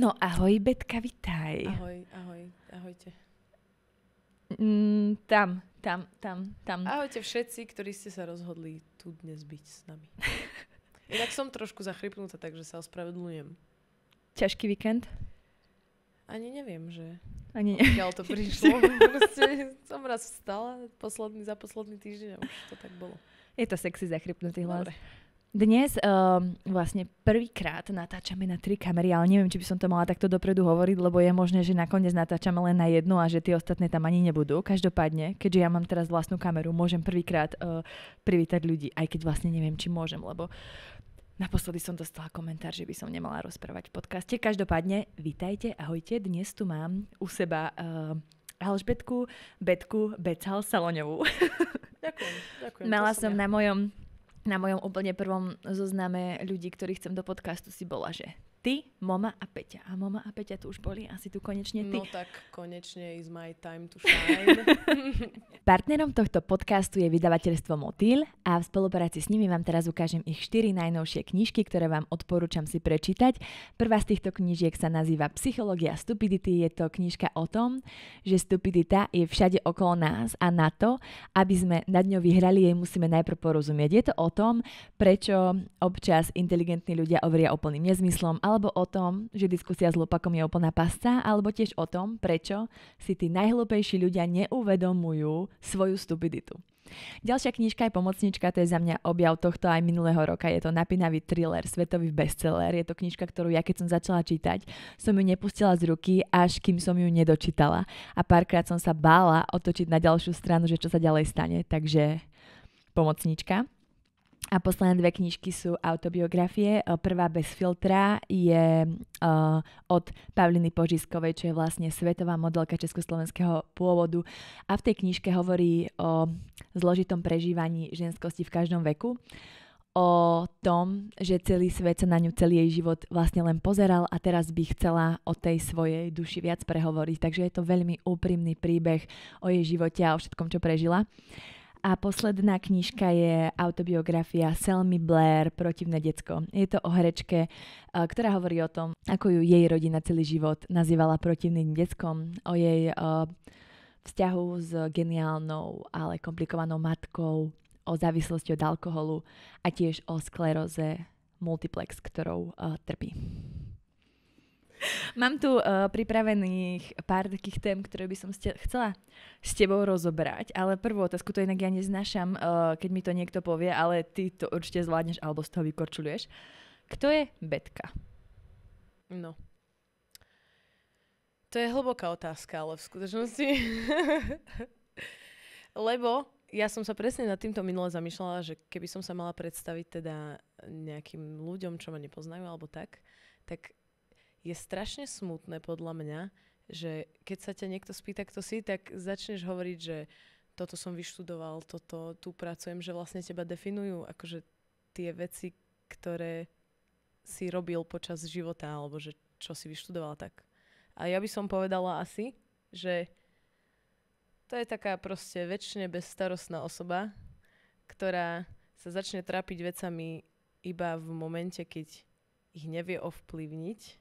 No ahoj, Betka, vitaj. Ahoj, ahoj, ahojte. Mm, tam, tam, tam, tam. Ahojte všetci, ktorí ste sa rozhodli tu dnes byť s nami. Inak som trošku zachrypnutá, takže sa ospravedlňujem. Ťažký víkend? Ani neviem, že... Ani neviem. Ja to prišlo. Proste som raz vstala, posledný, za posledný týždeň a už to tak bolo. Je to sexy zachrypnutý hlas. Dobre. Dnes um, vlastne prvýkrát natáčame na tri kamery, ale neviem, či by som to mala takto dopredu hovoriť, lebo je možné, že nakoniec natáčame len na jednu a že tie ostatné tam ani nebudú. Každopádne, keďže ja mám teraz vlastnú kameru, môžem prvýkrát uh, privítať ľudí, aj keď vlastne neviem, či môžem, lebo Naposledy som dostala komentár, že by som nemala rozprávať v podcaste. Každopádne, vítajte, ahojte. Dnes tu mám u seba uh, Alžbetku, Betku, Becal Saloňovú. Ďakujem, ďakujem. Mala som ja. na mojom na mojom úplne prvom zozname ľudí, ktorých chcem do podcastu si bola, že ty, mama a Peťa. A Moma a Peťa tu už boli, asi tu konečne ty. No tak konečne is my time to shine. Partnerom tohto podcastu je vydavateľstvo motil a v spolupráci s nimi vám teraz ukážem ich štyri najnovšie knižky, ktoré vám odporúčam si prečítať. Prvá z týchto knižiek sa nazýva Psychológia stupidity. Je to knižka o tom, že stupidita je všade okolo nás a na to, aby sme nad ňou vyhrali, jej musíme najprv porozumieť. Je to o tom, prečo občas inteligentní ľudia overia úplným nezmyslom, alebo o tom, že diskusia s lopakom je úplná pasca, alebo tiež o tom, prečo si tí najhlúpejší ľudia neuvedomujú svoju stupiditu. Ďalšia knižka je Pomocnička, to je za mňa objav tohto aj minulého roka. Je to napínavý thriller, svetový bestseller. Je to knižka, ktorú ja keď som začala čítať, som ju nepustila z ruky, až kým som ju nedočítala. A párkrát som sa bála otočiť na ďalšiu stranu, že čo sa ďalej stane. Takže Pomocnička. A posledné dve knižky sú autobiografie. E, prvá bez filtra je uh, od Pavliny Požiskovej, čo je vlastne svetová modelka československého pôvodu. A v tej knižke hovorí o zložitom prežívaní ženskosti v každom veku o tom, že celý svet sa na ňu celý jej život vlastne len pozeral a teraz by chcela o tej svojej duši viac prehovoriť. Takže je to veľmi úprimný príbeh o jej živote a o všetkom, čo prežila. A posledná knižka je autobiografia Selmy Blair, Protivné decko. Je to o herečke, e, ktorá hovorí o tom, ako ju jej rodina celý život nazývala protivným deckom, o jej o, e, vzťahu s geniálnou, ale komplikovanou matkou, o závislosti od alkoholu a tiež o skleróze multiplex, ktorou o, e, trpí. Mám tu uh, pripravených pár takých tém, ktoré by som ste- chcela s tebou rozobrať, ale prvú otázku to inak ja neznášam, uh, keď mi to niekto povie, ale ty to určite zvládneš alebo z toho vykorčuluješ. Kto je Betka? No. To je hlboká otázka, ale v skutočnosti... Lebo ja som sa presne nad týmto minule zamýšľala, že keby som sa mala predstaviť teda nejakým ľuďom, čo ma nepoznajú alebo tak, tak je strašne smutné podľa mňa, že keď sa ťa niekto spýta, kto si, tak začneš hovoriť, že toto som vyštudoval, toto, tu pracujem, že vlastne teba definujú akože tie veci, ktoré si robil počas života, alebo že čo si vyštudoval tak. A ja by som povedala asi, že to je taká proste väčšine bezstarostná osoba, ktorá sa začne trápiť vecami iba v momente, keď ich nevie ovplyvniť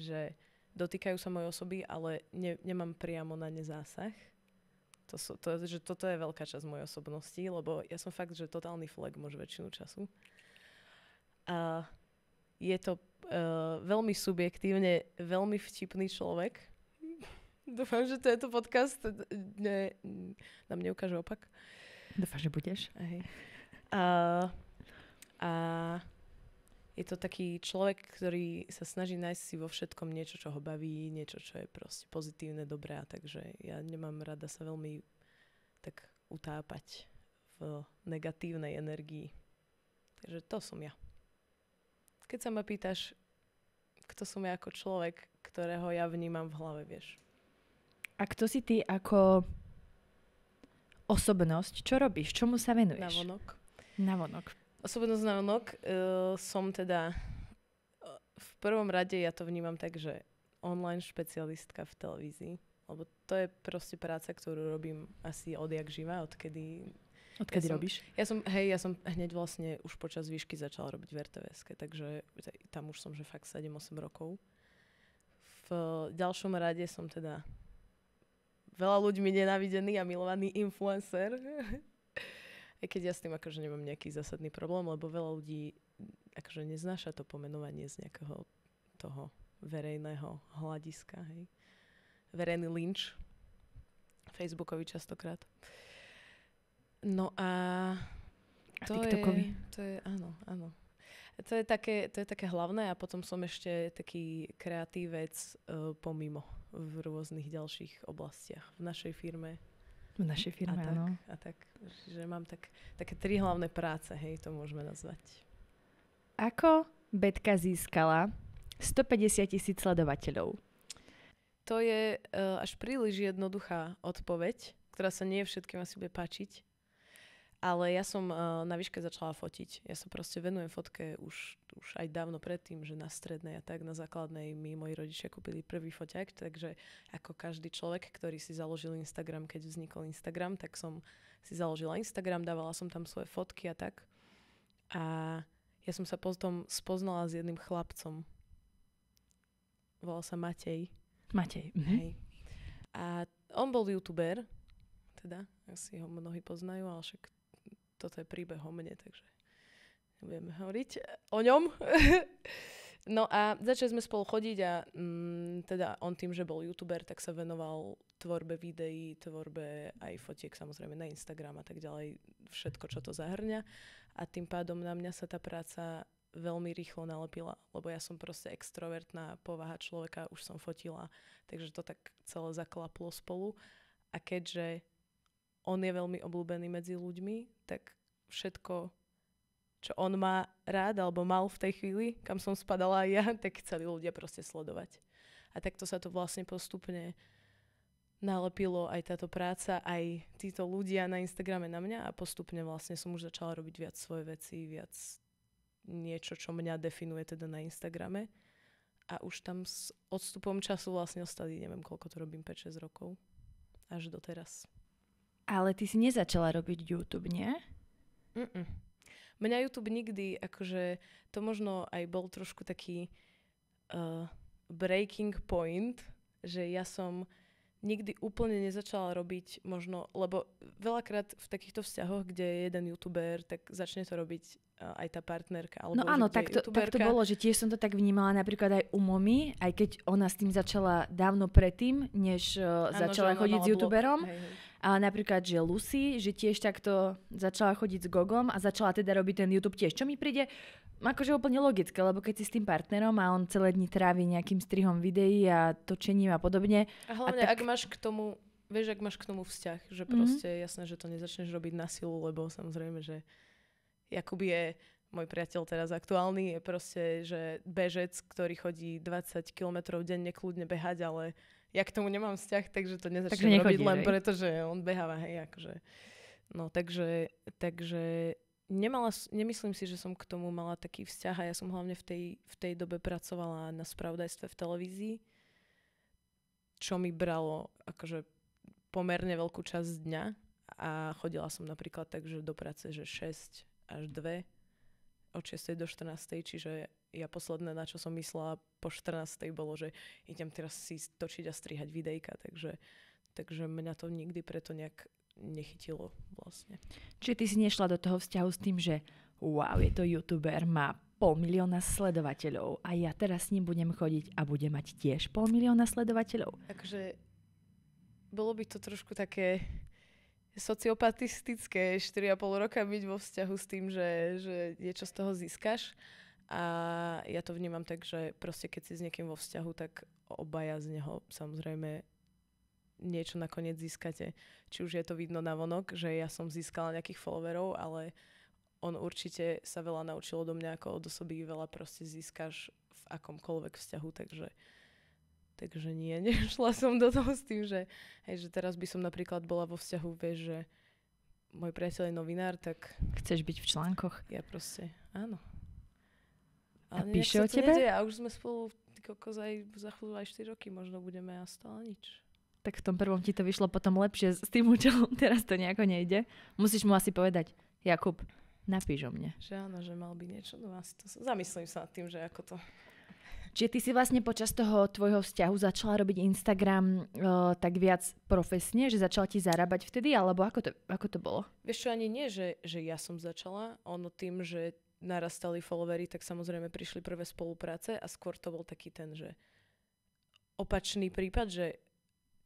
že dotýkajú sa mojej osoby, ale ne, nemám priamo na ne zásah. To sú, to, že toto je veľká časť mojej osobnosti, lebo ja som fakt, že totálny môže väčšinu času. A je to uh, veľmi subjektívne, veľmi vtipný človek. Dúfam, že tento podcast ne, nám neukáže opak. Dúfam, že budeš. Hej. A, a je to taký človek, ktorý sa snaží nájsť si vo všetkom niečo, čo ho baví, niečo, čo je proste pozitívne, dobré a takže ja nemám rada sa veľmi tak utápať v negatívnej energii. Takže to som ja. Keď sa ma pýtaš, kto som ja ako človek, ktorého ja vnímam v hlave, vieš. A kto si ty ako osobnosť? Čo robíš? Čomu sa venuješ? Na Navonok. Osobnosť na e, uh, som teda e, v prvom rade ja to vnímam tak, že online špecialistka v televízii. Lebo to je proste práca, ktorú robím asi odjak živa, odkedy... Odkedy ja robíš? Ja som, hej, ja som hneď vlastne už počas výšky začala robiť v rtvs takže tam už som, že fakt 7-8 rokov. V ďalšom rade som teda veľa ľuďmi nenávidený a milovaný influencer, Aj keď ja s tým akože nemám nejaký zásadný problém, lebo veľa ľudí mm, akože neznáša to pomenovanie z nejakého toho verejného hľadiska, hej. Verejný lynč. Facebookový častokrát. No a... a TikTokový. Je, to je, áno, áno. To je, také, to je také hlavné a potom som ešte taký kreatívec uh, pomimo v rôznych ďalších oblastiach. V našej firme v našej firme, a tak, áno. A tak, že mám tak, také tri hlavné práce, hej, to môžeme nazvať. Ako Betka získala 150 tisíc sledovateľov? To je uh, až príliš jednoduchá odpoveď, ktorá sa nie všetkým asi bude páčiť. Ale ja som uh, na výške začala fotiť. Ja sa proste venujem fotke už už aj dávno predtým, že na strednej a tak na základnej mi moji rodičia kúpili prvý foťák, takže ako každý človek, ktorý si založil Instagram, keď vznikol Instagram, tak som si založila Instagram, dávala som tam svoje fotky a tak. A ja som sa potom spoznala s jedným chlapcom. Volal sa Matej. Matej. Mhm. Hej. A on bol youtuber, teda asi ho mnohí poznajú, ale však toto je príbeh o mne, takže nebudem hovoriť eh, o ňom. no a začali sme spolu chodiť a mm, teda on tým, že bol youtuber, tak sa venoval tvorbe videí, tvorbe aj fotiek samozrejme na Instagram a tak ďalej, všetko, čo to zahrňa. A tým pádom na mňa sa tá práca veľmi rýchlo nalepila, lebo ja som proste extrovertná povaha človeka, už som fotila, takže to tak celé zaklaplo spolu. A keďže on je veľmi obľúbený medzi ľuďmi, tak všetko čo on má rád alebo mal v tej chvíli, kam som spadala aj ja, tak chceli ľudia proste sledovať. A takto sa to vlastne postupne nalepilo aj táto práca, aj títo ľudia na Instagrame na mňa a postupne vlastne som už začala robiť viac svoje veci, viac niečo, čo mňa definuje teda na Instagrame. A už tam s odstupom času vlastne ostali, neviem koľko to robím, 5-6 rokov. Až doteraz. Ale ty si nezačala robiť YouTube, nie? Mm-mm. Mňa YouTube nikdy, akože to možno aj bol trošku taký uh, breaking point, že ja som nikdy úplne nezačala robiť možno, lebo veľakrát v takýchto vzťahoch, kde je jeden youtuber, tak začne to robiť aj tá partnerka. Alebo no áno, tak to, tak to bolo, že tiež som to tak vnímala napríklad aj u momy, aj keď ona s tým začala dávno predtým, než ano, e, začala chodiť s youtuberom. Hej, hej. A napríklad, že Lucy, že tiež takto začala chodiť s Gogom a začala teda robiť ten YouTube tiež. Čo mi príde akože úplne logické, lebo keď si s tým partnerom a on celé dni trávi nejakým strihom videí a točením a podobne. A hlavne, a tak... ak máš k tomu, vieš, ak máš k tomu vzťah, že proste mm-hmm. jasné, že to nezačneš robiť na silu, lebo samozrejme, že Jakub je môj priateľ teraz aktuálny, je proste, že bežec, ktorý chodí 20 km denne kľudne behať, ale ja k tomu nemám vzťah, takže to nezačnem takže robiť len preto, že on beháva, hej, akože. No, takže, takže nemala, nemyslím si, že som k tomu mala taký vzťah a ja som hlavne v tej, v tej dobe pracovala na spravodajstve v televízii, čo mi bralo akože pomerne veľkú časť dňa a chodila som napríklad tak, že do práce, že 6, až dve od 6. do 14. Čiže ja posledné, na čo som myslela po 14. bolo, že idem teraz si točiť a strihať videjka, takže, takže mňa to nikdy preto nejak nechytilo vlastne. Čiže ty si nešla do toho vzťahu s tým, že wow, je to youtuber, má pol milióna sledovateľov a ja teraz s ním budem chodiť a bude mať tiež pol milióna sledovateľov. Takže bolo by to trošku také sociopatistické 4,5 roka byť vo vzťahu s tým, že, že niečo z toho získaš. A ja to vnímam tak, že proste keď si s niekým vo vzťahu, tak obaja z neho samozrejme niečo nakoniec získate. Či už je to vidno na vonok, že ja som získala nejakých followerov, ale on určite sa veľa naučil do mňa, ako od osoby veľa proste získaš v akomkoľvek vzťahu, takže uh, Takže nie, nešla som do toho s tým, že, hej, že teraz by som napríklad bola vo vzťahu, vieš, že môj priateľ je novinár, tak... Chceš byť v článkoch? Ja proste, áno. Ale a píše o tebe? Nedie, a už sme spolu kokos aj za chvíľu aj 4 roky možno budeme a stále nič. Tak v tom prvom ti to vyšlo potom lepšie s tým účelom, teraz to nejako nejde. Musíš mu asi povedať, Jakub, napíš o mne. Že áno, že mal by niečo, no asi to, zamyslím sa nad tým, že ako to Čiže ty si vlastne počas toho tvojho vzťahu začala robiť Instagram e, tak viac profesne, že začala ti zarábať vtedy, alebo ako to, ako to bolo? Vieš čo, ani nie, že, že ja som začala, ono tým, že narastali followery, tak samozrejme prišli prvé spolupráce a skôr to bol taký ten, že opačný prípad, že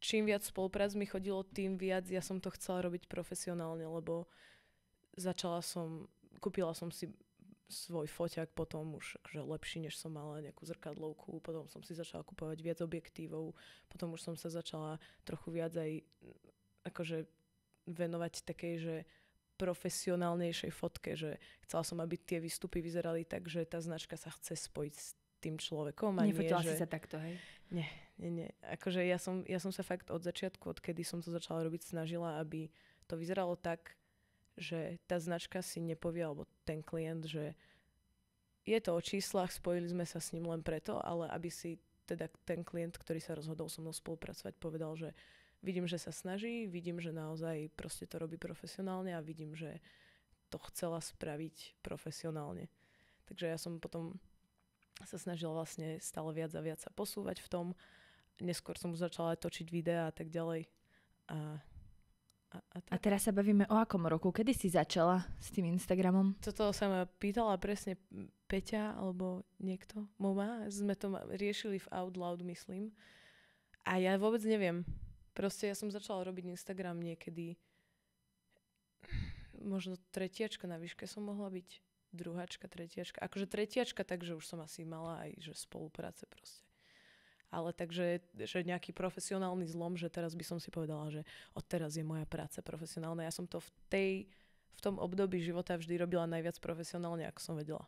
čím viac spoluprác mi chodilo, tým viac ja som to chcela robiť profesionálne, lebo začala som, kúpila som si svoj foťak potom už akože lepší, než som mala nejakú zrkadlovku, potom som si začala kupovať viac objektívov, potom už som sa začala trochu viac aj mm, akože venovať takej, že profesionálnejšej fotke, že chcela som, aby tie výstupy vyzerali tak, že tá značka sa chce spojiť s tým človekom. A Nefotila nie, si že... sa takto, hej? Nie, nie, nie. Akože ja som, ja som sa fakt od začiatku, odkedy som to začala robiť, snažila, aby to vyzeralo tak, že tá značka si nepovie, alebo ten klient, že je to o číslach, spojili sme sa s ním len preto, ale aby si teda ten klient, ktorý sa rozhodol so mnou spolupracovať, povedal, že vidím, že sa snaží, vidím, že naozaj proste to robí profesionálne a vidím, že to chcela spraviť profesionálne. Takže ja som potom sa snažila vlastne stále viac a viac sa posúvať v tom. Neskôr som začala točiť videá a tak ďalej. A a, a, tak. a teraz sa bavíme o akom roku? Kedy si začala s tým Instagramom? Toto sa ma pýtala presne Peťa alebo niekto, moma, Sme to riešili v Outloud, myslím. A ja vôbec neviem. Proste ja som začala robiť Instagram niekedy možno tretiačka na výške som mohla byť. Druháčka, tretiačka. Akože tretiačka, takže už som asi mala aj že spolupráce proste ale takže že nejaký profesionálny zlom, že teraz by som si povedala, že odteraz je moja práca profesionálna. Ja som to v, tej, v tom období života vždy robila najviac profesionálne, ako som vedela.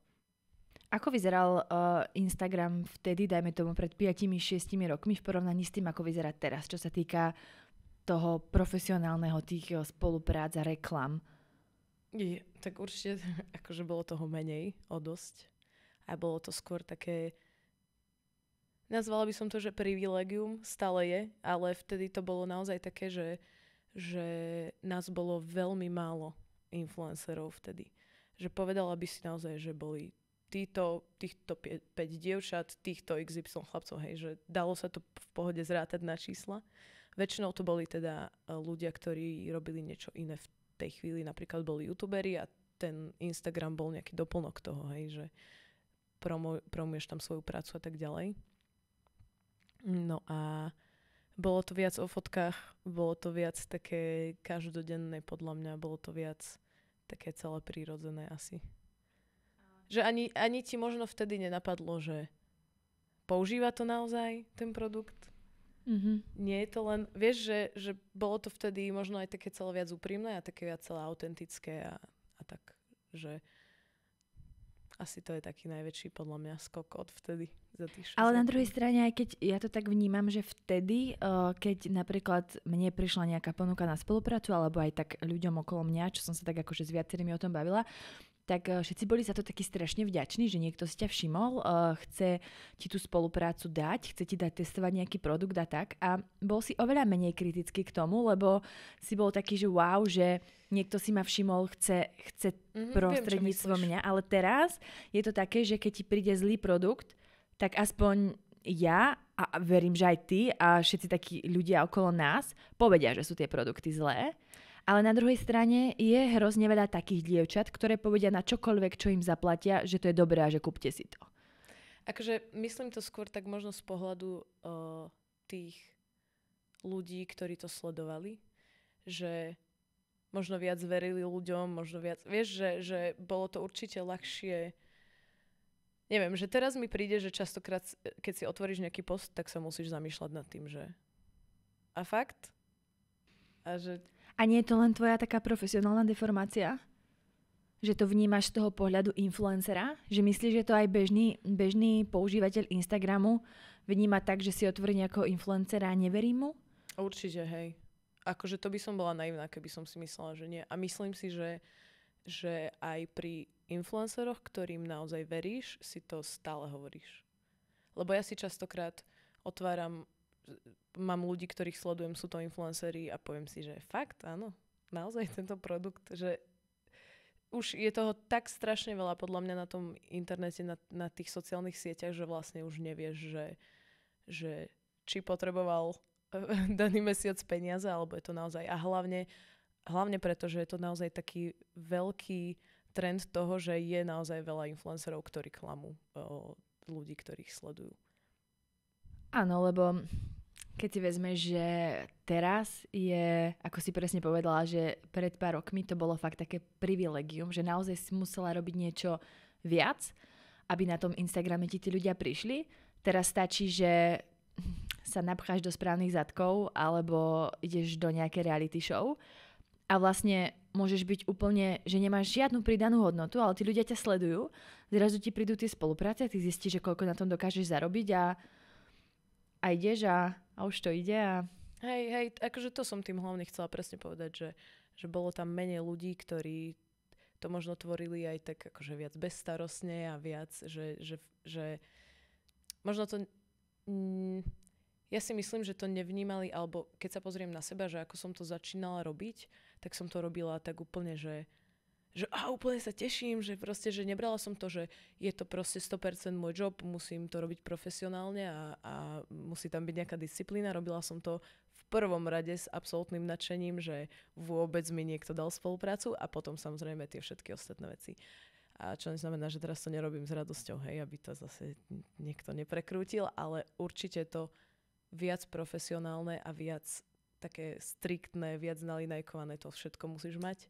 Ako vyzeral uh, Instagram vtedy, dajme tomu pred 5-6 rokmi v porovnaní s tým, ako vyzerá teraz, čo sa týka toho profesionálneho tých eh, spoluprác a reklam? Je, tak určite akože bolo toho menej o dosť. A bolo to skôr také Nazvala by som to, že privilegium stále je, ale vtedy to bolo naozaj také, že, že nás bolo veľmi málo influencerov vtedy. Že povedala by si naozaj, že boli týto, týchto 5 dievčat, týchto XY chlapcov, hej, že dalo sa to v pohode zrátať na čísla. Väčšinou to boli teda e, ľudia, ktorí robili niečo iné v tej chvíli, napríklad boli youtuberi a ten Instagram bol nejaký doplnok toho, hej, že promuješ tam svoju prácu a tak ďalej. No a bolo to viac o fotkách, bolo to viac také každodenné podľa mňa, bolo to viac také celé prírodzené asi. Že ani, ani ti možno vtedy nenapadlo, že používa to naozaj ten produkt. Mm-hmm. Nie je to len, vieš, že, že bolo to vtedy možno aj také celé viac úprimné a také viac celé autentické a, a tak, že asi to je taký najväčší podľa mňa skok od vtedy. Za tých Ale na druhej strane, aj keď ja to tak vnímam, že vtedy, eh, keď napríklad mne prišla nejaká ponuka na spoluprácu, alebo aj tak ľuďom okolo mňa, čo som sa tak akože s viacerými o tom bavila, tak e, všetci boli za to takí strašne vďační, že niekto si ťa všimol, e, chce ti tú spoluprácu dať, chce ti dať testovať nejaký produkt a tak. A bol si oveľa menej kritický k tomu, lebo si bol taký, že wow, že niekto si ma všimol, chce, chce mm-hmm, prostredníctvom mňa. Ale teraz je to také, že keď ti príde zlý produkt, tak aspoň ja a verím, že aj ty a všetci takí ľudia okolo nás povedia, že sú tie produkty zlé ale na druhej strane je hrozne veľa takých dievčat, ktoré povedia na čokoľvek, čo im zaplatia, že to je dobré a že kúpte si to. Akože myslím to skôr tak možno z pohľadu uh, tých ľudí, ktorí to sledovali, že možno viac verili ľuďom, možno viac... Vieš, že, že bolo to určite ľahšie Neviem, že teraz mi príde, že častokrát, keď si otvoríš nejaký post, tak sa musíš zamýšľať nad tým, že... A fakt? A že a nie je to len tvoja taká profesionálna deformácia? Že to vnímaš z toho pohľadu influencera? Že myslíš, že to aj bežný, bežný používateľ Instagramu vníma tak, že si otvorí nejakého influencera a neverí mu? Určite, hej. Akože to by som bola naivná, keby som si myslela, že nie. A myslím si, že, že aj pri influenceroch, ktorým naozaj veríš, si to stále hovoríš. Lebo ja si častokrát otváram mám ľudí, ktorých sledujem, sú to influenceri a poviem si, že fakt, áno, naozaj tento produkt, že už je toho tak strašne veľa podľa mňa na tom internete, na, na tých sociálnych sieťach, že vlastne už nevieš, že, že či potreboval daný mesiac peniaze, alebo je to naozaj. A hlavne, hlavne preto, že je to naozaj taký veľký trend toho, že je naozaj veľa influencerov, ktorí klamú o ľudí, ktorých sledujú. Áno, lebo keď si vezme, že teraz je, ako si presne povedala, že pred pár rokmi to bolo fakt také privilegium, že naozaj si musela robiť niečo viac, aby na tom Instagrame ti tí ľudia prišli. Teraz stačí, že sa napcháš do správnych zadkov alebo ideš do nejaké reality show a vlastne môžeš byť úplne, že nemáš žiadnu pridanú hodnotu, ale tí ľudia ťa sledujú, zrazu ti prídu tie spolupráce, ty zistíš, že koľko na tom dokážeš zarobiť a a ideš a, a už to ide a... Hej, hej, akože to som tým hlavne chcela presne povedať, že, že bolo tam menej ľudí, ktorí to možno tvorili aj tak akože viac bezstarostne a viac, že, že, že možno to... Mm, ja si myslím, že to nevnímali, alebo keď sa pozriem na seba, že ako som to začínala robiť, tak som to robila tak úplne, že že a úplne sa teším, že proste, že nebrala som to, že je to proste 100% môj job, musím to robiť profesionálne a, a musí tam byť nejaká disciplína. Robila som to v prvom rade s absolútnym nadšením, že vôbec mi niekto dal spoluprácu a potom samozrejme tie všetky ostatné veci. A čo neznamená, že teraz to nerobím s radosťou, hej, aby to zase niekto neprekrútil, ale určite to viac profesionálne a viac také striktné, viac nalinajkované, to všetko musíš mať.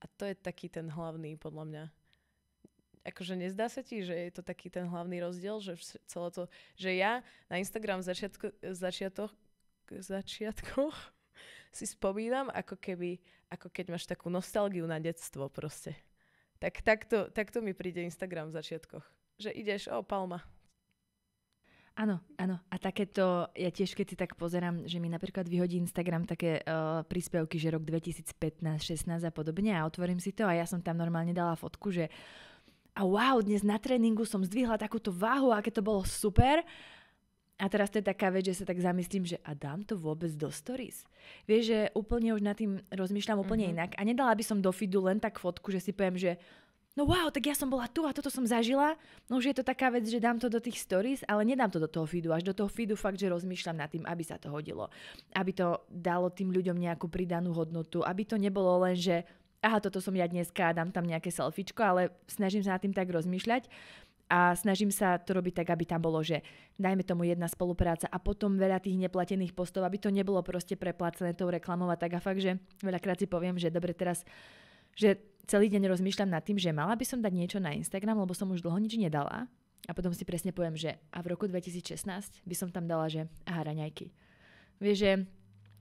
A to je taký ten hlavný podľa mňa. Akože nezdá sa ti, že je to taký ten hlavný rozdiel, že celé to, že ja na Instagram v začiatko, začiatok, začiatkoch si spomínam ako keby, ako keď máš takú nostalgiu na detstvo proste. Tak takto, tak mi príde Instagram v začiatkoch. Že ideš, o, palma, Áno, áno. A takéto, ja tiež keď si tak pozerám, že mi napríklad vyhodí Instagram také uh, príspevky, že rok 2015, 16 a podobne a otvorím si to a ja som tam normálne dala fotku, že a wow, dnes na tréningu som zdvihla takúto váhu, aké to bolo super. A teraz to je taká vec, že sa tak zamyslím, že a dám to vôbec do stories? Vieš, že úplne už nad tým rozmýšľam úplne mm-hmm. inak a nedala by som do feedu len tak fotku, že si poviem, že no wow, tak ja som bola tu a toto som zažila. No už je to taká vec, že dám to do tých stories, ale nedám to do toho feedu. Až do toho feedu fakt, že rozmýšľam nad tým, aby sa to hodilo. Aby to dalo tým ľuďom nejakú pridanú hodnotu. Aby to nebolo len, že aha, toto som ja dneska, dám tam nejaké selfiečko, ale snažím sa nad tým tak rozmýšľať a snažím sa to robiť tak, aby tam bolo, že dajme tomu jedna spolupráca a potom veľa tých neplatených postov, aby to nebolo proste preplácené tou reklamou a tak a fakt, že veľakrát si poviem, že dobre, teraz že celý deň rozmýšľam nad tým, že mala by som dať niečo na Instagram, lebo som už dlho nič nedala. A potom si presne poviem, že a v roku 2016 by som tam dala, že aha, raňajky. Vieš, že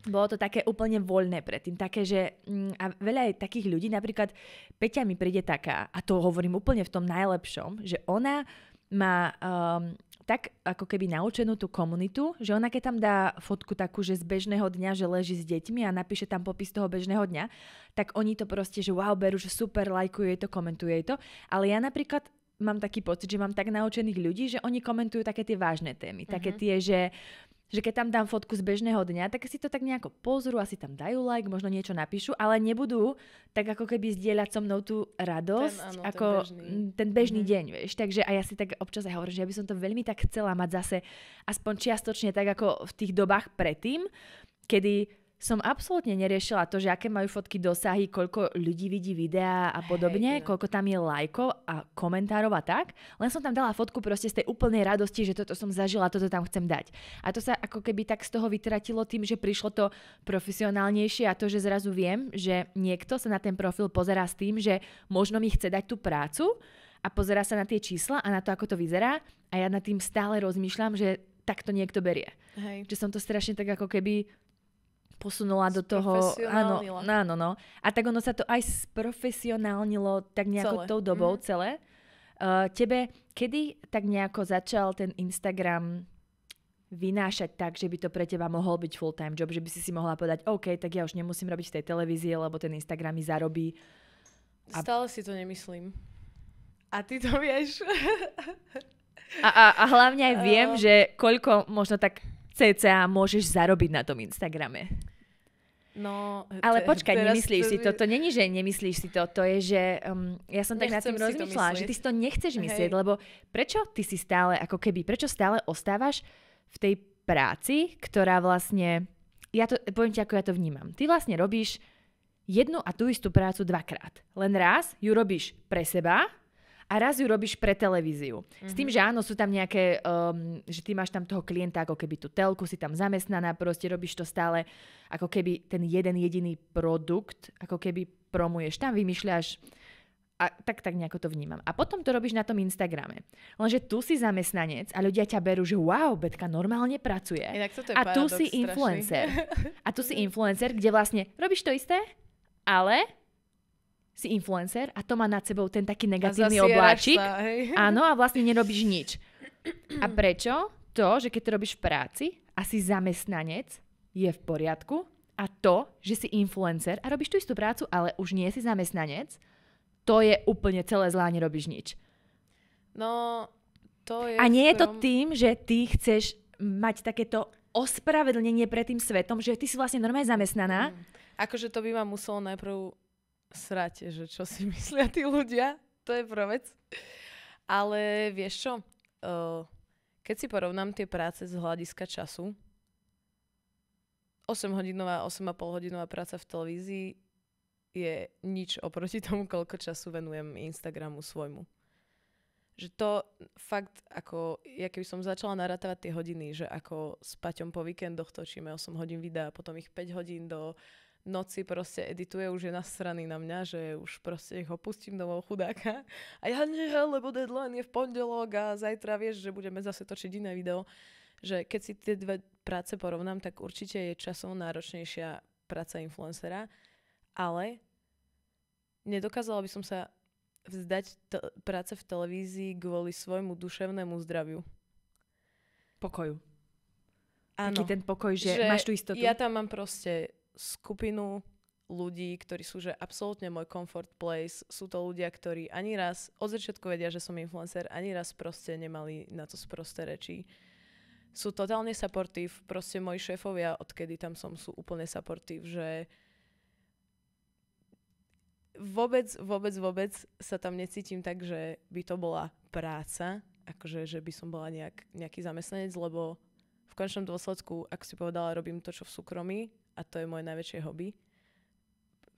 bolo to také úplne voľné predtým, také, že mm, a veľa aj takých ľudí, napríklad Peťa mi príde taká, a to hovorím úplne v tom najlepšom, že ona má um, tak ako keby naučenú tú komunitu, že ona keď tam dá fotku takú, že z bežného dňa, že leží s deťmi a napíše tam popis toho bežného dňa, tak oni to proste, že wow, berú, že super, lajkuje to, komentuje to. Ale ja napríklad mám taký pocit, že mám tak naučených ľudí, že oni komentujú také tie vážne témy. Mm-hmm. Také mhm. tie, že že keď tam dám fotku z bežného dňa, tak si to tak nejako pozrú, asi tam dajú like, možno niečo napíšu, ale nebudú tak ako keby zdieľať so mnou tú radosť, ten, áno, ako ten bežný, ten bežný mm. deň, vieš. Takže a ja si tak občas aj hovorím, že ja by som to veľmi tak chcela mať zase aspoň čiastočne tak ako v tých dobách predtým, kedy som absolútne neriešila to, že aké majú fotky dosahy, koľko ľudí vidí videá a podobne, hey, koľko tam je lajkov a komentárov a tak. Len som tam dala fotku proste z tej úplnej radosti, že toto som zažila, toto tam chcem dať. A to sa ako keby tak z toho vytratilo tým, že prišlo to profesionálnejšie a to, že zrazu viem, že niekto sa na ten profil pozerá s tým, že možno mi chce dať tú prácu a pozerá sa na tie čísla a na to, ako to vyzerá a ja nad tým stále rozmýšľam, že tak to niekto berie. Hej. Že som to strašne tak ako keby posunula do toho. Áno, áno, no. A tak ono sa to aj sprofesionálnilo tak nejako celé. tou dobou mm. celé. Uh, tebe, kedy tak nejako začal ten Instagram vynášať tak, že by to pre teba mohol byť full-time job, že by si si mohla povedať, OK, tak ja už nemusím robiť v tej televízii, lebo ten Instagram mi zarobí. A... Stále si to nemyslím. A ty to vieš. A, a, a hlavne aj viem, uh... že koľko možno tak cca môžeš zarobiť na tom Instagrame. No, Ale te, počkaj, nemyslíš to... si to. To není, že nemyslíš si to. To je, že um, ja som tak nad tým rozmýšľala, že ty si to nechceš myslieť, Hej. lebo prečo ty si stále, ako keby, prečo stále ostávaš v tej práci, ktorá vlastne, ja to, poviem ti, ako ja to vnímam. Ty vlastne robíš jednu a tú istú prácu dvakrát. Len raz ju robíš pre seba, a raz ju robíš pre televíziu. Mm-hmm. S tým, že mhm. áno, sú tam nejaké, um, že ty máš tam toho klienta ako keby tú telku, si tam zamestnaná, proste robíš to stále ako keby ten jeden jediný produkt, ako keby promuješ, tam vymýšľaš a tak, tak nejako to vnímam. A potom to robíš na tom Instagrame. Lenže tu si zamestnanec a ľudia ťa berú, že wow, Betka normálne pracuje. Inak a tu si influencer. Strašný. A tu si influencer, kde vlastne robíš to isté, ale si influencer a to má nad sebou ten taký negatívny obláčik. Sa, Áno, a vlastne nerobíš nič. A prečo? To, že keď to robíš v práci a si zamestnanec, je v poriadku a to, že si influencer a robíš tú istú prácu, ale už nie si zamestnanec, to je úplne celé zlá, nerobíš nič. No, to je... A nie je to tým, že ty chceš mať takéto ospravedlnenie pred tým svetom, že ty si vlastne normálne zamestnaná. Mm. Akože to by ma muselo najprv srate, že čo si myslia tí ľudia, to je prvá vec. Ale vieš čo, uh, keď si porovnám tie práce z hľadiska času, 8 hodinová, 8,5 hodinová práca v televízii je nič oproti tomu, koľko času venujem Instagramu svojmu. Že to fakt, ako, ja keby som začala naratávať tie hodiny, že ako s Paťom po víkendoch točíme 8 hodín videa, potom ich 5 hodín do uh, noci proste edituje, už je nasraný na mňa, že už proste ho pustím domov chudáka. A ja nie, lebo deadline je v pondelok a zajtra vieš, že budeme zase točiť iné video. Že keď si tie dve práce porovnám, tak určite je časovo náročnejšia práca influencera, ale nedokázala by som sa vzdať práce v televízii kvôli svojmu duševnému zdraviu. Pokoju. Áno. Taký ten pokoj, že, že máš tú istotu. Ja tam mám proste skupinu ľudí, ktorí sú že absolútne môj comfort place. Sú to ľudia, ktorí ani raz od začiatku vedia, že som influencer, ani raz proste nemali na to sprosté reči. Sú totálne supportív, proste moji šéfovia, odkedy tam som, sú úplne supportív, že vôbec, vôbec, vôbec sa tam necítim tak, že by to bola práca, akože, že by som bola nejak, nejaký zamestnanec, lebo v končnom dôsledku, ak si povedala, robím to, čo v súkromí, a to je moje najväčšie hobby.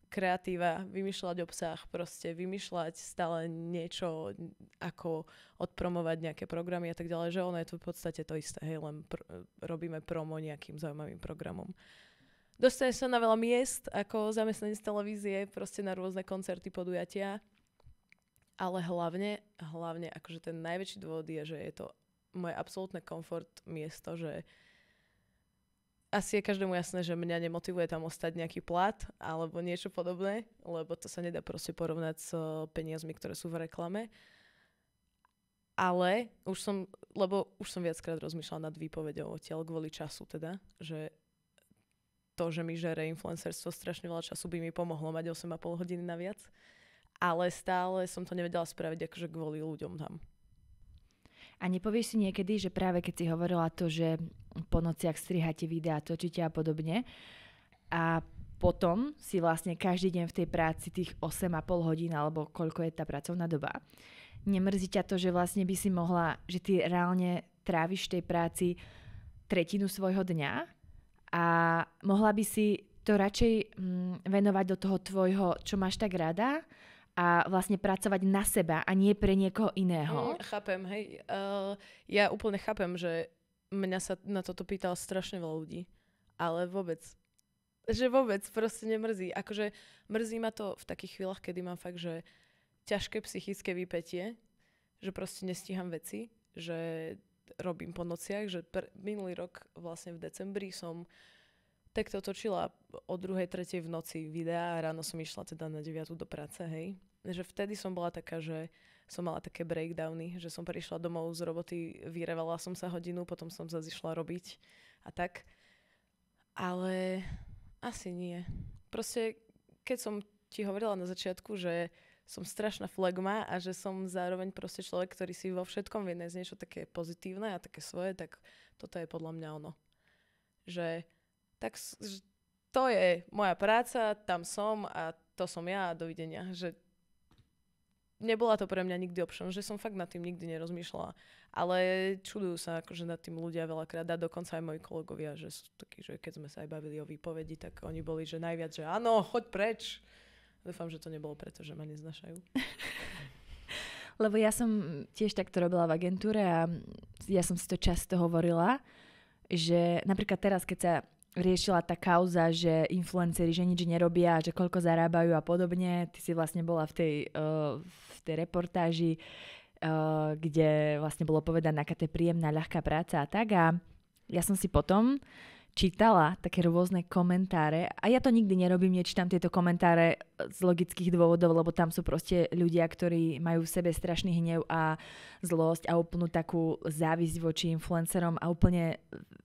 Kreatíva, vymýšľať obsah, proste vymýšľať stále niečo, ako odpromovať nejaké programy a tak ďalej, že ono je to v podstate to isté, hej, len pr- robíme promo nejakým zaujímavým programom. Dostane sa na veľa miest, ako z televízie, proste na rôzne koncerty, podujatia, ale hlavne, hlavne akože ten najväčší dôvod je, že je to moje absolútne komfort miesto, že uh, asi je každému jasné, že mňa nemotivuje tam ostať nejaký plat alebo niečo podobné, lebo to sa nedá proste porovnať s eh, peniazmi, ktoré sú v reklame. Ale už som, lebo už som viackrát rozmýšľala nad výpovedou odtiaľ kvôli času teda, že to, že mi žere influencerstvo strašne veľa času by mi pomohlo mať 8,5 hodiny naviac. Ale stále som to nevedela spraviť akože kvôli ľuďom tam. A nepovieš si niekedy, že práve keď si hovorila to, že po nociach strihate videá, točíte a podobne a potom si vlastne každý deň v tej práci tých 8,5 hodín alebo koľko je tá pracovná doba, nemrzí ťa to, že vlastne by si mohla, že ty reálne tráviš v tej práci tretinu svojho dňa a mohla by si to radšej mm, venovať do toho tvojho, čo máš tak rada a vlastne pracovať na seba a nie pre niekoho iného. Mm, chápem, hej. Uh, ja úplne chápem, že mňa sa na toto pýtal strašne veľa ľudí. Ale vôbec. Že vôbec proste nemrzí. Akože mrzí ma to v takých chvíľach, kedy mám fakt, že ťažké psychické vypetie, že proste nestíham veci, že robím po nociach, že pr- minulý rok vlastne v decembri som tak to točila o druhej, tretej v noci videá a ráno som išla teda na 9 do práce, hej. Že vtedy som bola taká, že som mala také breakdowny, že som prišla domov z roboty, vyrevala som sa hodinu, potom som sa zišla robiť a tak. Ale asi nie. Proste, keď som ti hovorila na začiatku, že som strašná flegma a že som zároveň proste človek, ktorý si vo všetkom vie nájsť niečo také pozitívne a také svoje, tak toto je podľa mňa ono. Že tak to je moja práca, tam som a to som ja a dovidenia. Že nebola to pre mňa nikdy option, že som fakt nad tým nikdy nerozmýšľala. Ale čudujú sa akože nad tým ľudia veľakrát a dokonca aj moji kolegovia, že sú takí, že keď sme sa aj bavili o výpovedi, tak oni boli, že najviac, že áno, choď preč. Dúfam, že to nebolo preto, že ma neznašajú. Lebo ja som tiež takto robila v agentúre a ja som si to často hovorila, že napríklad teraz, keď sa riešila tá kauza, že influenceri, že nič nerobia, že koľko zarábajú a podobne. Ty si vlastne bola v tej, uh, v tej reportáži, uh, kde vlastne bolo povedané, aká to je príjemná, ľahká práca a tak. A ja som si potom čítala také rôzne komentáre a ja to nikdy nerobím, nečítam tieto komentáre e, z logických dôvodov, lebo tam sú proste ľudia, ktorí majú v sebe strašný hnev a zlosť a úplnú takú závisť voči influencerom a úplne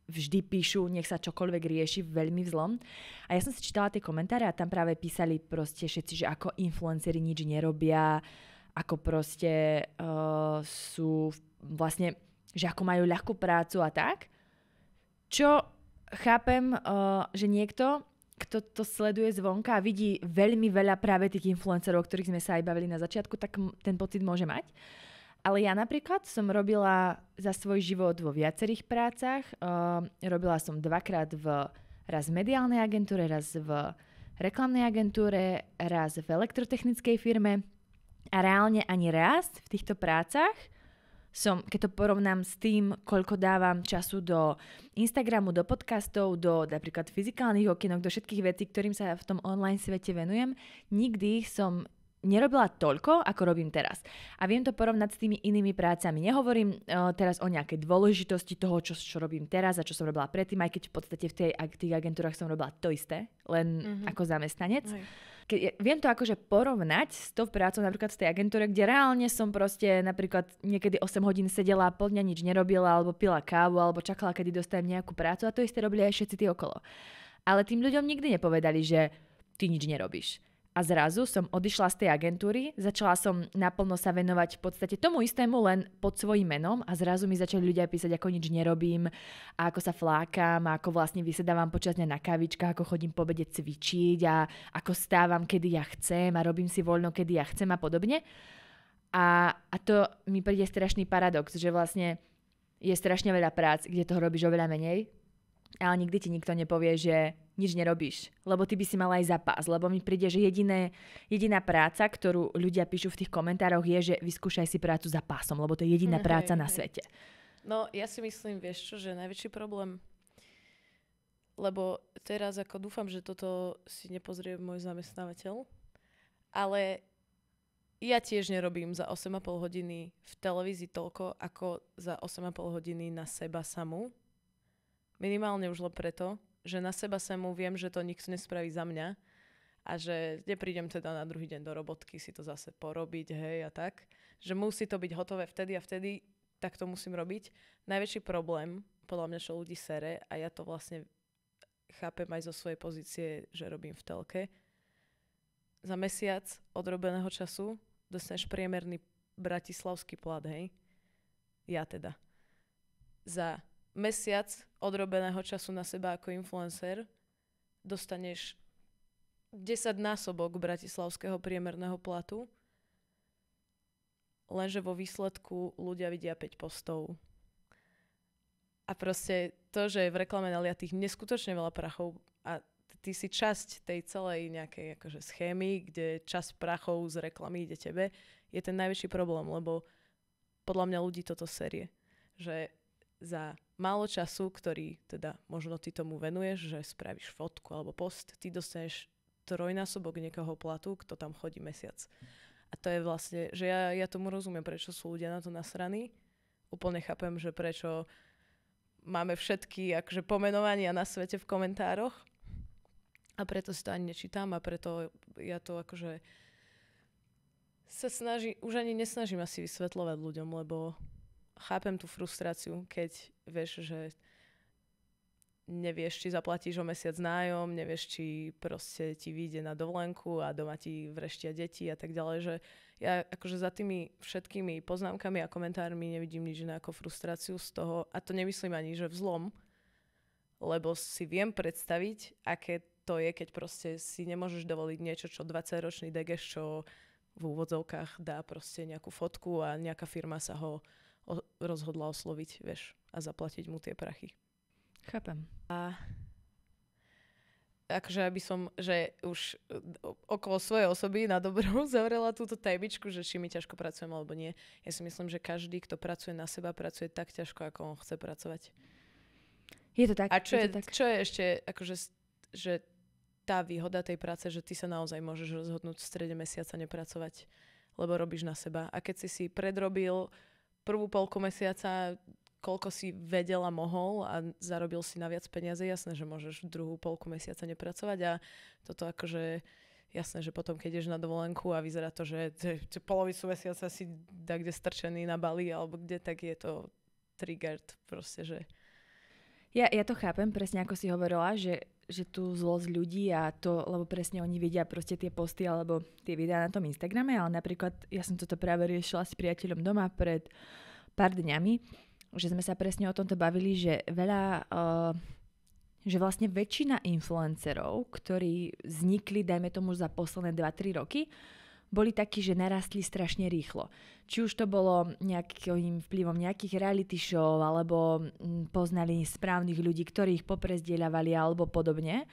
vždy píšu, nech sa čokoľvek rieši veľmi vzlom. A ja som si čítala tie komentáre a tam práve písali proste všetci, že ako influenceri nič nerobia, ako proste uh, sú vlastne, že ako majú ľahkú prácu a tak. Čo chápem, uh, že niekto, kto to sleduje zvonka a vidí veľmi veľa práve tých influencerov, o ktorých sme sa aj bavili na začiatku, tak ten pocit môže mať. Ale ja napríklad som robila za svoj život vo viacerých prácach. Uh, robila som dvakrát v, raz v mediálnej agentúre, raz v reklamnej agentúre, raz v elektrotechnickej firme. A reálne ani raz v týchto prácach som, keď to porovnám s tým, koľko dávam času do Instagramu, do podcastov, do napríklad fyzikálnych okienok, do všetkých vecí, ktorým sa v tom online svete venujem, nikdy som nerobila toľko, ako robím teraz. A viem to porovnať s tými inými prácami. Nehovorím uh, teraz o nejakej dôležitosti toho, čo, čo robím teraz a čo som robila predtým, aj keď v podstate v tej, tých agentúrach som robila to isté, len mm-hmm. ako zamestnanec. Aj ke, viem to akože porovnať s tou prácou napríklad z tej agentúre, kde reálne som proste napríklad niekedy 8 hodín sedela, pol dňa nič nerobila, alebo pila kávu, alebo čakala, kedy dostanem nejakú prácu a to isté robili aj všetci tí okolo. Ale tým ľuďom nikdy nepovedali, že ty nič nerobíš a zrazu som odišla z tej agentúry, začala som naplno sa venovať v podstate tomu istému, len pod svojím menom a zrazu mi začali ľudia písať, ako nič nerobím, a ako sa flákam, a ako vlastne vysedávam počas dňa na kavička, ako chodím po obede cvičiť a ako stávam, kedy ja chcem a robím si voľno, kedy ja chcem a podobne. A, a to mi príde strašný paradox, že vlastne je strašne veľa prác, kde toho robíš oveľa menej, ale nikdy ti nikto nepovie, že nič nerobíš, lebo ty by si mal aj zapás, lebo mi príde, že jediné, jediná práca, ktorú ľudia píšu v tých komentároch je, že vyskúšaj si prácu za pásom, lebo to je jediná mm, práca hej, na hej. svete. No ja si myslím, vieš čo, že najväčší problém, lebo teraz ako dúfam, že toto si nepozrie môj zamestnávateľ, ale ja tiež nerobím za 8,5 hodiny v televízii toľko, ako za 8,5 hodiny na seba samú Minimálne už len preto, že na seba mu viem, že to nikto nespraví za mňa a že neprídem teda na druhý deň do robotky si to zase porobiť, hej a tak. Že musí to byť hotové vtedy a vtedy, tak to musím robiť. Najväčší problém, podľa mňa, čo ľudí sere a ja to vlastne chápem aj zo svojej pozície, že robím v telke. Za mesiac odrobeného času dostaneš priemerný bratislavský plat, hej? Ja teda. Za mesiac odrobeného času na seba ako influencer dostaneš 10 násobok bratislavského priemerného platu, lenže vo výsledku ľudia vidia 5 postov. A proste to, že v reklame naliatých neskutočne veľa prachov a ty si časť tej celej nejakej akože schémy, kde čas prachov z reklamy ide tebe, je ten najväčší problém, lebo podľa mňa ľudí toto série, že za málo času, ktorý teda možno ty tomu venuješ, že spravíš fotku alebo post, ty dostaneš trojnásobok niekoho platu, kto tam chodí mesiac. A to je vlastne, že ja, ja tomu rozumiem, prečo sú ľudia na to nasraní. Úplne chápem, že prečo máme všetky akože pomenovania na svete v komentároch. A preto si to ani nečítam a preto ja to akože sa snaží, už ani nesnažím asi vysvetľovať ľuďom, lebo chápem tú frustráciu, keď vieš, že nevieš, či zaplatíš o mesiac nájom, nevieš, či proste ti vyjde na dovolenku a doma ti vreštia deti a tak ďalej, že ja akože za tými všetkými poznámkami a komentármi nevidím nič iné ako frustráciu z toho a to nemyslím ani, že vzlom, lebo si viem predstaviť, aké to je, keď proste si nemôžeš dovoliť niečo, čo 20-ročný degeš, čo v úvodzovkách dá proste nejakú fotku a nejaká firma sa ho o, rozhodla osloviť, vieš, a zaplatiť mu tie prachy. Chápem. A akože aby som, že už e, okolo svojej osoby na dobrú zavrela túto tajmičku, že či my ťažko pracujeme alebo nie. Ja si myslím, že každý, kto pracuje na seba, pracuje tak ťažko, ako on chce pracovať. Je to tak. A čo je, je, tak. Čo je ešte, akože, že tá výhoda tej práce, že ty sa naozaj môžeš rozhodnúť v strede mesiaca nepracovať, lebo robíš na seba. A keď si si predrobil prvú polku mesiaca koľko si vedela mohol a zarobil si na viac peniaze, jasné, že môžeš druhú polku mesiaca nepracovať a toto akože jasné, že potom, keď ideš na dovolenku a vyzerá to, že polovicu mesiaca si da kde strčený na Bali alebo kde, tak je to triggered proste, že... Ja, ja to chápem presne, ako si hovorila, že že tu zlosť ľudí a to, lebo presne oni vedia proste tie posty alebo tie videá na tom Instagrame, ale napríklad ja som toto práve riešila s priateľom doma pred pár dňami, že sme sa presne o tomto bavili, že veľa, uh, že vlastne väčšina influencerov, ktorí vznikli, dajme tomu, za posledné 2-3 roky, uh, boli takí, že narastli strašne rýchlo. Či už to bolo nejakým vplyvom nejakých reality show, alebo mm, poznali správnych ľudí, ktorí ich poprezdieľavali alebo podobne.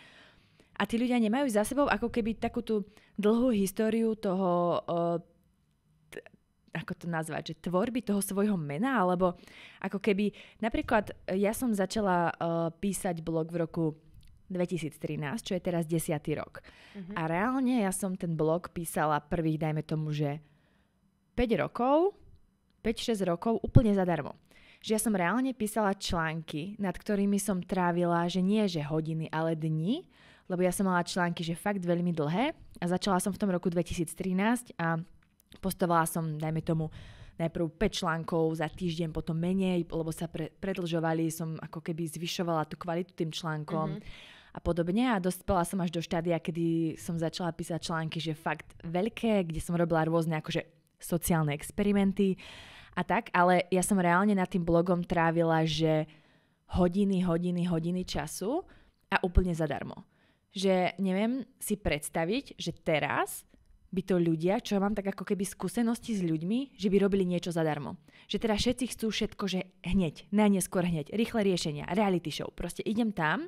A tí ľudia nemajú za sebou ako keby takú tú dlhú históriu toho ako to nazvať, že tvorby toho svojho mena, alebo ako keby, napríklad ja som začala písať blog v roku 2013, čo je teraz 10. rok. Uh-huh. A reálne ja som ten blog písala prvých, dajme tomu, že 5 rokov, 5-6 rokov úplne zadarmo. Že ja som reálne písala články, nad ktorými som trávila, že nie že hodiny, ale dni, lebo ja som mala články, že fakt veľmi dlhé a začala som v tom roku 2013 a postovala som, dajme tomu, najprv 5 článkov za týždeň, potom menej, lebo sa pre, predlžovali, som ako keby zvyšovala tú kvalitu tým článkom. Mm-hmm a podobne a dospela som až do štádia, kedy som začala písať články, že fakt veľké, kde som robila rôzne akože sociálne experimenty a tak, ale ja som reálne nad tým blogom trávila, že hodiny, hodiny, hodiny času a úplne zadarmo. Že neviem si predstaviť, že teraz by to ľudia, čo mám tak ako keby skúsenosti s ľuďmi, že by robili niečo zadarmo. Že teda všetci chcú všetko, že hneď, najneskôr hneď, rýchle riešenia, reality show. Proste idem tam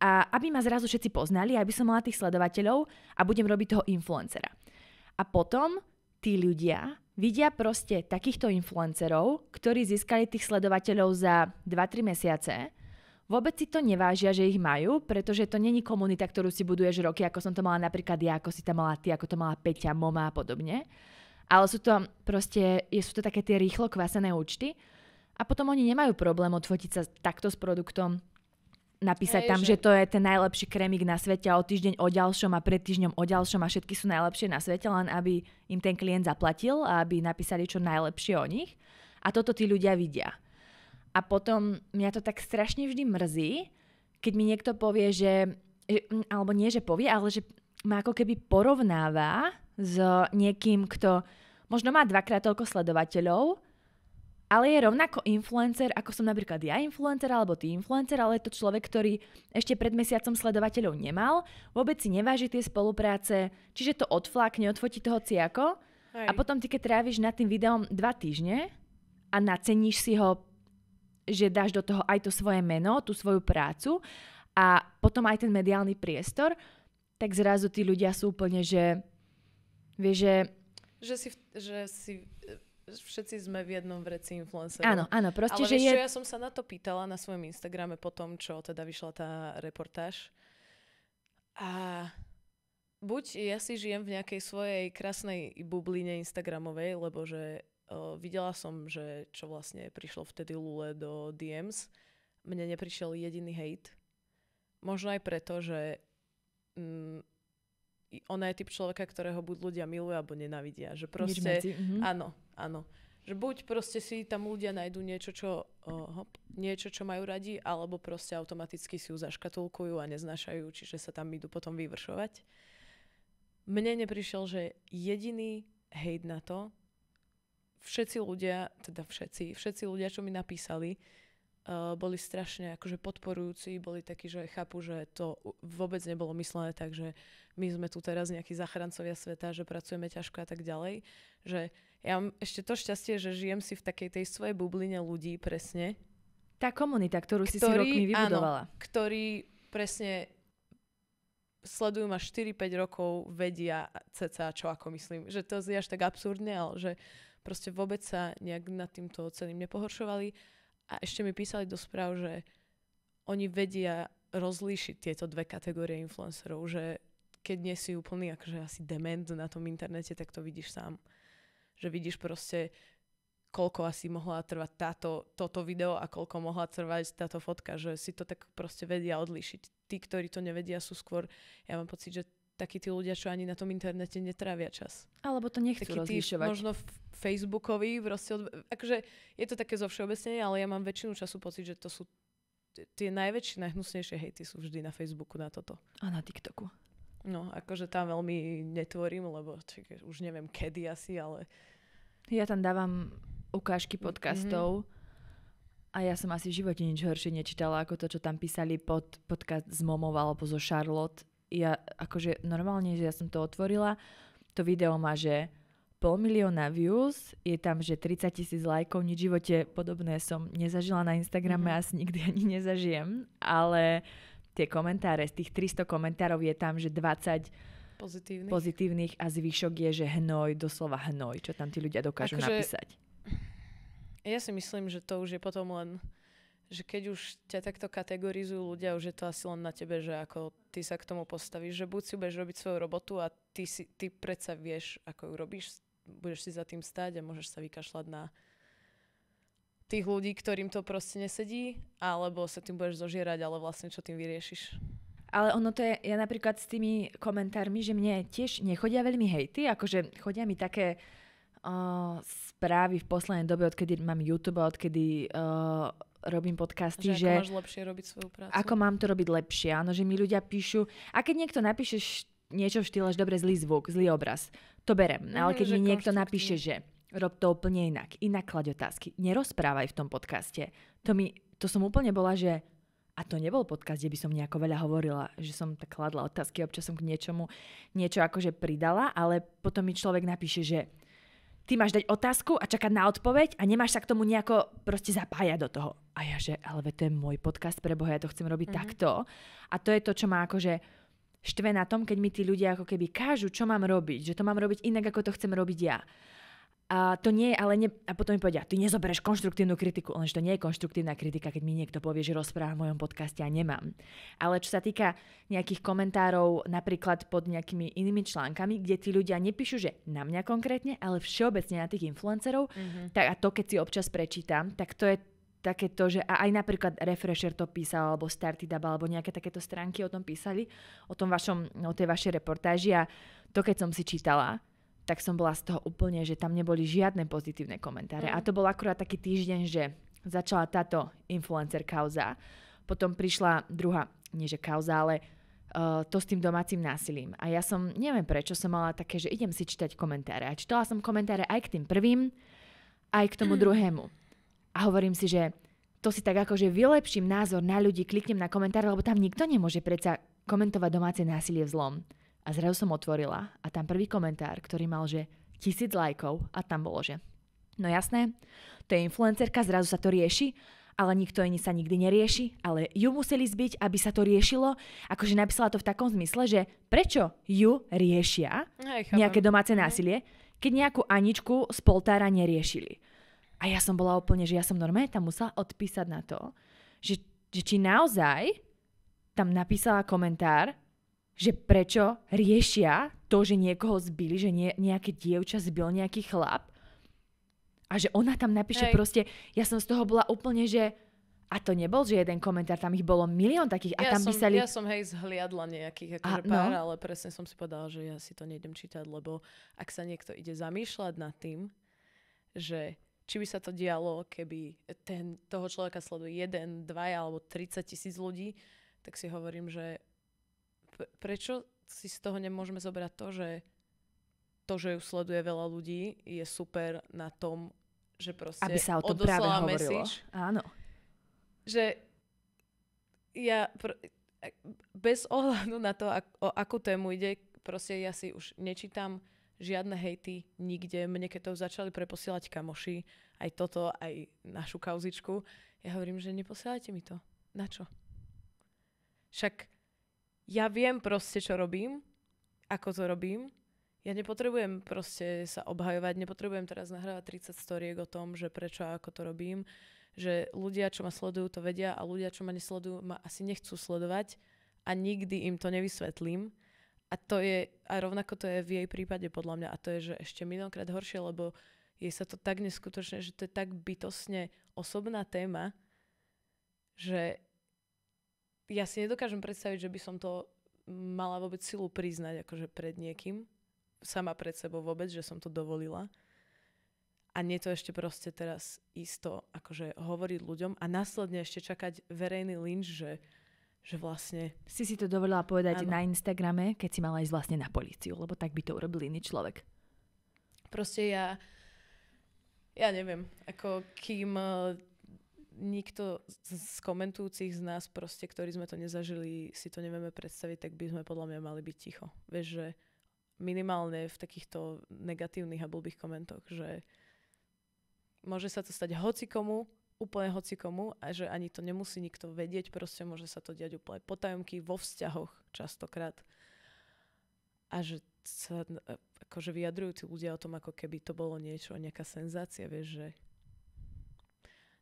a aby ma zrazu všetci poznali, aby som mala tých sledovateľov a budem robiť toho influencera. A potom tí ľudia vidia proste takýchto influencerov, ktorí získali tých sledovateľov za 2-3 mesiace, vôbec si to nevážia, že ich majú, pretože to není komunita, ktorú si buduješ roky, ako som to mala napríklad ja, ako si tam mala ty, ako to mala Peťa, Moma a podobne. Ale sú to proste, sú to také tie rýchlo kvasené účty a potom oni nemajú problém odfotiť sa takto s produktom, napísať Hej, tam, že... že to je ten najlepší krémik na svete a o týždeň o ďalšom a pred týždňom o ďalšom a všetky sú najlepšie na svete, len aby im ten klient zaplatil a aby napísali čo najlepšie o nich. A toto tí ľudia vidia. A potom mňa to tak strašne vždy mrzí, keď mi niekto povie, že, mm, alebo nie, že povie, ale že ma ako keby porovnáva s niekým, kto možno má dvakrát toľko sledovateľov, ale je rovnako influencer, ako som napríklad ja influencer alebo ty influencer, ale je to človek, ktorý ešte pred mesiacom sledovateľov nemal, vôbec si neváži tie spolupráce, čiže to odflákne, odfotí toho ciako Hej. a potom ty, keď tráviš nad tým videom dva týždne a naceníš si ho, že dáš do toho aj to svoje meno, tú svoju prácu a potom aj ten mediálny priestor, tak zrazu tí ľudia sú úplne, že vieš, že... Že si, že si všetci sme v jednom vreci influencerov. Áno, áno, proste, Ale že je... ja som sa na to pýtala na svojom Instagrame po tom, čo teda vyšla tá reportáž. A buď ja si žijem v nejakej svojej krásnej bubline Instagramovej, lebo že uh, videla som, že čo vlastne prišlo vtedy Lule do DMs, mne neprišiel jediný hejt. Možno aj preto, že mm, ona je typ človeka, ktorého buď ľudia milujú alebo nenavidia. Že proste, mhm. áno, áno. Že buď proste si tam ľudia nájdú niečo, čo, oh, hop, niečo, čo majú radi, alebo proste automaticky si ju zaškatulkujú a neznášajú, čiže sa tam idú potom vyvršovať. Mne neprišiel, že jediný hejt na to, všetci ľudia, teda všetci, všetci ľudia, čo mi napísali, uh, boli strašne akože podporujúci, boli takí, že chápu, že to vôbec nebolo myslené tak, že my sme tu teraz nejakí zachrancovia sveta, že pracujeme ťažko a tak ďalej. Že ja mám ešte to šťastie, že žijem si v takej tej svojej bubline ľudí presne. Tá komunita, ktorú ktorý, si si rokmi vybudovala. Áno, ktorí presne sledujú ma 4-5 rokov, vedia cca, čo ako myslím. Že to je až tak absurdne, ale že proste vôbec sa nejak nad týmto celým nepohoršovali a ešte mi písali do správ, že oni vedia rozlíšiť tieto dve kategórie influencerov, že keď nie si úplný akože asi dement na tom internete, tak to vidíš sám. Že vidíš proste, koľko asi mohla trvať táto, toto video a koľko mohla trvať táto fotka, že si to tak proste vedia odlíšiť. Tí, ktorí to nevedia, sú skôr, ja mám pocit, že takí tí ľudia, čo ani na tom internete netrávia čas. Alebo to nechcú takí tí, možno Facebookový, proste, akože je to také zo všeobecnenia, ale ja mám väčšinu času pocit, že to sú tie najväčšie, najhnusnejšie hejty sú vždy na Facebooku na toto. A na TikToku. No, akože tam veľmi netvorím, lebo čiže, už neviem kedy asi, ale... Ja tam dávam ukážky podcastov mm-hmm. a ja som asi v živote nič horšie nečítala ako to, čo tam písali pod podcast z Momov alebo zo Charlotte ja akože normálne, že ja som to otvorila, to video má, že pol milióna views, je tam, že 30 tisíc lajkov, nič v živote podobné som nezažila na Instagrame, mm-hmm. asi nikdy ani nezažijem, ale tie komentáre, z tých 300 komentárov je tam, že 20 pozitívnych, pozitívnych a zvyšok je, že hnoj, doslova hnoj, čo tam tí ľudia dokážu akože, napísať. Ja si myslím, že to už je potom len že keď už ťa takto kategorizujú ľudia, už je to asi len na tebe, že ako ty sa k tomu postavíš, že buď si budeš robiť svoju robotu a ty, si, ty predsa vieš, ako ju robíš, budeš si za tým stať a môžeš sa vykašľať na tých ľudí, ktorým to proste nesedí, alebo sa tým budeš zožierať, ale vlastne čo tým vyriešiš. Ale ono to je, ja napríklad s tými komentármi, že mne tiež nechodia veľmi hejty, akože chodia mi také uh, správy v poslednej dobe, odkedy mám YouTube, odkedy uh, robím podcasty, že... že ako máš lepšie robiť svoju prácu. Ako mám to robiť lepšie, áno, že mi ľudia píšu... A keď niekto napíše št- niečo v štýle, že dobre, zlý zvuk, zlý obraz, to berem. Mm, ale keď mi niekto napíše, že rob to úplne inak, inak klaď otázky, nerozprávaj v tom podcaste. To, mi, to som úplne bola, že a to nebol podcast, kde by som nejako veľa hovorila, že som tak kladla otázky, občas som k niečomu niečo akože pridala, ale potom mi človek napíše, že ty máš dať otázku a čakať na odpoveď a nemáš sa k tomu nejako proste zapájať do toho. A ja že, ale to je môj podcast pre Boha, ja to chcem robiť mm-hmm. takto. A to je to, čo má akože štve na tom, keď mi tí ľudia ako keby kážu, čo mám robiť, že to mám robiť inak, ako to chcem robiť ja. A to nie je, ale ne, a potom mi povedia, ty nezobereš konštruktívnu kritiku, lenže to nie je konštruktívna kritika, keď mi niekto povie, že rozpráva v mojom podcaste a nemám. Ale čo sa týka nejakých komentárov napríklad pod nejakými inými článkami, kde tí ľudia nepíšu, že na mňa konkrétne, ale všeobecne na tých influencerov, mm-hmm. tak a to keď si občas prečítam, tak to je takéto, že a aj napríklad Refresher to písal, alebo Starty Dub, alebo nejaké takéto stránky o tom písali, o, tom vašom, o tej vašej reportáži a to keď som si čítala, tak som bola z toho úplne, že tam neboli žiadne pozitívne komentáre. Mm. A mhm. to bol akurát taký týždeň, že začala táto influencer kauza, potom prišla druhá, nie že kauza, ale uh, to s tým domácim násilím. A ja som, neviem prečo, som mala také, že idem si čítať komentáre. A čítala som komentáre aj k tým prvým, aj k tomu mm. druhému. A hovorím si, že to si tak akože vylepším názor na ľudí, kliknem na komentáre, lebo tam nikto nemôže predsa komentovať domáce násilie v zlom. A zrazu som otvorila a tam prvý komentár, ktorý mal, že tisíc lajkov a tam bolo, že no jasné, to je influencerka, zrazu sa to rieši, ale nikto iný sa nikdy nerieši, ale ju museli zbiť, aby sa to riešilo. Akože napísala to v takom zmysle, že prečo ju riešia no, nejaké domáce mhm. násilie, keď nejakú Aničku z Poltára neriešili. A ja som bola úplne, že ja som normálne tam musela odpísať na to, že, že či naozaj tam napísala komentár, že prečo riešia to, že niekoho zbili, že nie, nejaké dievča zbil nejaký chlap a že ona tam napíše Hej. proste, ja som z toho bola úplne, že a to nebol, že jeden komentár, tam ich bolo milión takých a ja tam som, písali... Ja som hej zhliadla nejakých akože a, no? pár, no. ale presne som si povedala, že ja si to nejdem čítať, lebo ak sa niekto ide zamýšľať nad tým, že či by sa to dialo, keby ten, toho človeka sleduje jeden, dvaja alebo 30 tisíc ľudí, tak si hovorím, že prečo si z toho nemôžeme zobrať to, že to, že ju sleduje veľa ľudí, je super na tom, že proste Aby sa o tom práve hovorilo. Áno. Že ja pr- bez ohľadu na to, ak- o akú tému ide, proste ja si už nečítam žiadne hejty nikde. Mne keď to začali preposielať kamoši, aj toto, aj našu kauzičku, ja hovorím, že neposielajte mi to. Na čo? Však ja viem proste, čo robím, ako to robím. Ja nepotrebujem proste sa obhajovať, nepotrebujem teraz nahrávať 30 storiek o tom, že prečo a ako to robím. Že ľudia, čo ma sledujú, to vedia a ľudia, čo ma nesledujú, ma asi nechcú sledovať a nikdy im to nevysvetlím. A to je, a rovnako to je v jej prípade podľa mňa, a to je, že ešte minokrát horšie, lebo jej sa to tak neskutočne, že to je tak bytosne osobná téma, že ja si nedokážem predstaviť, že by som to mala vôbec silu priznať akože pred niekým, sama pred sebou vôbec, že som to dovolila. A nie to ešte proste teraz isto akože hovoriť ľuďom a následne ešte čakať verejný lynč, že, že vlastne... Si si to dovolila povedať ano. na Instagrame, keď si mala ísť vlastne na políciu, lebo tak by to urobil iný človek. Proste ja... Ja neviem, ako kým eh, nikto z komentujúcich z nás proste, ktorí sme to nezažili, si to nevieme predstaviť, tak by sme podľa mňa mali byť ticho. Vieš, že minimálne v takýchto negatívnych a blbých komentoch, že môže sa to stať hocikomu, úplne hocikomu a že ani to nemusí nikto vedieť, proste môže sa to diať úplne potajomky vo vzťahoch častokrát. A že sa e, akože vyjadrujúci ľudia o tom, ako keby to bolo niečo, nejaká senzácia, vieš, že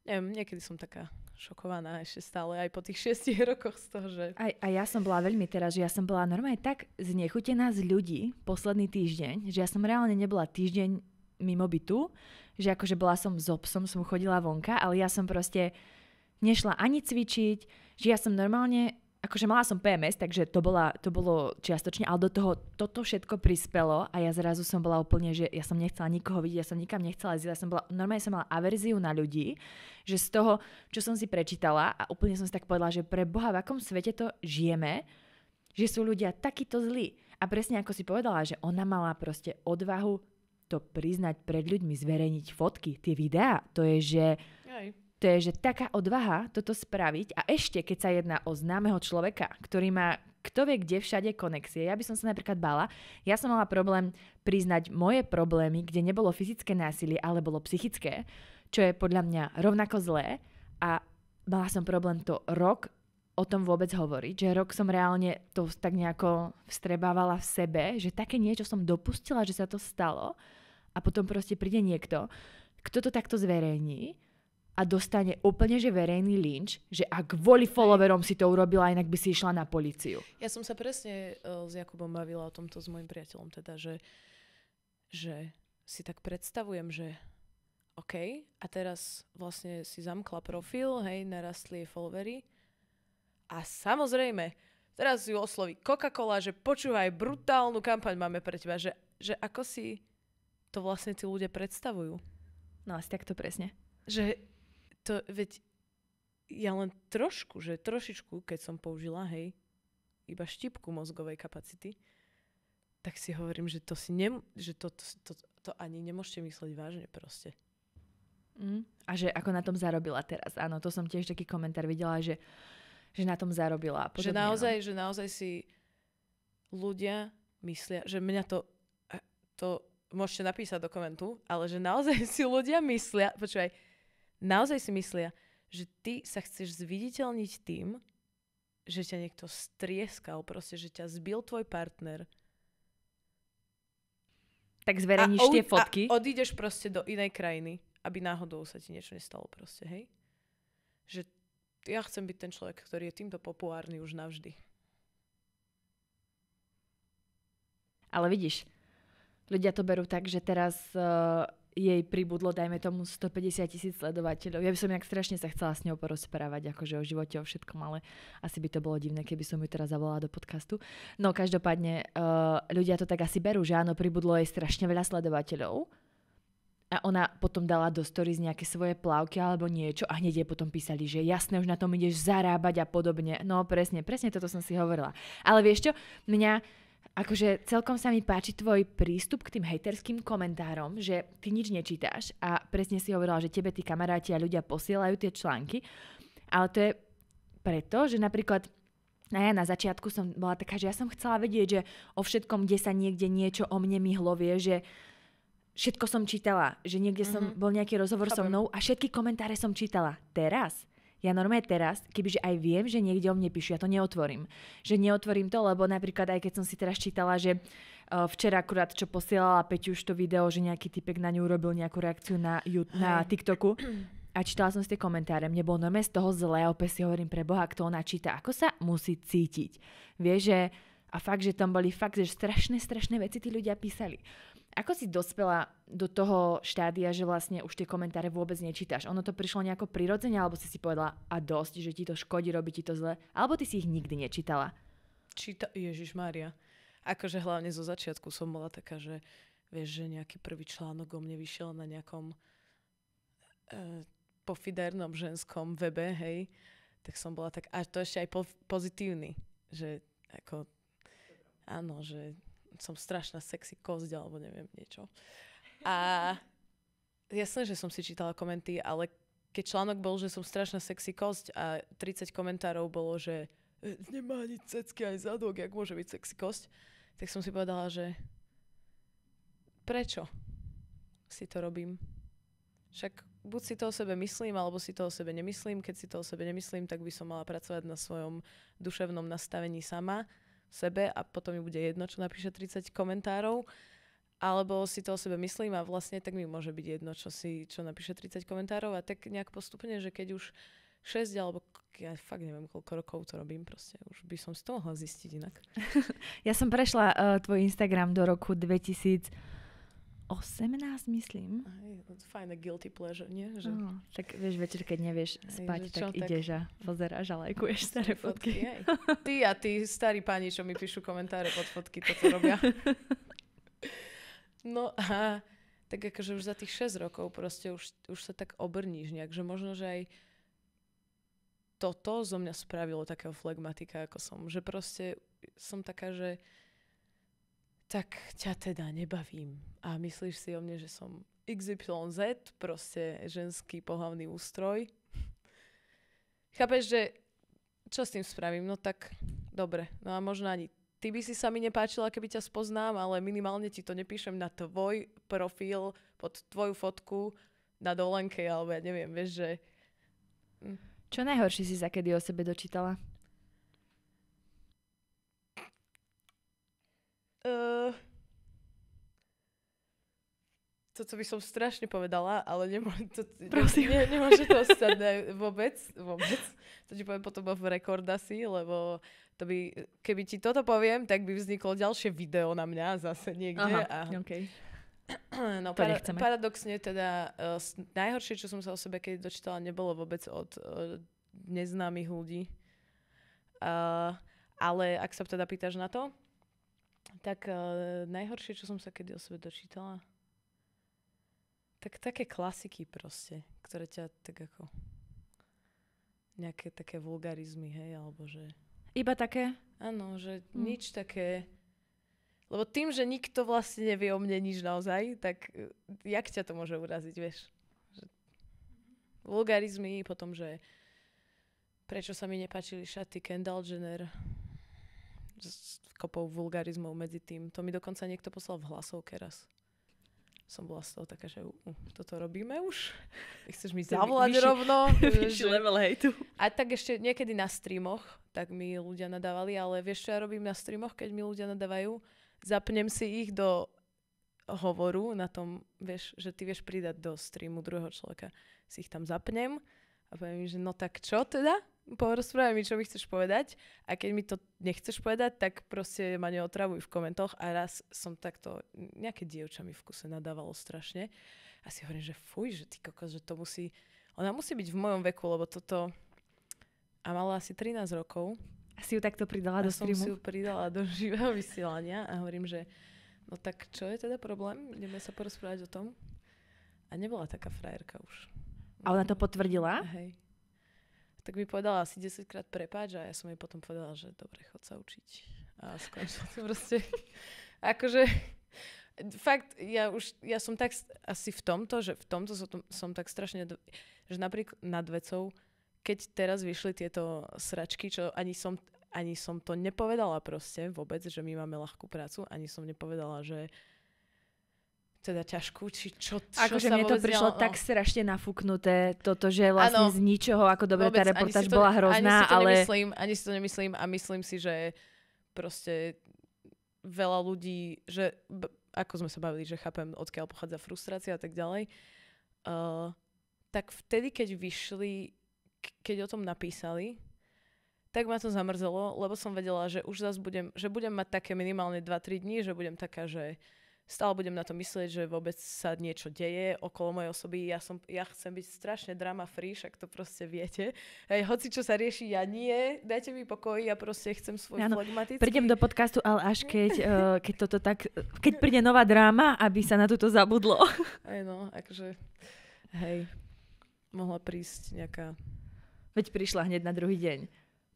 Neviem, niekedy som taká šokovaná ešte stále aj po tých šiestich rokoch z toho, že... A, a ja som bola veľmi teraz, že ja som bola normálne tak znechutená z ľudí posledný týždeň, že ja som reálne nebola týždeň mimo bytu, že akože bola som s obsom, som chodila vonka, ale ja som proste nešla ani cvičiť, že ja som normálne akože mala som PMS, takže to, bola, to bolo čiastočne, ale do toho toto všetko prispelo a ja zrazu som bola úplne, že ja som nechcela nikoho vidieť, ja som nikam nechcela ísť, ja som bola, normálne som mala averziu na ľudí, že z toho, čo som si prečítala a úplne som si tak povedala, že pre Boha, v akom svete to žijeme, že sú ľudia takíto zlí. A presne ako si povedala, že ona mala proste odvahu to priznať pred ľuďmi, zverejniť fotky, tie videá, to je, že... Aj to je, že taká odvaha toto spraviť a ešte, keď sa jedná o známeho človeka, ktorý má kto vie kde všade konexie. Ja by som sa napríklad bála. Ja som mala problém priznať moje problémy, kde nebolo fyzické násilie, ale bolo psychické, čo je podľa mňa rovnako zlé a mala som problém to rok o tom vôbec hovoriť, že rok som reálne to tak nejako vstrebávala v sebe, že také niečo som dopustila, že sa to stalo a potom proste príde niekto, kto to takto zverejní a dostane úplne, že verejný lynč, že ak kvôli followerom si to urobila, inak by si išla na policiu. Ja som sa presne uh, s Jakubom bavila o tomto s môjim priateľom, teda, že, že si tak predstavujem, že OK, a teraz vlastne si zamkla profil, hej, narastli jej followery a samozrejme, teraz ju osloví Coca-Cola, že počúvaj, brutálnu kampaň máme pre teba, že, že ako si to vlastne tí ľudia predstavujú. No asi takto presne. Že to, veď ja len trošku, že trošičku, keď som použila, hej, iba štipku mozgovej kapacity, tak si hovorím, že to si nem, že to, to, to, to ani nemôžete mysleť vážne proste. Mm. A že ako na tom zarobila teraz. Áno, to som tiež taký komentár videla, že, že na tom zarobila. Podobne, že no. naozaj, no. že naozaj si ľudia myslia, že mňa to, eh, to môžete napísať do komentu, ale že naozaj si ľudia myslia, počúvaj, naozaj si myslia, že ty sa chceš zviditeľniť tým, že ťa niekto strieskal, proste, že ťa zbil tvoj partner. Tak zverejníš a tie fotky. A odídeš proste do inej krajiny, aby náhodou sa ti niečo nestalo proste, hej? Že ja chcem byť ten človek, ktorý je týmto populárny už navždy. Ale vidíš, ľudia to berú tak, že teraz uh, jej pribudlo, dajme tomu, 150 tisíc sledovateľov. Ja by som jak strašne sa chcela s ňou porozprávať, akože o živote, o všetkom, ale asi by to bolo divné, keby som ju teraz zavolala do podcastu. No každopádne, uh, ľudia to tak asi berú, že áno, pribudlo jej strašne veľa sledovateľov a ona potom dala do stories nejaké svoje plavky alebo niečo a hneď jej potom písali, že jasné, už na tom ideš zarábať a podobne. No presne, presne toto som si hovorila. Ale vieš čo, mňa Akože celkom sa mi páči tvoj prístup k tým hejterským komentárom, že ty nič nečítáš a presne si hovorila, že tebe tí kamaráti a ľudia posielajú tie články, ale to je preto, že napríklad a ja na začiatku som bola taká, že ja som chcela vedieť, že o všetkom, kde sa niekde niečo o mne myhlo, vie, že všetko som čítala, že niekde mm-hmm. som mhm. bol nejaký rozhovor Chabem. so mnou a všetky komentáre som čítala. Teraz ja normálne teraz, kebyže aj viem, že niekde o mne píšu, ja to neotvorím. Že neotvorím to, lebo napríklad aj keď som si teraz čítala, že e, včera akurát, čo posielala už to video, že nejaký typek na ňu urobil nejakú reakciu na, na TikToku, a čítala som si tie komentáre. Mne bolo normálne z toho zlé, opäť si hovorím pre Boha, kto ona číta, ako sa musí cítiť. Vie, že a fakt, že tam boli fakt, že strašné, strašné veci tí ľudia písali. Ako si dospela do toho štádia, že vlastne už tie komentáre vôbec nečítaš? Ono to prišlo nejako prirodzene, alebo si si povedala a dosť, že ti to škodí, robí ti to zle? Alebo ty si ich nikdy nečítala? Číta... Ježiš Mária. Akože hlavne zo začiatku som bola taká, že vieš, že nejaký prvý článok o mne vyšiel na nejakom e, pofidernom ženskom webe, hej, tak som bola tak, a to ešte aj pozitívny, že ako, áno, že som strašná sexy kozď, alebo neviem niečo. A jasné, že som si čítala komenty, ale keď článok bol, že som strašná sexy kosť a 30 komentárov bolo, že e, nemá ani cecky aj zadok, jak môže byť sexy kosť, tak som si povedala, že prečo si to robím? Však buď si to o sebe myslím, alebo si to o sebe nemyslím. Keď si to o sebe nemyslím, tak by som mala pracovať na svojom duševnom nastavení sama sebe a potom mi bude jedno, čo napíše 30 komentárov, alebo si to o sebe myslím a vlastne tak mi môže byť jedno, čo, si, čo napíše 30 komentárov a tak nejak postupne, že keď už 6 alebo ja fakt neviem, koľko rokov to robím, proste už by som z toho mohla zistiť inak. ja som prešla uh, tvoj Instagram do roku 2000 18, myslím. Aj, fajn, guilty pleasure, nie? Že... No, tak vieš, večer, keď nevieš spať, Aj, tak, tak ideš a pozeráš a lajkuješ staré fotky. fotky. Ty a ty starí páni, čo mi píšu komentáre pod fotky, to to robia. No a tak akože už za tých 6 rokov proste už, už sa tak obrníš nejak, že možno, že aj toto zo mňa spravilo takého flegmatika, ako som. Že proste som taká, že tak ťa teda nebavím. A myslíš si o mne, že som XYZ, proste ženský pohľavný ústroj. Chápeš, že čo s tým spravím? No tak, dobre. No a možno ani ty by si sa mi nepáčila, keby ťa spoznám, ale minimálne ti to nepíšem na tvoj profil, pod tvoju fotku na dolenke, alebo ja neviem, vieš, že... Čo najhoršie si sa kedy o sebe dočítala? Uh, eh, toto by som strašne povedala, ale nemô, to, Prosím. Ne, nemôže to ostať ne, vôbec, vôbec. To ti poviem potom v rekord asi, lebo to by, keby ti toto poviem, tak by vzniklo ďalšie video na mňa zase niekde. Aha, a, okay. No, to para, paradoxne teda uh, najhoršie, čo som sa o sebe keď dočítala, nebolo vôbec od uh, neznámych ľudí. Uh, ale ak sa teda pýtaš na to, tak uh, najhoršie, čo som sa kedy o sebe dočítala, tak také klasiky proste, ktoré ťa tak ako nejaké také vulgarizmy, hej, alebo že... Iba také? Áno, že mm. nič také... Lebo tým, že nikto vlastne nevie o mne nič naozaj, tak eh, jak ťa to môže uraziť, vieš? Že... Vulgarizmy, potom, že prečo sa mi nepáčili šaty Kendall Jenner, s kopou vulgarizmov medzi tým. To mi dokonca niekto poslal v hlasovke raz. Som bola z toho taká, že uh, toto robíme už. Chceš mi zavolať vyši, rovno. Vyšší level hejtu. A tak ešte niekedy na streamoch, tak mi ľudia nadávali, ale vieš, čo ja robím na streamoch, keď mi ľudia nadávajú? Zapnem si ich do hovoru na tom, vieš, že ty vieš pridať do streamu druhého človeka. Si ich tam zapnem a poviem, že no tak čo teda? porozprávaj mi, čo mi chceš povedať a keď mi to nechceš povedať, tak proste ma neotravuj v komentoch a raz som takto, nejaké dievča mi v kuse nadávalo strašne a si hovorím, že fuj, že ty kokos, že to musí, ona musí byť v mojom veku, lebo toto a mala asi 13 rokov. A si ju takto pridala a do streamu? som si ju pridala do živého vysielania a hovorím, že no tak čo je teda problém? Ideme sa porozprávať o tom. A nebola taká frajerka už. A ona to potvrdila? Hej tak mi povedala asi 10 krát prepáč a ja som jej potom povedala, že dobre, chod sa učiť. A skončila to proste. akože, fakt, ja už, ja som tak asi v tomto, že v tomto som, som tak strašne, že napríklad nad vecou, keď teraz vyšli tieto sračky, čo ani som, ani som to nepovedala proste vôbec, že my máme ľahkú prácu, ani som nepovedala, že uh, teda ťažkú, či čo, čo akože sa mne to prišlo no. tak strašne nafúknuté, toto, že vlastne ano, z ničoho, ako dobre tá reportáž bola hrozná, ani si to ale... Nemyslím, ani si to nemyslím a myslím si, že proste veľa ľudí, že ako sme sa bavili, že chápem, odkiaľ pochádza frustrácia a tak ďalej, uh, tak vtedy, keď vyšli, keď o tom napísali, tak ma to zamrzelo, lebo som vedela, že už zase budem, že budem mať také minimálne 2-3 dní, že budem taká, že stále budem na to myslieť, že vôbec sa niečo deje okolo mojej osoby. Ja, som, ja chcem byť strašne drama free, však to proste viete. Hej, hoci čo sa rieši, ja nie. Dajte mi pokoj, ja proste chcem svoj ano, flagmatický. Prídem do podcastu, ale až keď, uh, keď toto tak... Keď príde nová dráma, aby sa na toto zabudlo. Aj no, akože... Hej, mohla prísť nejaká... Veď prišla hneď na druhý deň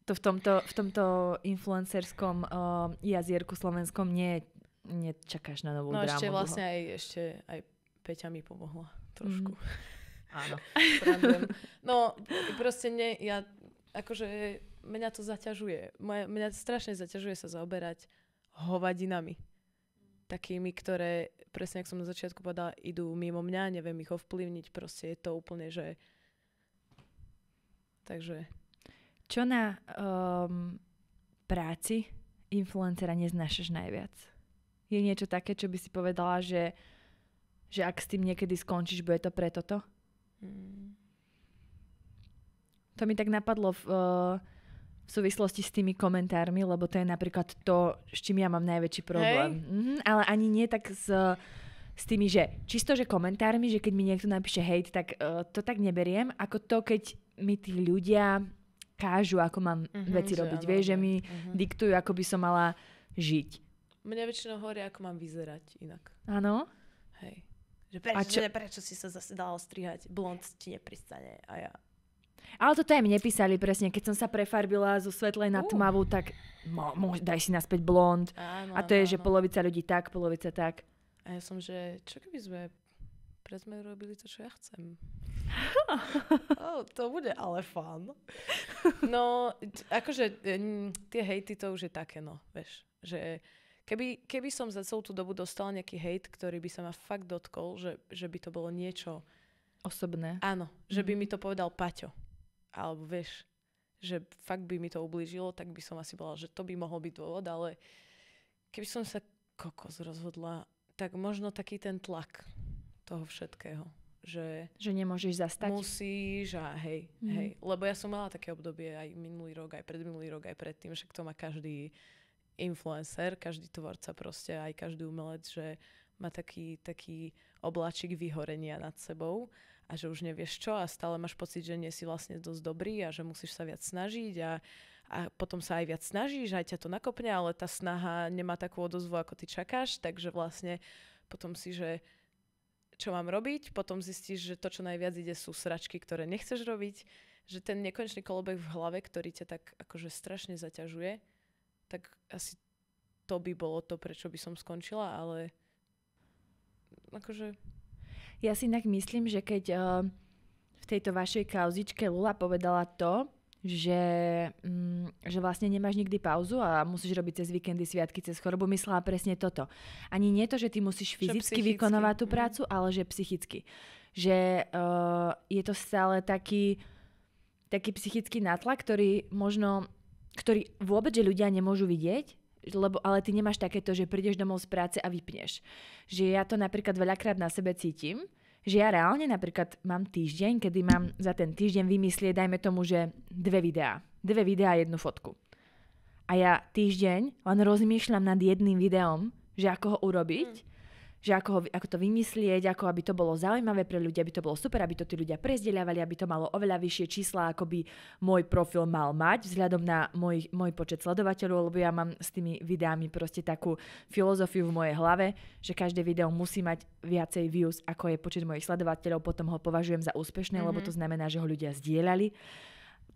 to v tomto, v tomto influencerskom uh, jazierku slovenskom nie je nečakáš na novú no, drámu. No ešte vlastne aj, ešte aj Peťa mi pomohla trošku. Mm. Áno. no proste nie, ja akože mňa to zaťažuje. Moja, mňa strašne zaťažuje sa zaoberať hovadinami. Takými, ktoré, presne ako som na začiatku povedala, idú mimo mňa, neviem ich ovplyvniť. Proste je to úplne, že... Takže... Čo na um, práci influencera neznášaš najviac? Je niečo také, čo by si povedala, že, že ak s tým niekedy skončíš, bude to pre toto? Mm. To mi tak napadlo v, eh, v súvislosti s tými komentármi, lebo to je napríklad to, s čím ja mám najväčší problém. Hej. Mhm, ale ani nie tak s, s tými, že čisto, že komentármi, že keď mi niekto napíše hejt, tak uh, to tak neberiem, ako to, keď mi tí ľudia kážu, ako mám uh-huh, veci robiť. Vieš, že mi uh-huh. diktujú, ako by som mala žiť. Mne väčšinou hovoria, ako mám vyzerať inak. Áno? Hej. Že prečo, a čo? Ne, prečo si sa zase dala strihať? Blond ti nepristane a ja. Ale toto aj mi nepísali presne. Keď som sa prefarbila zo svetlej na uh. tmavú, tak mo, mo, daj si naspäť blond. Áno, a to áno, je, že áno. polovica ľudí tak, polovica tak. A ja som, že čo keby sme pre sme robili to, čo ja chcem. oh, to bude ale fun. No, akože tie hejty to už je také, no, vieš, že Keby, keby som za celú tú dobu dostala nejaký hate, ktorý by sa ma fakt dotkol, že, že by to bolo niečo... Osobné. Áno, že by mhm. mi to povedal Paťo. Alebo vieš, že fakt by mi to ublížilo, tak by som asi bola, že to by mohol byť dôvod, ale keby som sa kokos rozhodla, tak možno taký ten tlak toho všetkého. Že, že nemôžeš zastať. Musíš a hej, mm. hej. Lebo ja som mala také obdobie aj minulý rok, aj predminulý rok, aj predtým, však to má každý influencer, každý tvorca proste, aj každý umelec, že má taký, taký obláčik vyhorenia nad sebou a že už nevieš čo a stále máš pocit, že nie si vlastne dosť dobrý a že musíš sa viac snažiť a, a potom sa aj viac snažíš, aj ťa to nakopne, ale tá snaha nemá takú odozvu, ako ty čakáš, takže vlastne potom si, že čo mám robiť, potom zistíš, že to, čo najviac ide, sú sračky, ktoré nechceš robiť, že ten nekonečný kolobek v hlave, ktorý ťa tak akože strašne zaťažuje, tak asi to by bolo to, prečo by som skončila, ale akože... Ja si inak myslím, že keď uh, v tejto vašej kauzičke Lula povedala to, že, mm, že vlastne nemáš nikdy pauzu a musíš robiť cez víkendy, sviatky, cez chorobu, myslela presne toto. Ani nie to, že ty musíš fyzicky vykonovať tú mhm. prácu, mm. ale že psychicky. Že uh, je to stále taký, taký psychický nátlak, ktorý možno ktorý vôbec, že ľudia nemôžu vidieť, lebo, ale ty nemáš takéto, že prídeš domov z práce a vypneš. Že ja to napríklad veľakrát na sebe cítim, že ja reálne napríklad mám týždeň, kedy mám za ten týždeň vymyslieť, dajme tomu, že dve videá. Dve videá a jednu fotku. A ja týždeň len rozmýšľam nad jedným videom, že ako ho urobiť. Mm že ako, ho, ako to vymyslieť, ako aby to bolo zaujímavé pre ľudia, aby to bolo super, aby to tí ľudia prezdeľavali, aby to malo oveľa vyššie čísla, ako by môj profil mal mať, vzhľadom na môj, môj počet sledovateľov, lebo ja mám s tými videami proste takú filozofiu v mojej hlave, že každé video musí mať viacej views, ako je počet mojich sledovateľov, potom ho považujem za úspešné, mm-hmm. lebo mhm. to znamená, že ho ľudia zdieľali.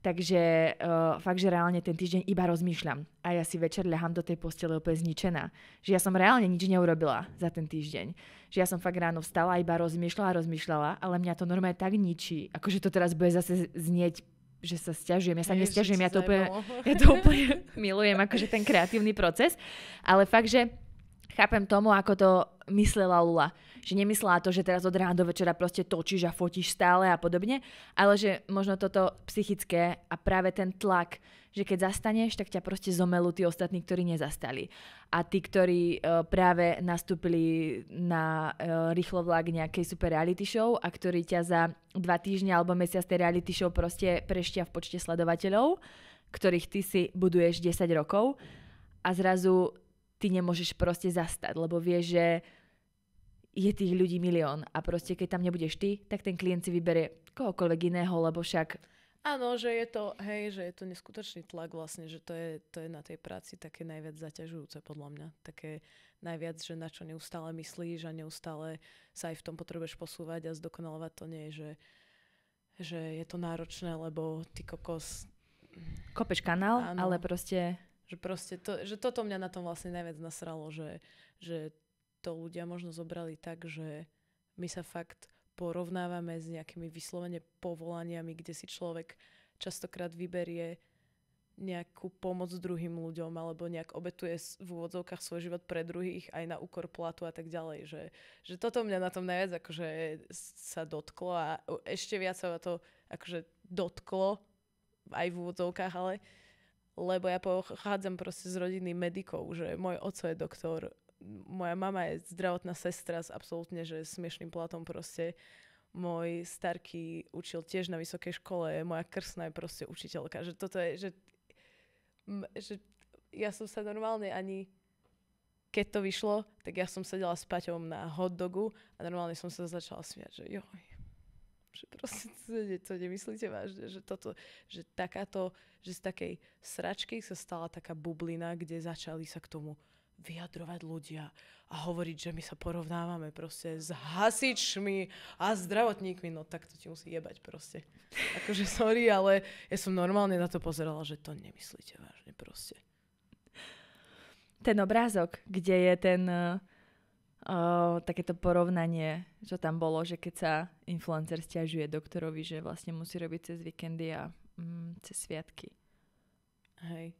Takže uh, fakt, že reálne ten týždeň iba rozmýšľam. A ja si večer ľahám do tej postele úplne zničená. Že ja som reálne nič neurobila za ten týždeň. Že ja som fakt ráno vstala, iba rozmýšľala, rozmýšľala, ale mňa to normálne tak ničí. Akože to teraz bude zase znieť že sa stiažujem. Ja sa nestiažujem, ja to, úplne, ja to úplne milujem, akože ten kreatívny proces. Ale fakt, že chápem tomu, ako to myslela Lula že nemyslela to, že teraz od rána do večera proste točíš a fotíš stále a podobne, ale že možno toto psychické a práve ten tlak, že keď zastaneš, tak ťa proste zomelú tí ostatní, ktorí nezastali. A tí, ktorí uh, práve nastúpili na uh, e, rýchlo vlak nejakej super reality show a ktorí ťa za dva týždne alebo mesiac tej reality show proste preštia v počte sledovateľov, ktorých ty si buduješ 10 rokov a zrazu ty nemôžeš proste zastať, lebo vieš, že je tých ľudí milión a proste keď tam nebudeš ty, tak ten klient si vyberie kohokoľvek iného, lebo však... Áno, že je to, hej, že je to neskutočný tlak vlastne, že to je, to je na tej práci také najviac zaťažujúce podľa mňa. Také najviac, že na čo neustále myslíš a neustále sa aj v tom potrebuješ posúvať a zdokonalovať to nie, že, že je to náročné, lebo ty kokos... Kopeš kanál, áno, ale proste... Že proste to, že toto mňa na tom vlastne najviac nasralo, že, že to ľudia možno zobrali tak, že my sa fakt porovnávame s nejakými vyslovene povolaniami, kde si človek častokrát vyberie nejakú pomoc druhým ľuďom alebo nejak obetuje v úvodzovkách svoj život pre druhých aj na úkor platu a tak ďalej. Že, že toto mňa na tom najviac akože sa dotklo a ešte viac sa to akože dotklo aj v úvodzovkách, ale lebo ja pochádzam proste z rodiny medikov, že môj oco je doktor, moja mama je zdravotná sestra s absolútne, že smiešným platom proste. Môj starký učil tiež na vysokej škole, moja krsná je proste učiteľka. Že toto je, že, že ja som sa normálne ani keď to vyšlo, tak ja som sedela s Paťom na hotdogu a normálne som sa začala smiať, že joj, že proste to, ne, to nemyslíte vážne, že toto, že takáto, že z takej sračky sa stala taká bublina, kde začali sa k tomu vyjadrovať ľudia a hovoriť, že my sa porovnávame proste s hasičmi a zdravotníkmi, no tak to ti musí jebať proste. Akože sorry, ale ja som normálne na to pozerala, že to nemyslíte vážne proste. Ten obrázok, kde je ten uh, takéto porovnanie, čo tam bolo, že keď sa influencer stiažuje doktorovi, že vlastne musí robiť cez víkendy a mm, cez sviatky. Hej.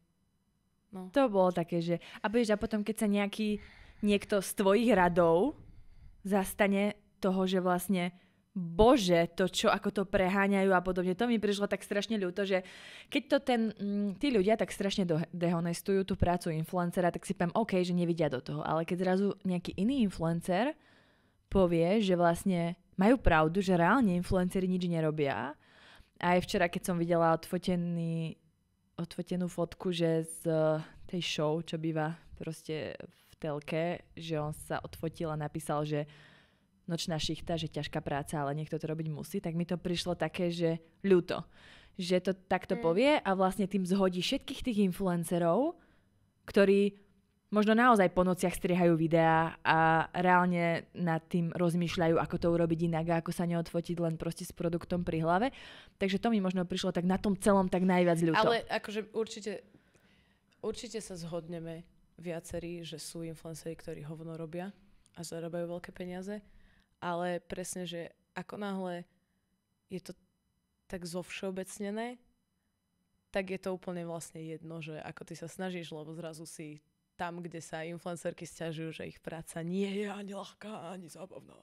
No. To bolo také, že... A budeš a potom, keď sa nejaký niekto z tvojich radov zastane toho, že vlastne bože, to čo, ako to preháňajú a podobne. To mi prišlo tak strašne ľúto, že keď to ten, mm, tí ľudia tak strašne dehonestujú tú prácu influencera, tak si poviem, OK, že nevidia do toho. Ale keď zrazu nejaký iný influencer povie, že vlastne majú pravdu, že reálne influenceri nič nerobia. A aj včera, keď som videla odfotený odfotenú fotku, že z eh, tej show, čo býva proste v telke, že on sa odfotil a napísal, že nočná šichta, že ťažká práca, ale niekto to robiť musí, tak mi to prišlo také, že ľúto. Že to takto mm. povie a vlastne tým zhodí všetkých tých influencerov, ktorí možno naozaj po nociach striehajú videá a reálne nad tým rozmýšľajú, ako to urobiť inak a ako sa neodfotiť len proste s produktom pri hlave. Takže to mi možno prišlo tak na tom celom tak najviac ľúto. Ale akože určite, určite sa zhodneme viacerí, že sú influenceri, ktorí hovno robia a zarábajú veľké peniaze, ale presne, že ako náhle je to tak zovšeobecnené, tak je to úplne vlastne jedno, že ako ty sa snažíš, lebo zrazu si tam, kde sa influencerky stiažujú, že ich práca nie je ani ľahká, ani zábavná.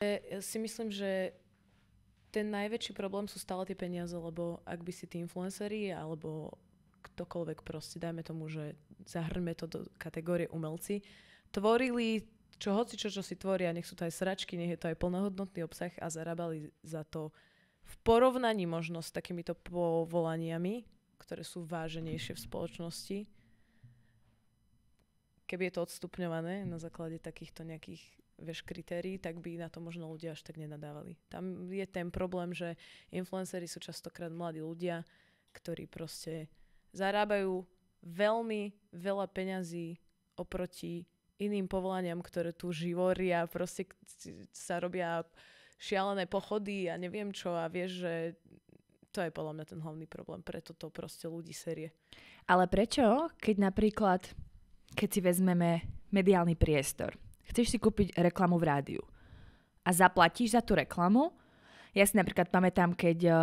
E, ja si myslím, že ten najväčší problém sú stále tie peniaze, lebo ak by si tí influenceri alebo ktokoľvek proste, dajme tomu, že zahrňme to do kategórie umelci, tvorili čo hoci čo, čo si tvoria, nech sú to aj sračky, nech je to aj plnohodnotný obsah a zarábali za to v porovnaní možno s takýmito povolaniami, ktoré sú váženejšie v spoločnosti, keby je to odstupňované na základe takýchto nejakých vieš, kritérií, tak by na to možno ľudia až tak nenadávali. Tam je ten problém, že influencery sú častokrát mladí ľudia, ktorí proste zarábajú veľmi veľa peňazí oproti iným povolaniam, ktoré tu živoria, proste sa robia šialené pochody a neviem čo a vieš, že to je podľa mňa ten hlavný problém, preto to proste ľudí serie. Ale prečo, keď napríklad keď si vezmeme mediálny priestor. Chceš si kúpiť reklamu v rádiu a zaplatíš za tú reklamu. Ja si napríklad pamätám, keď uh,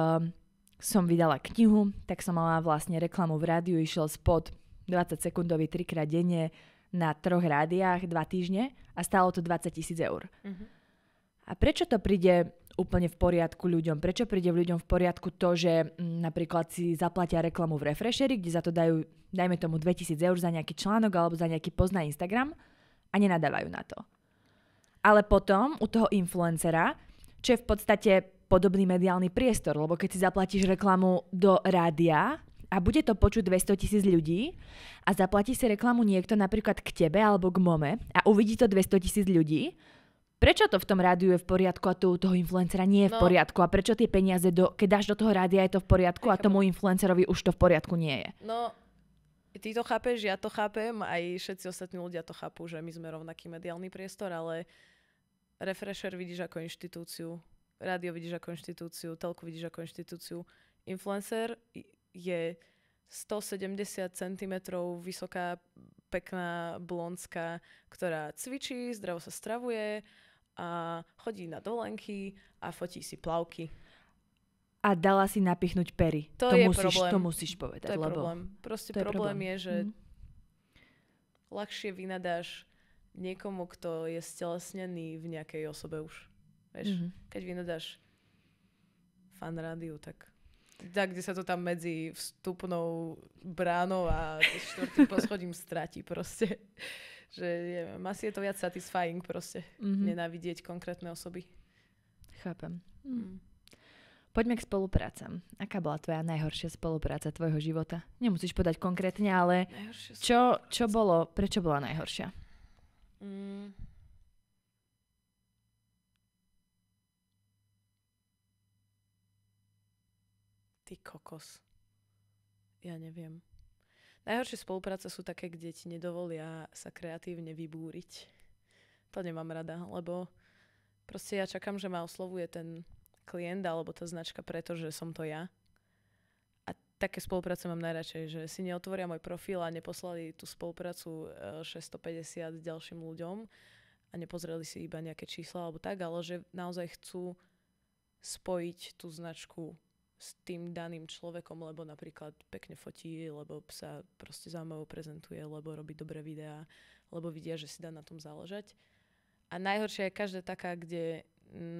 som vydala knihu, tak som mala vlastne reklamu v rádiu, išiel spod 20 sekundový trikrát denne na troch rádiách dva týždne a stálo to 20 tisíc eur. Uh-huh. A prečo to príde úplne v poriadku ľuďom? Prečo príde v ľuďom v poriadku to, že m, mm, napríklad si zaplatia reklamu v Refresheri, kde za to dajú dajme tomu 2000 eur za nejaký článok alebo za nejaký post na Instagram a nenadávajú na to. Ale potom u toho influencera, čo je v podstate podobný mediálny priestor, lebo keď si zaplatíš reklamu do rádia a bude to počuť 200 tisíc ľudí a zaplatí si reklamu niekto napríklad k tebe alebo k mome a uvidí to 200 tisíc ľudí, prečo to v tom rádiu je v poriadku a to u toho influencera nie je no. v poriadku a prečo tie peniaze, do, keď dáš do toho rádia je to v poriadku a tomu influencerovi už to v poriadku nie je? No ty to chápeš, ja to chápem, aj všetci ostatní ľudia to chápu, že my sme rovnaký mediálny priestor, ale refresher vidíš ako inštitúciu, rádio vidíš ako inštitúciu, telku vidíš ako inštitúciu. Influencer je 170 cm vysoká, pekná blondská, ktorá cvičí, zdravo sa stravuje a chodí na dolenky a fotí si plavky a dala si napichnúť pery. To, to je musíš, problém. To musíš povedať. To je lebo problém. Proste to problém, je problém je, že mm. ľahšie vynadáš niekomu, kto je stelesnený v nejakej osobe už. Vieš, mm-hmm. keď vynadáš fan rádiu, tak tak, kde sa to tam medzi vstupnou bránou a štvrtým poschodím stratí proste. Že je, asi je to viac satisfying proste mm-hmm. nenávidieť konkrétne osoby. Chápem. Mm. Poďme k spoluprácam. Aká bola tvoja najhoršia spolupráca tvojho života? Nemusíš podať konkrétne, ale čo, čo bolo, prečo bola najhoršia? Mm. Ty kokos. Ja neviem. Najhoršie spolupráce sú také, kde ti nedovolia sa kreatívne vybúriť. To nemám rada, lebo proste ja čakám, že ma oslovuje ten klient alebo tá značka, pretože som to ja. A také spolupráce mám najradšej, že si neotvoria môj profil a neposlali tú spoluprácu 650 eh, ďalším ľuďom a nepozreli si iba nejaké čísla alebo tak, ale že naozaj chcú spojiť tú značku s tým daným človekom, lebo napríklad pekne fotí, lebo sa proste zaujímavo prezentuje, lebo robí dobré videá, lebo vidia, že si dá na tom záležať. A najhoršia je každá taká, kde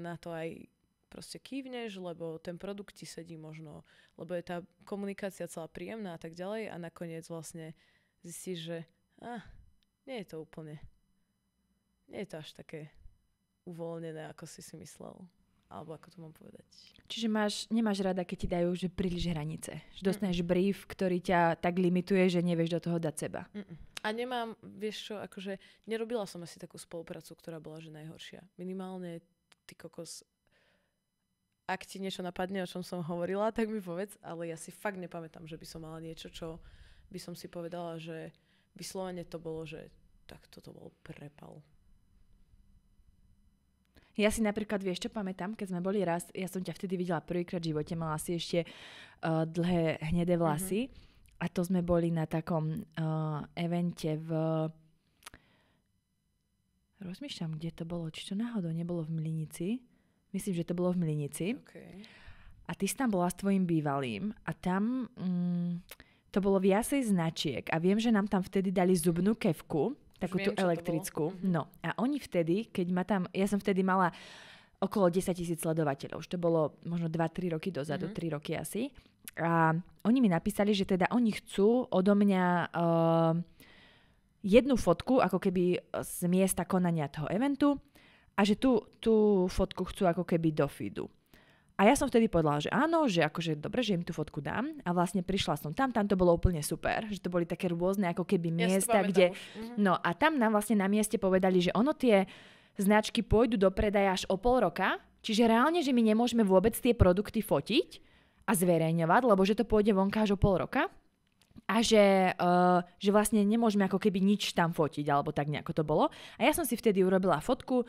na to aj proste kývneš, lebo ten produkt ti sedí možno, lebo je tá komunikácia celá príjemná a tak ďalej a nakoniec vlastne zistíš, že ah, nie je to úplne, nie je to až také uvoľnené, ako si si myslel. Alebo ako to mám povedať. Čiže máš, nemáš rada, keď ti dajú že príliš hranice. Že mm. dostaneš mm. brief, ktorý ťa tak limituje, že nevieš do toho dať seba. Mm-mm. A nemám, vieš čo, akože nerobila som asi takú spoluprácu, ktorá bola že najhoršia. Minimálne ty kokos ak ti niečo napadne, o čom som hovorila, tak mi povedz, ale ja si fakt nepamätám, že by som mala niečo, čo by som si povedala, že vyslovene to bolo, že tak toto bol prepal. Ja si napríklad, vieš čo, pamätám, keď sme boli raz, ja som ťa vtedy videla prvýkrát v živote, mala si ešte uh, dlhé hnedé mhm. vlasy uh-huh. a to sme boli na takom uh, evente v... Rozmýšľam, kde to bolo, či to náhodou nebolo v Mlinici. Myslím, že to bolo v Mlinici. Okay. A ty si tam bola s tvojim bývalým a tam mm, to bolo viacej značiek a viem, že nám tam vtedy dali zubnú kevku, takú viem, tú elektrickú. Mhm. No a oni vtedy, keď ma tam, ja som vtedy mala okolo 10 tisíc sledovateľov, už to bolo možno 2-3 roky dozadu, mm-hmm. 3 roky asi. A oni mi napísali, že teda oni chcú odo mňa... Uh, jednu fotku, ako keby z miesta konania toho eventu a že tú, tú fotku chcú ako keby do feedu. A ja som vtedy povedala, že áno, že akože dobre, že im tú fotku dám. A vlastne prišla som tam, tam to bolo úplne super, že to boli také rôzne ako keby miesta, ja kde... Už. Mhm. No a tam nám vlastne na mieste povedali, že ono tie značky pôjdu do predaja až o pol roka, čiže reálne, že my nemôžeme vôbec tie produkty fotiť a zverejňovať, lebo že to pôjde vonka až o pol roka a že, uh, že vlastne nemôžeme ako keby nič tam fotiť, alebo tak nejako to bolo. A ja som si vtedy urobila fotku,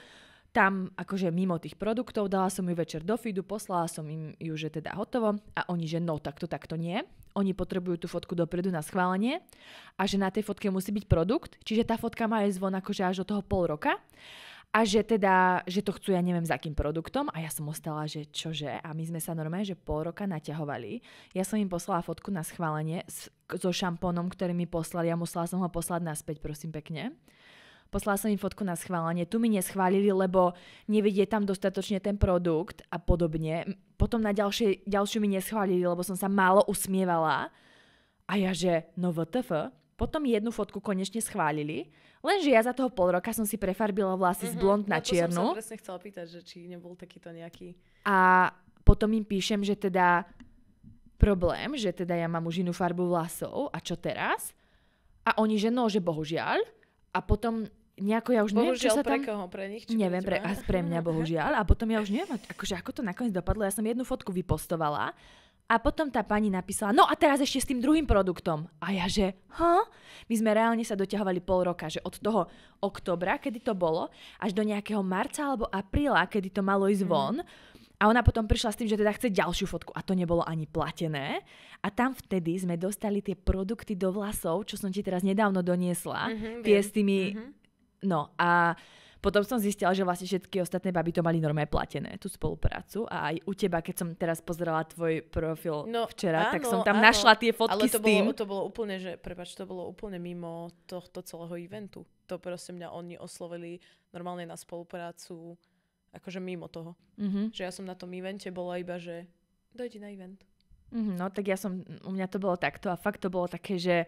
tam akože mimo tých produktov, dala som ju večer do feedu, poslala som im ju, že teda hotovo a oni, že no takto, takto nie. Oni potrebujú tú fotku dopredu na schválenie a že na tej fotke musí byť produkt, čiže tá fotka má aj zvon akože až do toho pol roka a že teda, že to chcú ja neviem za akým produktom a ja som ostala, že čože a my sme sa normálne, že pol roka naťahovali. Ja som im poslala fotku na schválenie s, so šampónom, ktorý mi poslali a ja musela som ho poslať naspäť, prosím pekne. Poslal som im fotku na schválenie, tu mi neschválili, lebo nevedie tam dostatočne ten produkt a podobne. Potom na ďalšie, ďalšiu mi neschválili, lebo som sa málo usmievala. A ja že, no vtf. Potom jednu fotku konečne schválili, lenže ja za toho pol roka som si prefarbila vlasy mm-hmm, z mhm, blond na no čiernu. som sa presne chcela pýtať, že či nebol takýto nejaký... A potom im píšem, že teda problém, že teda ja mám už inú farbu vlasov a čo teraz? A oni, že no, že bohužiaľ. A potom nejako ja už bohužiaľ neviem, čo sa tam... pre koho, pre nich? Či neviem, pre, a pre mňa bohužiaľ. A potom ja už neviem, akože ako to nakoniec dopadlo. Ja som jednu fotku vypostovala a potom tá pani napísala, no a teraz ešte s tým druhým produktom. A ja že, ha? My sme reálne sa doťahovali pol roka, že od toho oktobra, kedy to bolo, až do nejakého marca alebo apríla, kedy to malo ísť mhm. von. Hmm. A ona potom prišla s tým, že teda chce ďalšiu fotku a to nebolo ani platené. A tam vtedy sme dostali tie produkty do vlasov, čo som ti teraz nedávno doniesla. Mm-hmm, tie viem. s tými mm-hmm No a potom som zistila, že vlastne všetky ostatné baby to mali normálne platené, tú spoluprácu. A aj u teba, keď som teraz pozerala tvoj profil no, včera, áno, tak som tam áno, našla tie fotky ale to s tým. Bolo, to bolo úplne, že, prepáč, to bolo úplne mimo tohto celého eventu. To proste mňa oni oslovili normálne na spoluprácu, akože mimo toho. Mm-hmm. Že ja som na tom evente bola iba, že dojdi na event. Mm-hmm, no tak ja som, u mňa to bolo takto a fakt to bolo také, že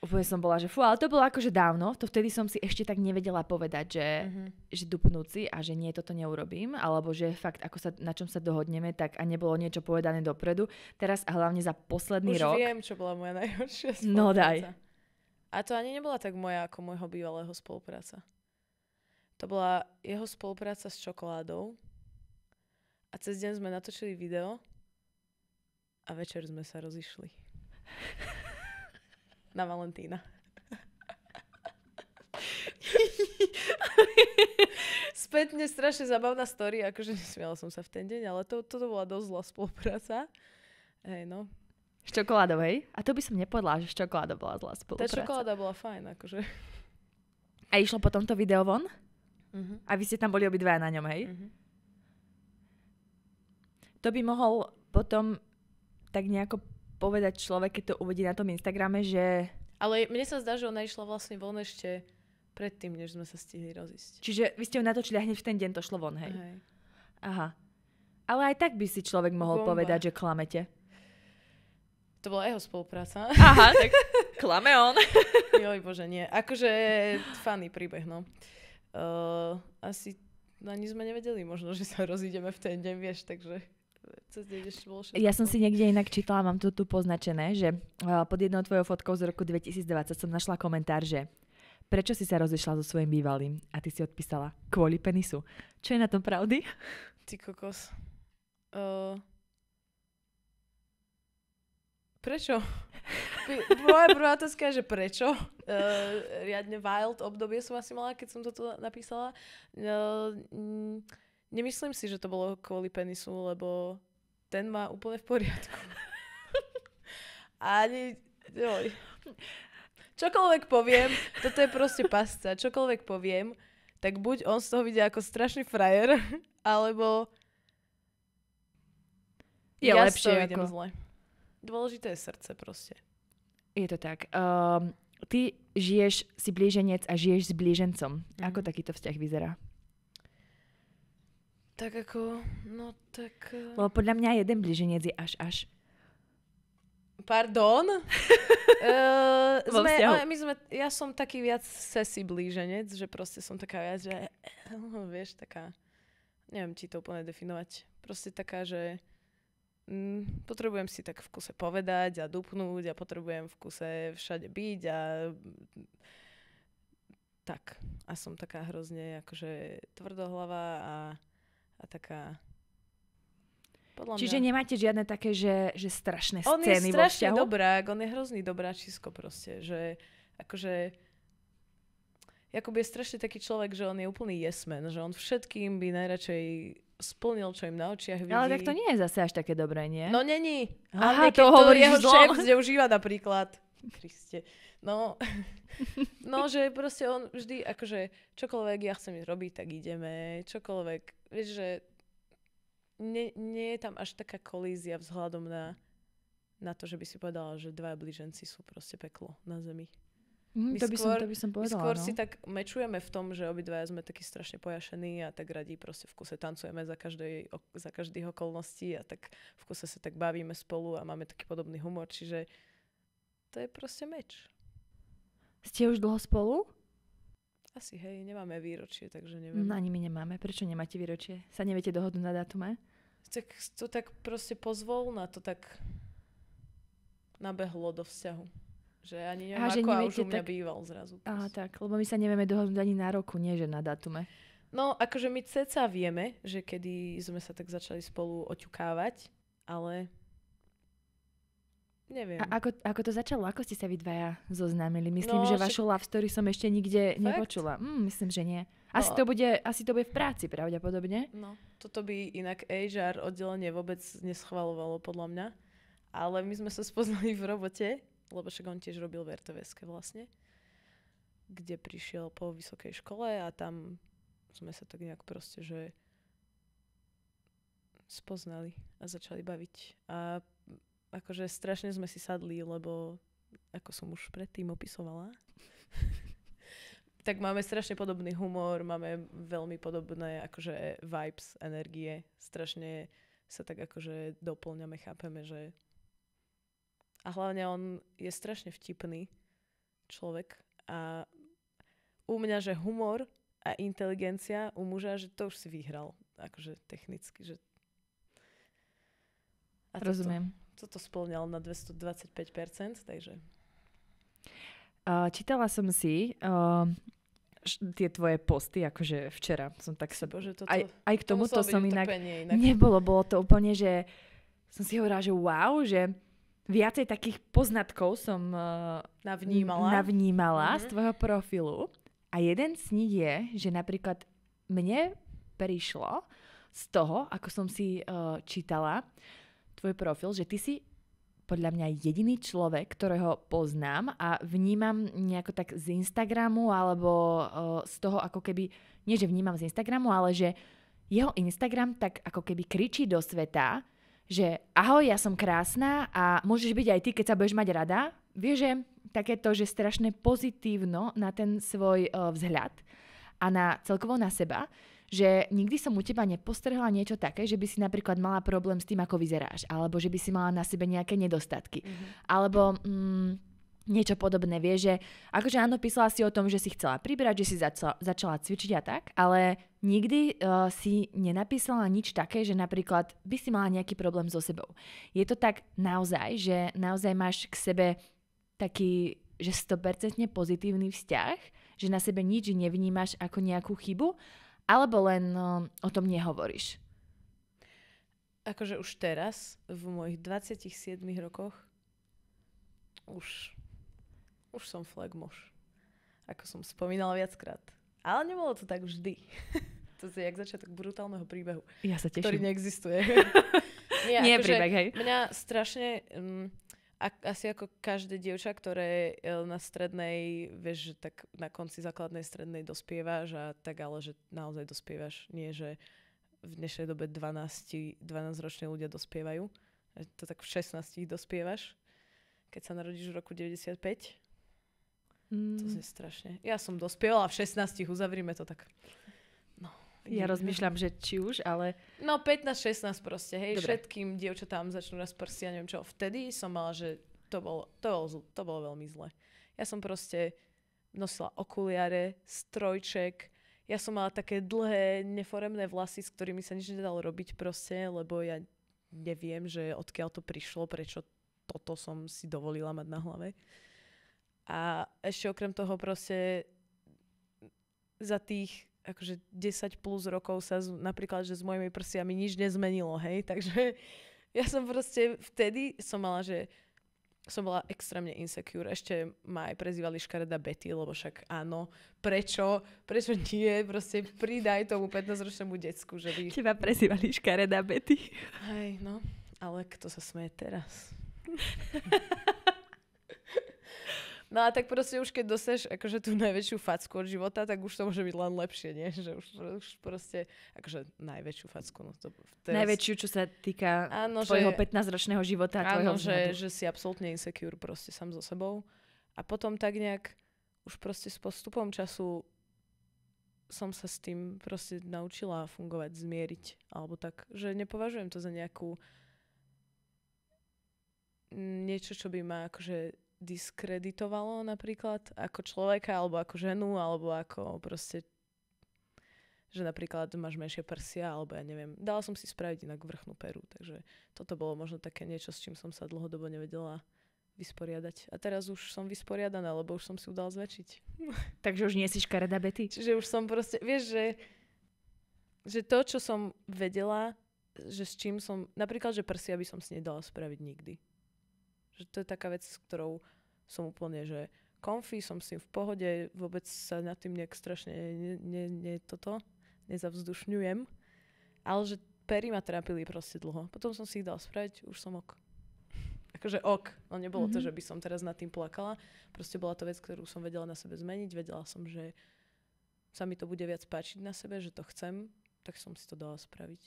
Úplne som bola, že fú, ale to bolo akože dávno, to vtedy som si ešte tak nevedela povedať, že, uh-huh. že dupnúci a že nie, toto neurobím, alebo že fakt, ako sa, na čom sa dohodneme, tak a nebolo niečo povedané dopredu. Teraz a hlavne za posledný Už rok. Už viem, čo bola moja najhoršia spolupráca. No daj. A to ani nebola tak moja, ako môjho bývalého spolupráca. To bola jeho spolupráca s čokoládou a cez deň sme natočili video a večer sme sa rozišli. na Valentína. Spätne strašne zabavná story, akože nesmiala som sa v ten deň, ale to, toto bola dosť zlá spolupráca. Hej, no. S čokoládou, hej? A to by som nepovedala, že s čokoládou bola zlá spolupráca. Tá čokoláda bola fajn, akože. A išlo potom to video von? Uh-huh. A vy ste tam boli obidve na ňom, hej? Uh-huh. To by mohol potom tak nejako povedať človek, keď to uvedí na tom Instagrame, že... Ale mne sa zdá, že ona išla vlastne von ešte predtým, než sme sa stihli rozísť. Čiže vy ste ju natočili a hneď v ten deň to šlo von, hej? hej. Aha. Ale aj tak by si človek mohol Bomba. povedať, že klamete. To bola jeho spolupráca. Aha, tak klame on. Joj bože, nie. Akože faný príbeh, no. Uh, asi ani sme nevedeli možno, že sa rozídeme v ten deň, vieš, takže cez Ja som si niekde inak čítala, mám to tu poznačené, že eh, pod jednou tvojou fotkou z roku 2020 som našla komentár, že prečo si sa rozišla so svojím bývalým? A ty si odpísala, kvôli penisu. Čo je na tom pravdy? Ty kokos. Uh, prečo? Moja prvá otázka je, že prečo? Uh, riadne wild obdobie som asi mala, keď som toto napísala. Uh, mm, Nemyslím si, že to bolo kvôli penisu, lebo ten má úplne v poriadku. Ani... Joj. Čokoľvek poviem, toto je proste pasca, čokoľvek poviem, tak buď on z toho vidia ako strašný frajer, alebo je ja lepšie z ako... zle. Dôležité je srdce proste. Je to tak. Um, ty žiješ si blíženec a žiješ s blížencom. Mm. Ako mhm. takýto vzťah vyzerá? Tak ako, no tak... Eh, Lebo podľa mňa jeden blíženec je až až. Pardon? uh, sme, my sme, ja som taký viac sesi blíženec, že proste som taká viac, že eh, vieš, taká, neviem ti to úplne definovať. Proste taká, že mm, potrebujem si tak v kuse povedať a dupnúť a potrebujem v kuse všade byť a tak. A som taká hrozne akože tvrdohlava a a taká... Podľa Čiže mňa... nemáte žiadne také, že, že strašné scény On je strašne dobrák, on je hrozný dobráčisko proste, že akože... Jakub je strašne taký človek, že on je úplný jesmen, že on všetkým by najradšej splnil, čo im na očiach vidí. Ale tak to nie je zase až také dobré, nie? No není. Aha, Aha, to hovorí jeho šéf zneužíva napríklad. Kriste. No, no, že proste on vždy, akože čokoľvek ja chcem robiť, tak ideme. Čokoľvek vieš, že nie, nie je tam až taká kolízia vzhľadom na, na to, že by si povedala, že dva blíženci sú proste peklo na zemi. Mm, my to, skôr, by som, to by som povedala. My skôr no. si tak mečujeme v tom, že obidvaja sme takí strašne pojašení a tak radi proste v kuse tancujeme za, každej, za každých okolností a tak v kuse sa tak bavíme spolu a máme taký podobný humor, čiže to je proste meč. Ste už dlho spolu? Asi, hej, nemáme výročie, takže neviem. No ani my nemáme. Prečo nemáte výročie? Sa neviete dohodnúť na dátume. Tak to tak proste pozvol na to tak nabehlo do vzťahu. Že ani neviem, Aha, ako neviete, a už u mňa tak... býval zrazu. Á, tak, lebo my sa nevieme dohodnúť ani na roku, nie že na dátume. No, akože my ceca vieme, že kedy sme sa tak začali spolu oťukávať, ale Neviem. A ako, ako to začalo? Ako ste sa vy dvaja zoznámili? Myslím, no, že vašu love story som ešte nikde Fakt? nepočula. Mm, myslím, že nie. Asi, no. to bude, asi to bude v práci pravdepodobne. No, toto by inak HR oddelenie vôbec neschvalovalo podľa mňa. Ale my sme sa spoznali v robote, lebo však on tiež robil v rtvs vlastne, kde prišiel po vysokej škole a tam sme sa tak nejak proste, že spoznali a začali baviť. A akože strašne sme si sadli, lebo ako som už predtým opisovala, tak máme strašne podobný humor, máme veľmi podobné akože vibes, energie. Strašne sa tak akože doplňame, chápeme, že... A hlavne on je strašne vtipný človek a u mňa, že humor a inteligencia u muža, že to už si vyhral, akože technicky, že... A Rozumiem toto splňal na 225%, takže... Uh, čítala som si uh, tie tvoje posty, akože včera som tak sa... Bože, toto, aj, aj k tomuto som inak, inak... Nebolo, bolo to úplne, že som si hovorila, že wow, že viacej takých poznatkov som uh, navnímala, navnímala mm-hmm. z mhm. tvojho profilu. A jeden z nich je, že napríklad mne prišlo z toho, ako som si uh, čítala, tvoj profil, že ty si podľa mňa jediný človek, ktorého poznám a vnímam nejako tak z Instagramu alebo z toho ako keby, nie že vnímam z Instagramu, ale že jeho Instagram tak ako keby kričí do sveta, že ahoj, ja som krásna a môžeš byť aj ty, keď sa budeš mať rada. Vieš, že takéto, že strašne pozitívno na ten svoj vzhľad a na celkovo na seba že nikdy som u teba nepostrhla niečo také, že by si napríklad mala problém s tým, ako vyzeráš, alebo že by si mala na sebe nejaké nedostatky, mm-hmm. alebo... Mm, niečo podobné, vie, že akože áno, písala si o tom, že si chcela pribrať, že si začala, začala cvičiť a tak, ale nikdy uh, si nenapísala nič také, že napríklad by si mala nejaký problém so sebou. Je to tak naozaj, že naozaj máš k sebe taký, že 100% pozitívny vzťah, že na sebe nič nevnímaš ako nejakú chybu alebo len no, o tom nehovoríš? Akože už teraz, v mojich 27 rokoch, už, už som flagmož. Ako som spomínala viackrát. Ale nebolo to tak vždy. to je jak začiatok brutálneho príbehu. Ja sa teším. Ktorý neexistuje. Nie, Nie akože príbeh, hej. Mňa strašne... Um, a, asi ako každé dievča, ktoré e, na strednej, vieš, že tak na konci základnej strednej dospievaš a tak, ale že naozaj dospievaš. Nie, že v dnešnej dobe 12, 12 roční ľudia dospievajú. E, to tak v 16 dospievaš, keď sa narodíš v roku 95. Mm. To je strašne. Ja som dospievala v 16, uzavrime to tak. Ja rozmýšľam, že či už, ale... No 15-16 proste, hej. Dobre. Všetkým dievčatám začnú raz prsty, ja neviem čo. Vtedy som mala, že to bolo, to bolo, to bolo veľmi zle. Ja som proste nosila okuliare, strojček, ja som mala také dlhé, neforemné vlasy, s ktorými sa nič nedalo robiť proste, lebo ja neviem, že odkiaľ to prišlo, prečo toto som si dovolila mať na hlave. A ešte okrem toho proste za tých akože 10 plus rokov sa z, napríklad, že s mojimi prsiami nič nezmenilo, hej, takže ja som proste vtedy som mala, že som bola extrémne insecure. Ešte ma aj prezývali škareda Betty, lebo však áno, prečo, prečo nie, proste pridaj tomu 15-ročnému decku, že by... Teba prezývali škareda Betty. Aj, no, ale kto sa smeje teraz? No a tak proste už keď doseš akože tú najväčšiu facku od života, tak už to môže byť len lepšie, nie? Že už, už proste, akože najväčšiu facku. No to teraz... Najväčšiu, čo sa týka áno, tvojho že... 15-ročného života. Áno, že, že si absolútne insecure proste sám so sebou. A potom tak nejak už proste s postupom času som sa s tým proste naučila fungovať, zmieriť, alebo tak, že nepovažujem to za nejakú niečo, čo by ma akože diskreditovalo napríklad ako človeka, alebo ako ženu, alebo ako proste že napríklad máš menšie prsia, alebo ja neviem, dala som si spraviť inak vrchnú peru, takže toto bolo možno také niečo, s čím som sa dlhodobo nevedela vysporiadať. A teraz už som vysporiadaná, lebo už som si udal zväčšiť. Takže už nie si škareda Betty. Čiže už som proste, vieš, že, že to, čo som vedela, že s čím som, napríklad, že prsia by som si nedala spraviť nikdy. Že to je taká vec, s ktorou som úplne, že konfi, som s tým v pohode, vôbec sa nad tým nejak strašne ne, ne, ne toto, nezavzdušňujem. Ale že pery ma trápili proste dlho. Potom som si ich dal spraviť, už som ok. Akože ok, no nebolo mm-hmm. to, mhm. že by som teraz nad tým plakala. Proste bola to vec, ktorú som vedela na sebe zmeniť. Vedela som, že sa mi to bude viac páčiť na sebe, že to chcem, tak som si to dala spraviť.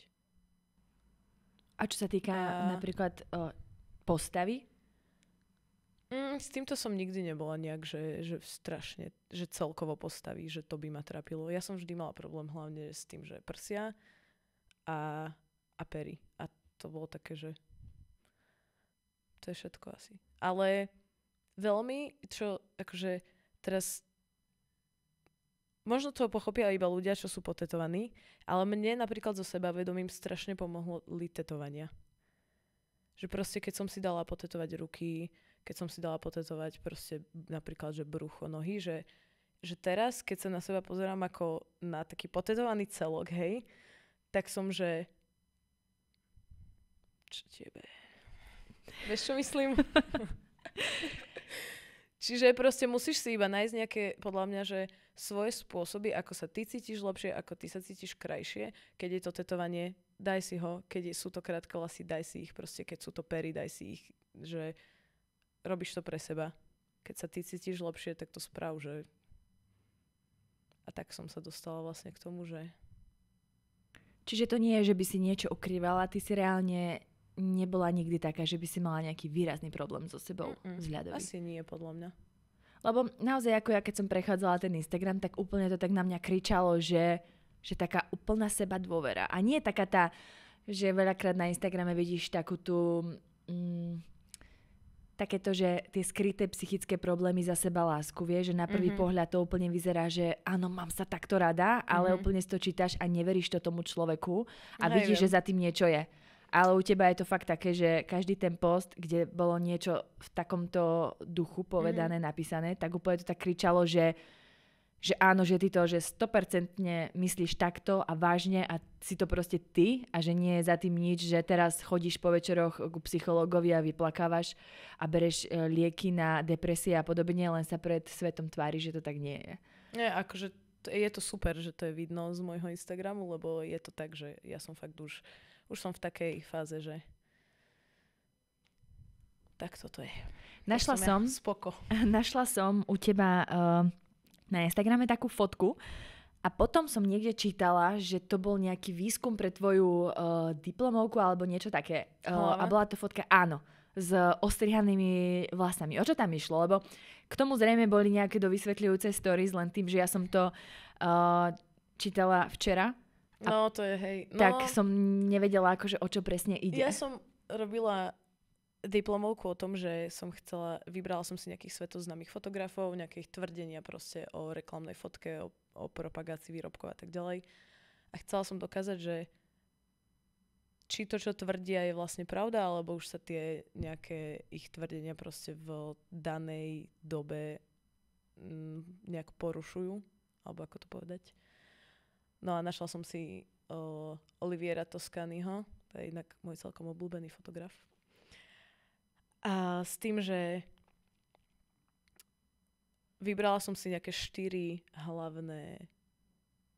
A čo sa týka a... napríklad o, postavy, Mm, s týmto som nikdy nebola nejak, že, že strašne, že celkovo postaví, že to by ma trápilo. Ja som vždy mala problém hlavne s tým, že prsia a, a pery. A to bolo také, že to je všetko asi. Ale veľmi, čo akože teraz možno to pochopia iba ľudia, čo sú potetovaní, ale mne napríklad zo seba vedomím strašne pomohlo tetovania. Že proste, keď som si dala potetovať ruky, keď som si dala potezovať proste napríklad, že brucho, nohy, že, že teraz, keď sa na seba pozerám ako na taký potetovaný celok, hej, tak som, že čo tebe? Vieš, čo myslím? Čiže proste musíš si iba nájsť nejaké, podľa mňa, že svoje spôsoby, ako sa ty cítiš lepšie, ako ty sa cítiš krajšie. Keď je to tetovanie, daj si ho. Keď sú to krátke lasy, daj si ich. Proste keď sú to pery, daj si ich. Že robíš to pre seba. Keď sa ty cítiš lepšie, tak to sprav, že... A tak som sa dostala vlastne k tomu, že... Čiže to nie je, že by si niečo ukrývala, ty si reálne nebola nikdy taká, že by si mala nejaký výrazný problém so sebou mm vzhľadový. Asi nie, podľa mňa. Lebo naozaj, ako ja keď som prechádzala ten Instagram, tak úplne to tak na mňa kričalo, že, že taká úplná seba dôvera. A nie taká tá, že veľakrát na Instagrame vidíš takú tú... Mm, takéto, že tie skryté psychické problémy za seba lásku, vie, že na prvý mm-hmm. pohľad to úplne vyzerá, že áno, mám sa takto rada, ale mm-hmm. úplne si to čítaš a neveríš to tomu človeku a no, vidíš, že za tým niečo je. Ale u teba je to fakt také, že každý ten post, kde bolo niečo v takomto duchu povedané, mm-hmm. napísané, tak úplne to tak kričalo, že že áno, že ty to, že 100% myslíš takto a vážne a si to proste ty a že nie je za tým nič, že teraz chodíš po večeroch ku psychológovi a vyplakávaš a bereš e, lieky na depresie a podobne, len sa pred svetom tvári, že to tak nie je. Nie, akože je to super, že to je vidno z môjho Instagramu, lebo je to tak, že ja som fakt už, už som v takej fáze, že tak toto je. Našla som, ja. spoko. Našla som u teba uh, na Instagrame takú fotku a potom som niekde čítala, že to bol nejaký výskum pre tvoju uh, diplomovku alebo niečo také. Uh, a bola to fotka, áno, s ostrihanými vlasami. O čo tam išlo? Lebo k tomu zrejme boli nejaké dovysvetľujúce stories, len tým, že ja som to uh, čítala včera. No, to je hej. No, tak som nevedela, akože o čo presne ide. Ja som robila diplomovku o tom, že som chcela, vybrala som si nejakých svetoznámych fotografov, nejakých tvrdenia proste o reklamnej fotke, o, o propagácii výrobkov a tak ďalej. A chcela som dokázať, že či to, čo tvrdia, je vlastne pravda, alebo už sa tie nejaké ich tvrdenia proste v danej dobe mm, nejak porušujú, alebo ako to povedať. No a našla som si uh, Oliviera Toscaniho, to je inak môj celkom obľúbený fotograf, a s tým, že vybrala som si nejaké štyri hlavné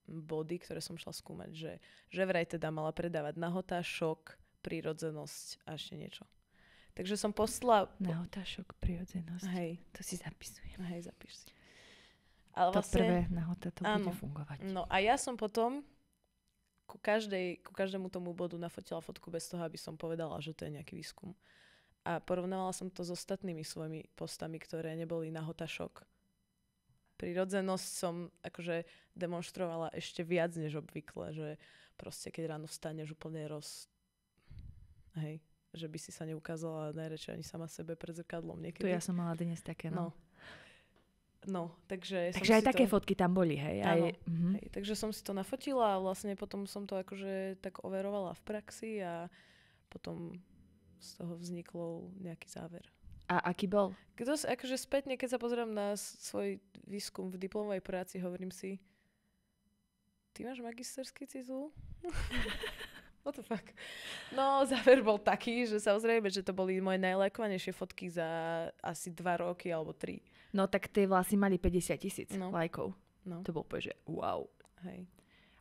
body, ktoré som šla skúmať, že, že vraj teda mala predávať nahota, šok, prírodzenosť a ešte niečo. Takže som poslala... Nahota, šok, prírodzenosť. Hej. To si zapisujem. Hej, zapíš si. Ale to vlastne, prvé nahota, to áno. bude fungovať. No a ja som potom ku, každej, ku každému tomu bodu nafotila fotku bez toho, aby som povedala, že to je nejaký výskum. A porovnávala som to s ostatnými svojimi postami, ktoré neboli na hotašok. Prirodzenosť som akože demonstrovala ešte viac než obvykle, že proste keď ráno vstaneš úplne roz... Hej, že by si sa neukázala najrečšie ani sama sebe pred zrkadlom niekedy. To ja som mala dnes také, no. no. No, takže... Takže aj také to... fotky tam boli, hej? Áno, aj... Mm-hmm. hej? Takže som si to nafotila a vlastne potom som to akože tak overovala v praxi a potom z toho vznikol nejaký záver. A aký bol? Kto akože spätne, keď sa pozerám na svoj výskum v diplomovej práci, hovorím si, ty máš magisterský titul? What the fuck? No, záver bol taký, že samozrejme, že to boli moje najlajkovanejšie fotky za asi dva roky alebo tri. No, tak tie vlasy mali 50 tisíc no. lajkov. No. To bol úplne, že wow. Hej.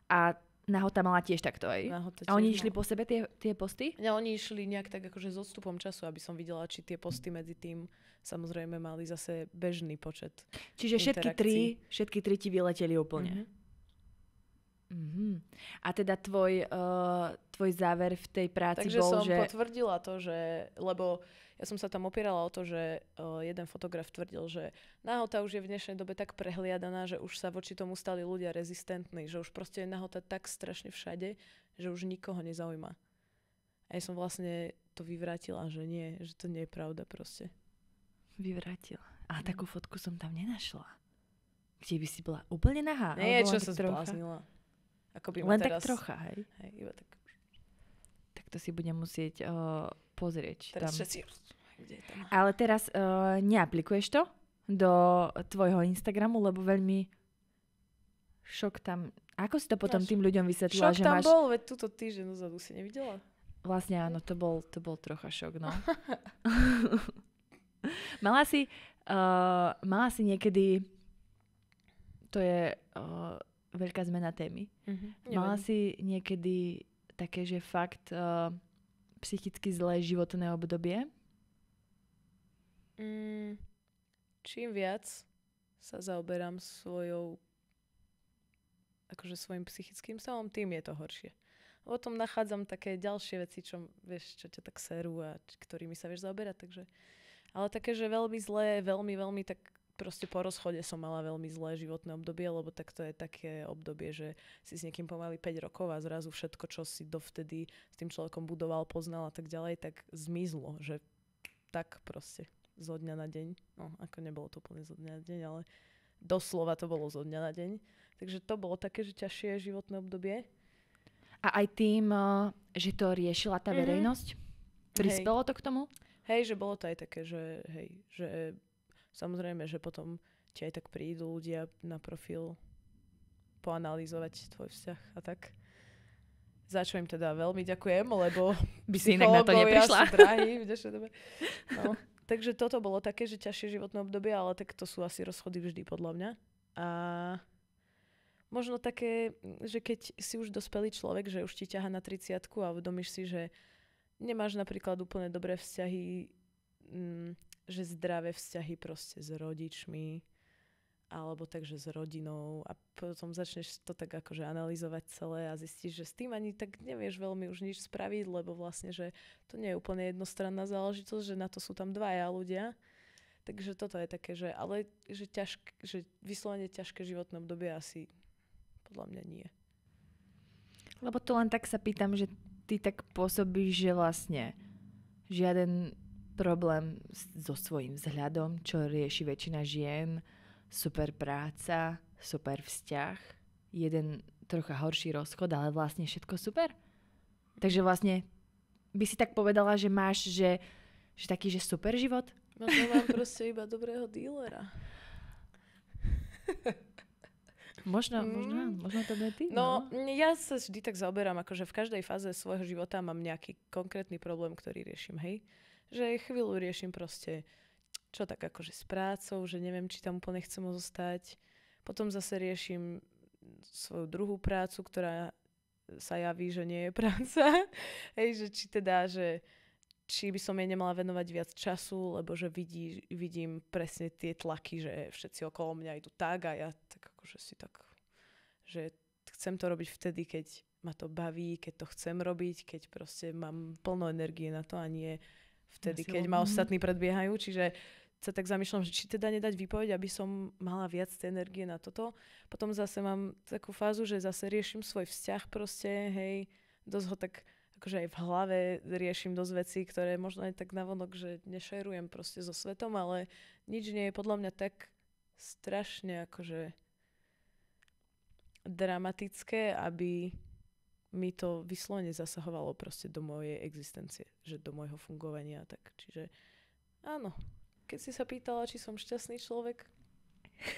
A Nahota mala tiež takto aj. Nahota tiež, a oni išli no. po sebe tie, tie posty? Ja, oni išli nejak tak akože s odstupom času, aby som videla, či tie posty medzi tým samozrejme mali zase bežný počet Čiže všetky tri, všetky tri ti vyleteli úplne. Mm-hmm. Mm-hmm. A teda tvoj, uh, tvoj záver v tej práci Takže bol, že... Takže som potvrdila to, že... Lebo uh, ja som sa tam opierala o to, že e, jeden fotograf tvrdil, že nahota už je v dnešnej dobe tak prehliadaná, že už sa voči tomu stali ľudia rezistentní, že už proste je nahota tak strašne všade, že už nikoho nezaujíma. A ja som vlastne to vyvrátila, že nie, že to nie je pravda proste. Vyvrátil. A mhm. takú fotku som tam nenašla. Kde by si bola úplne nahá. Nie, čo sa zbláznila. Ako by Len teraz... tak trocha, hej? hej iba tak... tak to si budem musieť uh, pozrieť. Teraz tam. všetci... Tam? Ale teraz uh, neaplikuješ to do tvojho Instagramu, lebo veľmi šok tam... Ako si to potom Až. tým ľuďom vysvetlila, šok že tam máš... bol, veď túto týždeň dozadu si nevidela. Vlastne áno, to bol, to bol trocha šok, no. mala si, uh, mala si niekedy, to je uh, veľká zmena témy, mm-hmm. mala Neviem. si niekedy také, že fakt uh, psychicky zlé životné obdobie? Mm, čím viac sa zaoberám svojou akože svojim psychickým stavom, tým je to horšie. O tom nachádzam také ďalšie veci, čo, vieš, čo ťa tak serú a ktorými sa vieš zaoberať. Takže, ale také, že veľmi zlé, veľmi, veľmi tak proste po rozchode som mala veľmi zlé životné obdobie, lebo tak to je také obdobie, že si s niekým pomaly 5 rokov a zrazu všetko, čo si dovtedy s tým človekom budoval, poznal a tak ďalej, tak zmizlo, že tak proste zo dňa na deň. No, ako nebolo to úplne zo dňa na deň, ale doslova to bolo zo dňa na deň. Takže to bolo také, že ťažšie životné obdobie. A aj tým, eh, že to riešila tá mhm. verejnosť, mm-hmm. prispelo hej. to k tomu? Hej, že bolo to aj také, že, hej, že Samozrejme, že potom ti aj tak prídu ľudia na profil poanalýzovať tvoj vzťah a tak. Za čo im teda veľmi ďakujem, lebo by si inak na to neprišla. Ja drahý, no. Takže toto bolo také, že ťažšie životné obdobie, ale tak to sú asi rozchody vždy podľa mňa. A možno také, že keď si už dospelý človek, že už ti ťaha na 30 a uvedomíš si, že nemáš napríklad úplne dobré vzťahy, mm, že zdravé vzťahy proste s rodičmi alebo takže s rodinou a potom začneš to tak akože analyzovať celé a zistíš, že s tým ani tak nevieš veľmi už nič spraviť, lebo vlastne, že to nie je úplne jednostranná záležitosť, že na to sú tam dvaja ľudia. Takže toto je také, že ale že, ťažk, že vyslovene ťažké životné obdobie asi podľa mňa nie. Lebo to len tak sa pýtam, že ty tak pôsobíš, že vlastne žiaden problém so svojím vzhľadom, čo rieši väčšina žien, super práca, super vzťah, jeden trocha horší rozchod, ale vlastne všetko super. Takže vlastne by si tak povedala, že máš, že, že taký, že super život? No to mám proste iba dobrého dílera. Možno, mm. možno, možno to bude ty. No, no, ja sa vždy tak zaoberám, akože v každej fáze svojho života mám nejaký konkrétny problém, ktorý riešim, hej že chvíľu riešim proste čo tak akože s prácou, že neviem, či tam úplne chcem zostať. Potom zase riešim svoju druhú prácu, ktorá sa javí, že nie je práca. Hej, že či teda, že či by som jej nemala venovať viac času, lebo že vidí, vidím presne tie tlaky, že všetci okolo mňa idú tak a ja tak akože si tak, že chcem to robiť vtedy, keď ma to baví, keď to chcem robiť, keď proste mám plno energie na to a nie vtedy, keď ma ostatní predbiehajú. Čiže sa tak zamýšľam, že či teda nedať výpoveď, aby som mala viac tej energie na toto. Potom zase mám takú fázu, že zase riešim svoj vzťah proste, hej, dosť ho tak akože aj v hlave riešim dosť veci, ktoré možno aj tak navonok, že nešerujem proste so svetom, ale nič nie je podľa mňa tak strašne akože dramatické, aby mi to vyslovene zasahovalo proste do mojej existencie, že do môjho fungovania. Tak, čiže áno. Keď si sa pýtala, či som šťastný človek,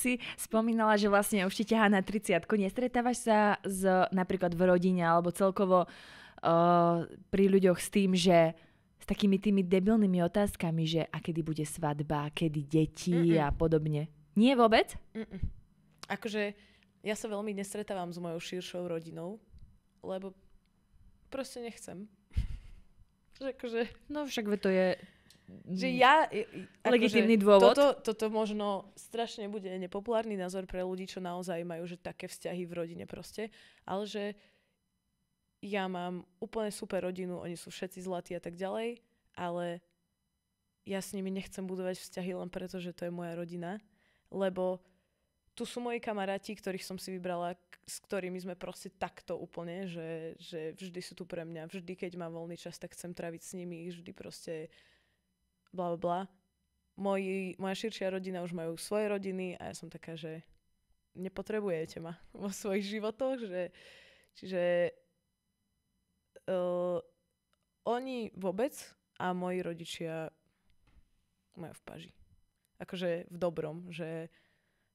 si spomínala, že vlastne už ti ťahá na 30. Nestretávaš sa z napríklad v rodine alebo celkovo uh, pri ľuďoch s tým, že s takými tými debilnými otázkami, že a kedy bude svadba, kedy deti Mm-mm. a podobne. Nie vôbec? Mm-mm. Akože ja sa veľmi nestretávam s mojou širšou rodinou, lebo proste nechcem. že akože... No však to je že ja... Akože Legitímny dôvod. Toto, toto možno strašne bude nepopulárny názor pre ľudí, čo naozaj majú že také vzťahy v rodine proste, ale že ja mám úplne super rodinu, oni sú všetci zlatí a tak ďalej, ale ja s nimi nechcem budovať vzťahy len preto, že to je moja rodina, lebo tu sú moji kamaráti, ktorých som si vybrala s ktorými sme proste takto úplne, že, že vždy sú tu pre mňa, vždy keď mám voľný čas, tak chcem traviť s nimi, vždy proste bla bla bla. Moji, moja širšia rodina už majú svoje rodiny a ja som taká, že nepotrebujete ma vo svojich životoch, že čiže uh, oni vôbec a moji rodičia majú v paži. Akože v dobrom, že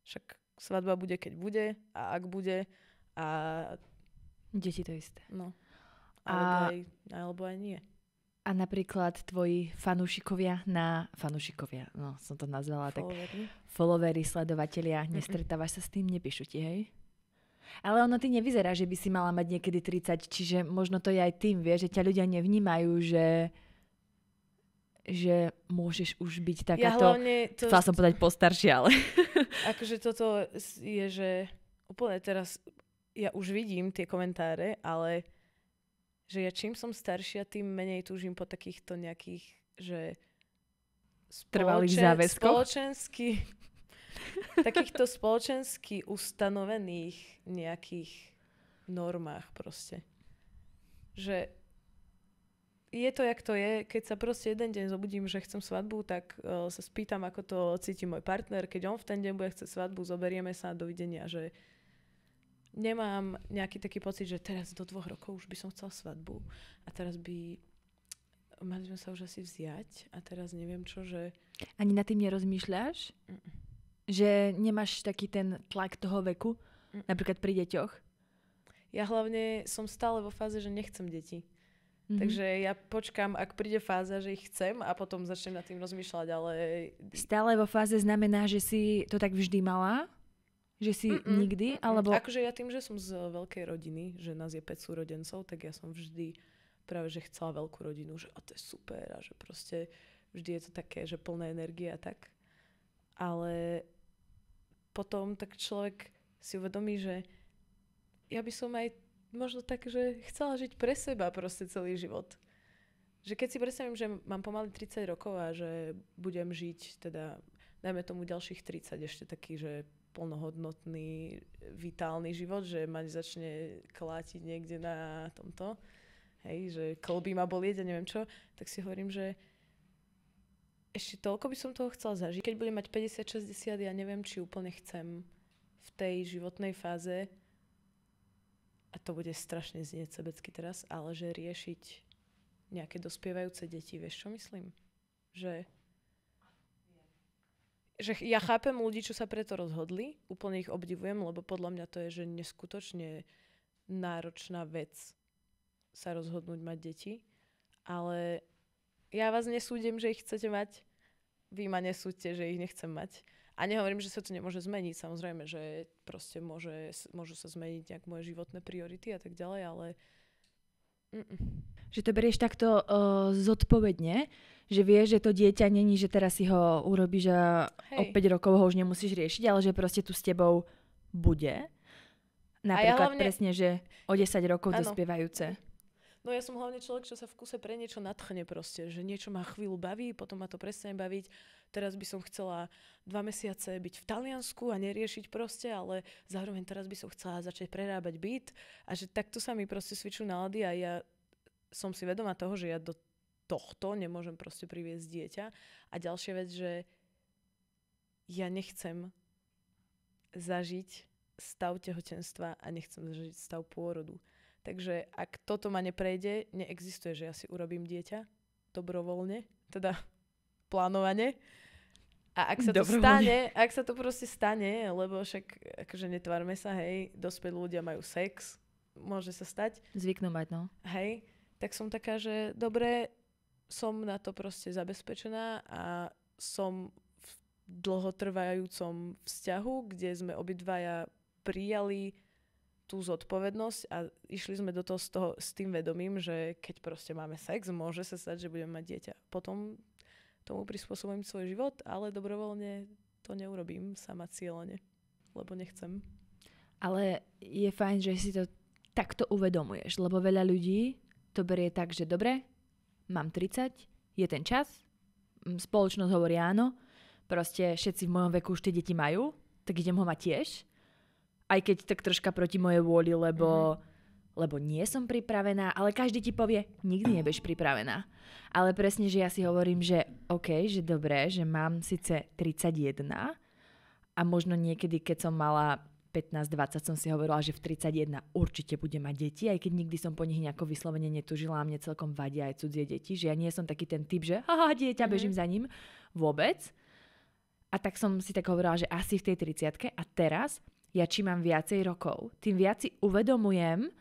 však svadba bude, keď bude a ak bude a... Deti to isté. No. Alebo, a... aj, alebo aj nie. A napríklad tvoji fanúšikovia na... Fanúšikovia, no som to nazvala tak. Followery, sledovatelia, mhm. nestretávaš sa s tým, nepíšu ti, hej? Ale ono ty nevyzerá, že by si mala mať niekedy 30, čiže možno to je aj tým, vieš, že ťa ľudia nevnímajú, že že môžeš už byť takáto... Ja hlavne to... Chcela som povedať postaršia, ale... akože toto je, že úplne teraz ja už vidím tie komentáre, ale že ja čím som staršia, tým menej túžim po takýchto nejakých, že spoločen, trvalých záväzkoch. Spoločensky, takýchto spoločensky ustanovených nejakých normách proste. Že je to, jak to je. Keď sa proste jeden deň zobudím, že chcem svadbu, tak uh, sa spýtam, ako to cíti môj partner. Keď on v ten deň bude chcieť svadbu, zoberieme sa a dovidenia, že nemám nejaký taký pocit, že teraz do dvoch rokov už by som chcel svadbu a teraz by mali sme sa už asi vziať a teraz neviem čo, že... Ani na tým nerozmýšľaš? Mm. Že nemáš taký ten tlak toho veku? Mm. Napríklad pri deťoch? Ja hlavne som stále vo fáze, že nechcem deti. Mm-hmm. Takže ja počkam, ak príde fáza, že ich chcem a potom začnem nad tým rozmýšľať, ale... Stále vo fáze znamená, že si to tak vždy mala? Že si Mm-mm. nikdy? Alebo... Akože ja tým, že som z veľkej rodiny, že nás je 5 súrodencov, tak ja som vždy práve, že chcela veľkú rodinu, že a to je super a že proste vždy je to také, že plné energie a tak. Ale potom tak človek si uvedomí, že ja by som aj možno tak, že chcela žiť pre seba proste celý život. Že keď si predstavím, že mám pomaly 30 rokov a že budem žiť teda, dajme tomu ďalších 30, ešte taký, že plnohodnotný, vitálny život, že ma začne klátiť niekde na tomto, hej, že klby ma bolieť a neviem čo, tak si hovorím, že ešte toľko by som toho chcela zažiť. Keď budem mať 50-60, ja neviem, či úplne chcem v tej životnej fáze a to bude strašne znieť sebecky teraz, ale že riešiť nejaké dospievajúce deti, vieš čo myslím? Že, že ja chápem ľudí, čo sa preto rozhodli, úplne ich obdivujem, lebo podľa mňa to je, že neskutočne náročná vec sa rozhodnúť mať deti, ale ja vás nesúdim, že ich chcete mať, vy ma nesúďte, že ich nechcem mať a nehovorím, že sa to nemôže zmeniť, samozrejme, že proste môže, môžu sa zmeniť nejak moje životné priority a tak ďalej, ale Mm-mm. Že to berieš takto uh, zodpovedne, že vieš, že to dieťa není, že teraz si ho urobíš a Hej. o 5 rokov ho už nemusíš riešiť, ale že proste tu s tebou bude. Napríklad ja hlavne... presne, že o 10 rokov ano. dospievajúce. No ja som hlavne človek, čo sa v kuse pre niečo nadchne proste, že niečo ma chvíľu baví, potom ma to presne baviť teraz by som chcela dva mesiace byť v Taliansku a neriešiť proste, ale zároveň teraz by som chcela začať prerábať byt a že takto sa mi proste svičú nálady a ja som si vedoma toho, že ja do tohto nemôžem proste priviesť dieťa. A ďalšia vec, že ja nechcem zažiť stav tehotenstva a nechcem zažiť stav pôrodu. Takže ak toto ma neprejde, neexistuje, že ja si urobím dieťa dobrovoľne, teda plánovane. A ak sa to Dobrovoľne. stane, ak sa to proste stane, lebo však akože netvárme sa, hej, dospelí ľudia majú sex, môže sa stať. Zvyknú mať, no. Hej, tak som taká, že dobre, som na to proste zabezpečená a som v dlhotrvajúcom vzťahu, kde sme obidvaja prijali tú zodpovednosť a išli sme do toho s, toho s tým vedomím, že keď proste máme sex, môže sa stať, že budeme mať dieťa. Potom tomu prispôsobím svoj život, ale dobrovoľne to neurobím sama cieľene, lebo nechcem. Ale je fajn, že si to takto uvedomuješ, lebo veľa ľudí to berie tak, že dobre, mám 30, je ten čas, spoločnosť hovorí áno, proste všetci v mojom veku už tie deti majú, tak idem ho mať tiež. Aj keď tak troška proti mojej vôli, lebo mm lebo nie som pripravená, ale každý ti povie, nikdy nebeš pripravená. Ale presne, že ja si hovorím, že OK, že dobré, že mám síce 31 a možno niekedy, keď som mala 15-20 som si hovorila, že v 31 určite budem mať deti, aj keď nikdy som po nich nejako vyslovene netužila a mne celkom vadia aj cudzie deti, že ja nie som taký ten typ, že haha, dieťa, mm bežím za ním. Vôbec. A tak som si tak hovorila, že asi v tej 30 a teraz ja čím mám viacej rokov, tým viac si uvedomujem,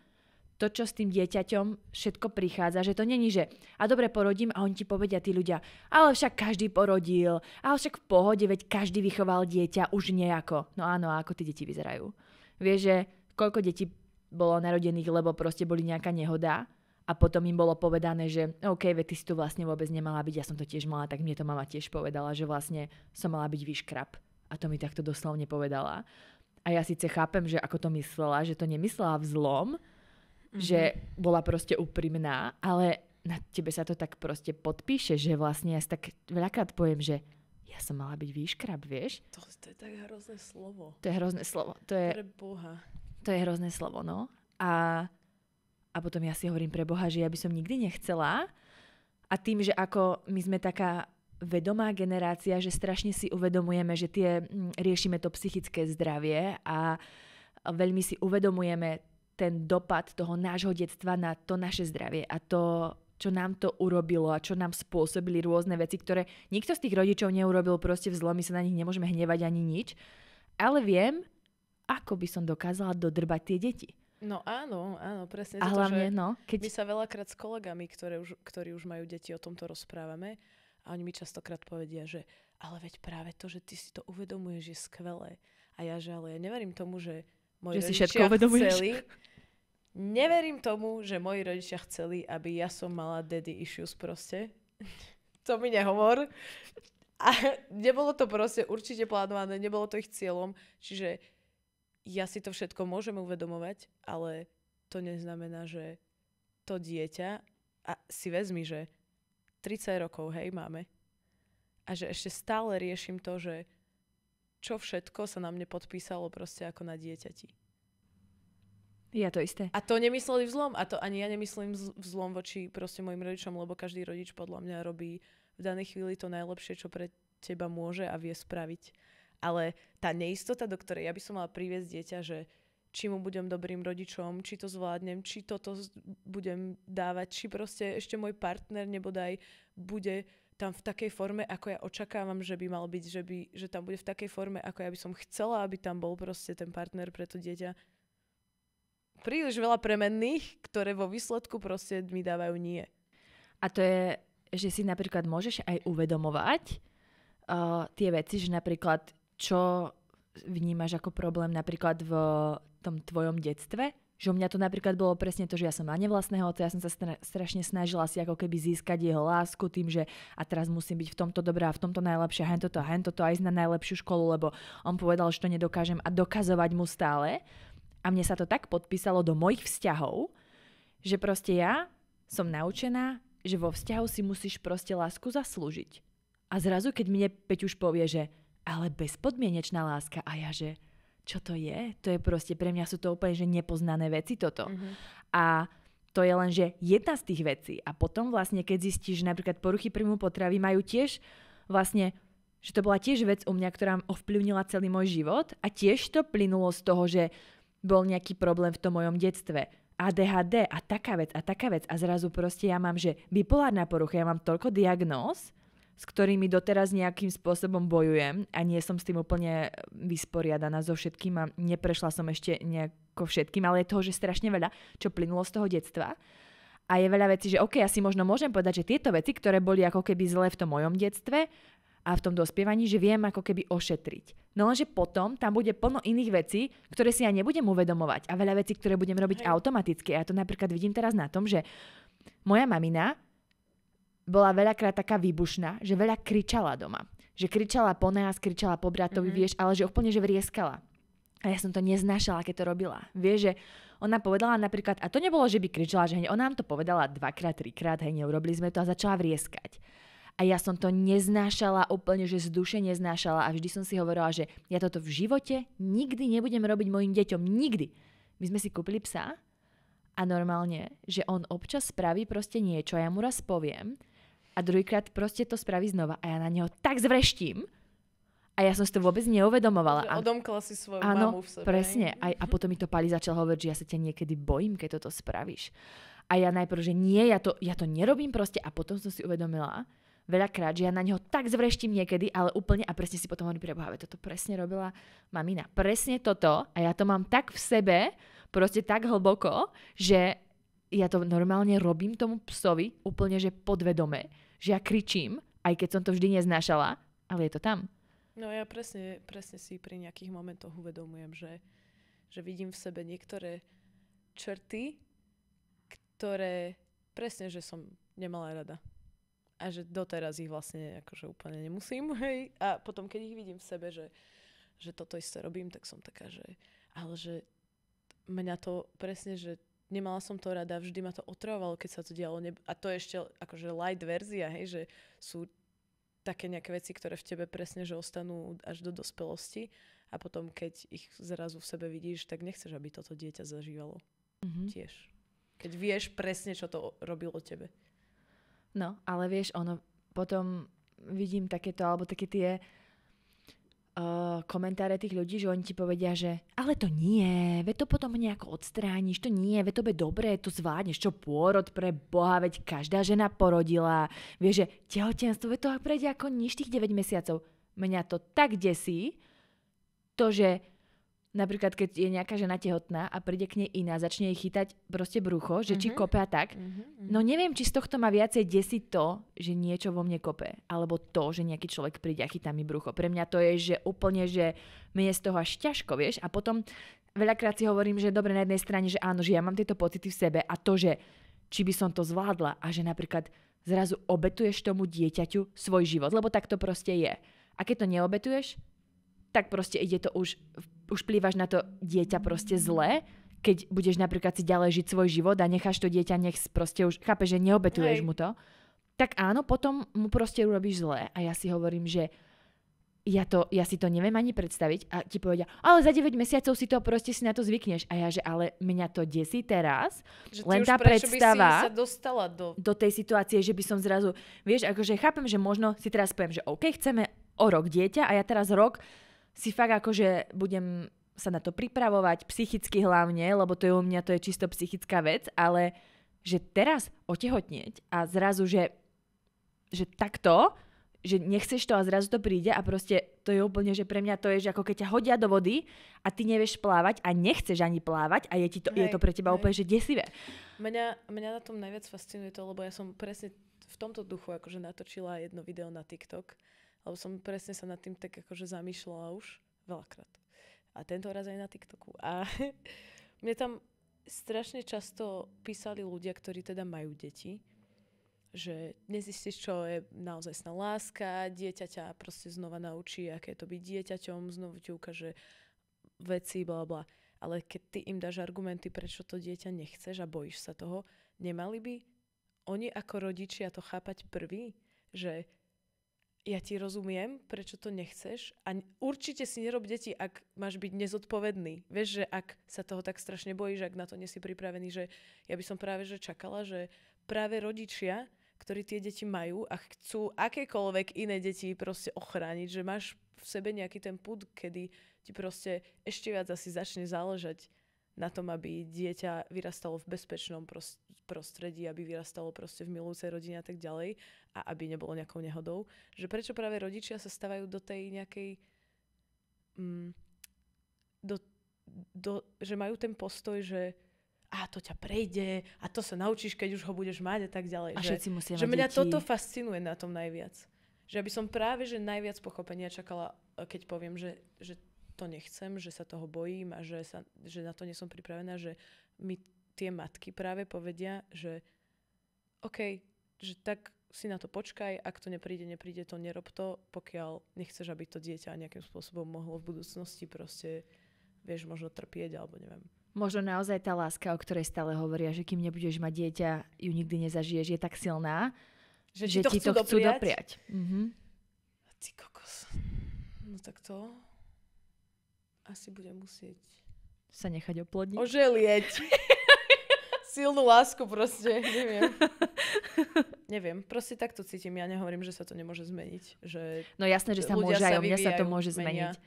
to, čo s tým dieťaťom všetko prichádza, že to není, že a dobre porodím a oni ti povedia tí ľudia, ale však každý porodil, ale však v pohode, veď každý vychoval dieťa už nejako. No áno, a ako tí deti vyzerajú. Vieš, že koľko detí bolo narodených, lebo proste boli nejaká nehoda a potom im bolo povedané, že OK, veď ty si tu vlastne vôbec nemala byť, ja som to tiež mala, tak mne to mama tiež povedala, že vlastne som mala byť vyškrap. A to mi takto doslovne povedala. A ja síce chápem, že ako to myslela, že to nemyslela v zlom, mm-hmm. že mhm. bola proste úprimná, ale na tebe sa to tak proste podpíše, že vlastne ja si tak veľakrát poviem, že ja som mala byť výškrab, vieš? To, to je tak hrozné slovo. To je hrozné slovo. To je, pre Boha. To je hrozné slovo, no. A, a potom ja si hovorím pre Boha, že ja by som nikdy nechcela. A tým, že ako my sme taká vedomá generácia, že strašne si uvedomujeme, že tie, mm, riešime to psychické zdravie a veľmi si uvedomujeme ten dopad toho nášho detstva na to naše zdravie a to, čo nám to urobilo a čo nám spôsobili rôzne veci, ktoré nikto z tých rodičov neurobil proste vzlo, my sa na nich nemôžeme hnevať ani nič. Ale viem, ako by som dokázala dodrbať tie deti. No áno, áno, presne. A hlavne, že no, keď... My sa veľakrát s kolegami, ktoré už, ktorí už majú deti, o tomto rozprávame a oni mi častokrát povedia, že ale veď práve to, že ty si to uvedomuješ, je skvelé. A ja, že ale ja neverím tomu, že moji že si všetko uvedomuješ? Chceli, neverím tomu, že moji rodičia chceli, aby ja som mala daddy issues proste. to mi nehovor. A nebolo to proste určite plánované, nebolo to ich cieľom. Čiže ja si to všetko môžem uvedomovať, ale to neznamená, že to dieťa, a si vezmi, že 30 rokov, hej, máme. A že ešte stále riešim to, že čo všetko sa na mne podpísalo proste ako na dieťati. Ja to isté. A to nemysleli vzlom. A to ani ja nemyslím zlom voči proste mojim rodičom, lebo každý rodič podľa mňa robí v danej chvíli to najlepšie, čo pre teba môže a vie spraviť. Ale tá neistota, do ktorej ja by som mala priviesť dieťa, že či mu budem dobrým rodičom, či to zvládnem, či toto budem dávať, či proste ešte môj partner nebodaj bude tam v takej forme, ako ja očakávam, že by mal byť, že, by, že tam bude v takej forme, ako ja by som chcela, aby tam bol proste ten partner pre to dieťa. Príliš veľa premenných, ktoré vo výsledku proste mi dávajú nie. A to je, že si napríklad môžeš aj uvedomovať uh, tie veci, že napríklad čo vnímaš ako problém napríklad v tom tvojom detstve, že u mňa to napríklad bolo presne to, že ja som má nevlastného otca, ja som sa strašne snažila si ako keby získať jeho lásku tým, že a teraz musím byť v tomto dobrá, v tomto najlepšia, hen toto, hen toto, aj na najlepšiu školu, lebo on povedal, že to nedokážem a dokazovať mu stále. A mne sa to tak podpísalo do mojich vzťahov, že proste ja som naučená, že vo vzťahu si musíš proste lásku zaslúžiť. A zrazu, keď mne Peť už povie, že ale bezpodmienečná láska a ja, že čo to je? To je proste, pre mňa sú to úplne že nepoznané veci toto. Mm-hmm. A to je len, že jedna z tých vecí. A potom vlastne, keď zistíš, že napríklad poruchy príjmu potravy majú tiež vlastne že to bola tiež vec u mňa, ktorá ovplyvnila celý môj život a tiež to plynulo z toho, že bol nejaký problém v tom mojom detstve. ADHD a taká vec a taká vec a zrazu proste ja mám, že bipolárna porucha, ja mám toľko diagnóz s ktorými doteraz nejakým spôsobom bojujem a nie som s tým úplne vysporiadaná so všetkým a neprešla som ešte nejako všetkým, ale je toho, že strašne veľa, čo plynulo z toho detstva. A je veľa vecí, že OK, ja si možno môžem povedať, že tieto veci, ktoré boli ako keby zlé v tom mojom detstve a v tom dospievaní, že viem ako keby ošetriť. No lenže potom tam bude plno iných vecí, ktoré si ja nebudem uvedomovať a veľa vecí, ktoré budem robiť Hej. automaticky. A ja to napríklad vidím teraz na tom, že moja mamina bola veľakrát taká výbušná, že veľa kričala doma. Že kričala po nás, kričala po bratovi, mm-hmm. vieš, ale že úplne, že vrieskala. A ja som to neznášala, keď to robila. Vieš, že ona povedala napríklad, a to nebolo, že by kričala, že hej, ona nám to povedala dvakrát, trikrát, hej, neurobili sme to a začala vrieskať. A ja som to neznášala úplne, že z duše neznášala a vždy som si hovorila, že ja toto v živote nikdy nebudem robiť mojim deťom. Nikdy. My sme si kúpili psa a normálne, že on občas spraví proste niečo, a ja mu raz poviem a druhýkrát proste to spraví znova a ja na neho tak zvreštím, a ja som si to vôbec neuvedomovala. Že odomkla si svoju áno, mamu v sebe. presne. A, a potom mi to Pali začal hovoriť, že ja sa ťa niekedy bojím, keď toto spravíš. A ja najprv, že nie, ja to, ja to nerobím proste. A potom som si uvedomila veľakrát, že ja na neho tak zvreštím niekedy, ale úplne a presne si potom hovorím, preboha, toto presne robila mamina. Presne toto a ja to mám tak v sebe, proste tak hlboko, že ja to normálne robím tomu psovi úplne, že podvedome že ja kričím, aj keď som to vždy neznášala, ale je to tam. No ja presne, presne si pri nejakých momentoch uvedomujem, že, že vidím v sebe niektoré črty, ktoré presne, že som nemala rada. A že doteraz ich vlastne akože úplne nemusím. Hej. A potom, keď ich vidím v sebe, že, že toto isté robím, tak som taká, že ale že mňa to presne, že nemala som to rada, vždy ma to otravovalo, keď sa to dialo. A to je ešte akože light verzia, hej, že sú také nejaké veci, ktoré v tebe presne, že ostanú až do dospelosti a potom, keď ich zrazu v sebe vidíš, tak nechceš, aby toto dieťa zažívalo mm-hmm. tiež. Keď vieš presne, čo to robilo tebe. No, ale vieš, ono potom vidím takéto, alebo také tie uh, komentáre tých ľudí, že oni ti povedia, že ale to nie, veď to potom nejako odstrániš, to nie, veď to be dobré, to zvládneš, čo pôrod pre Boha, veď každá žena porodila, vieš, že tehotenstvo, veď to prejde ako niž tých 9 mesiacov. Mňa to tak desí, to, že Napríklad, keď je nejaká žena tehotná a príde k nej iná, začne jej chytať proste brucho, že uh-huh. či mhm. kope a tak. Uh-huh, uh-huh. No neviem, či z tohto má viacej desiť to, že niečo vo mne kope, alebo to, že nejaký človek príde a chytá mi brucho. Pre mňa to je, že úplne, že mne je z toho až ťažko, vieš. A potom veľakrát si hovorím, že dobre, na jednej strane, že áno, že ja mám tieto pocity v sebe a to, že či by som to zvládla a že napríklad zrazu obetuješ tomu dieťaťu svoj život, lebo tak to proste je. A keď to neobetuješ, tak proste ide to už v už plývaš na to dieťa proste zle, keď budeš napríklad si ďalej žiť svoj život a necháš to dieťa, nech proste už, chápe, že neobetuješ Hej. mu to, tak áno, potom mu proste urobíš zle. A ja si hovorím, že ja, to, ja si to neviem ani predstaviť a ti povedia, ale za 9 mesiacov si to proste si na to zvykneš. A ja, že ale mňa to desí teraz. Že len tá predstava by si sa dostala do... do tej situácie, že by som zrazu, vieš, akože chápem, že možno si teraz poviem, že OK, chceme o rok dieťa a ja teraz rok si fakt akože budem sa na to pripravovať, psychicky hlavne, lebo to je u mňa, to je čisto psychická vec, ale že teraz otehotnieť a zrazu, že, že takto, že nechceš to a zrazu to príde a proste to je úplne, že pre mňa to je, že ako keď ťa hodia do vody a ty nevieš plávať a nechceš ani plávať a je, ti to, hej, je to pre teba hej. úplne, že desivé. Mňa, mňa na tom najviac fascinuje to, lebo ja som presne v tomto duchu akože natočila jedno video na TikTok, lebo som presne sa nad tým tak akože zamýšľala už veľakrát. A tento raz aj na TikToku. A mne tam strašne často písali ľudia, ktorí teda majú deti, že nezistíš, čo je naozaj sná láska, dieťa ťa proste znova naučí, aké je to byť dieťaťom, znovu ti ukáže veci, bla bla. Ale keď ty im dáš argumenty, prečo to dieťa nechceš a bojíš sa toho, nemali by oni ako rodičia to chápať prvý, že ja ti rozumiem, prečo to nechceš a určite si nerob deti, ak máš byť nezodpovedný. Vieš, že ak sa toho tak strašne bojíš, ak na to nesi pripravený, že ja by som práve že čakala, že práve rodičia, ktorí tie deti majú a chcú akékoľvek iné deti proste ochrániť, že máš v sebe nejaký ten pud, kedy ti proste ešte viac asi začne záležať na tom, aby dieťa vyrastalo v bezpečnom proste prostredí, aby vyrastalo proste v milujúcej rodine a tak ďalej a aby nebolo nejakou nehodou. Že prečo práve rodičia sa stavajú do tej nejakej... Mm, do, do, že majú ten postoj, že a to ťa prejde a to sa naučíš, keď už ho budeš mať a tak ďalej. A že, všetci musia Že mňa deti. toto fascinuje na tom najviac. Že aby som práve že najviac pochopenia čakala, e, keď poviem, že, že to nechcem, že sa toho bojím a že, sa, že na to nie som pripravená, že mi tie matky práve povedia, že OK, že tak si na to počkaj, ak to nepríde, nepríde to, nerob to, pokiaľ nechceš, aby to dieťa nejakým spôsobom mohlo v budúcnosti proste, vieš, možno trpieť alebo neviem. Možno naozaj tá láska, o ktorej stále hovoria, že kým nebudeš mať dieťa, ju nikdy nezažiješ, je tak silná, že, že ti to, chcú, chcú dopriať. dopriať. Mhm. A ty kokos. No tak to asi bude musieť sa nechať oplodniť. Oželieť. silnú lásku proste, neviem. neviem, proste tak to cítim. Ja nehovorím, že sa to nemôže zmeniť. Že no jasné, že sa môže, aj o mňa sa to môže zmeniť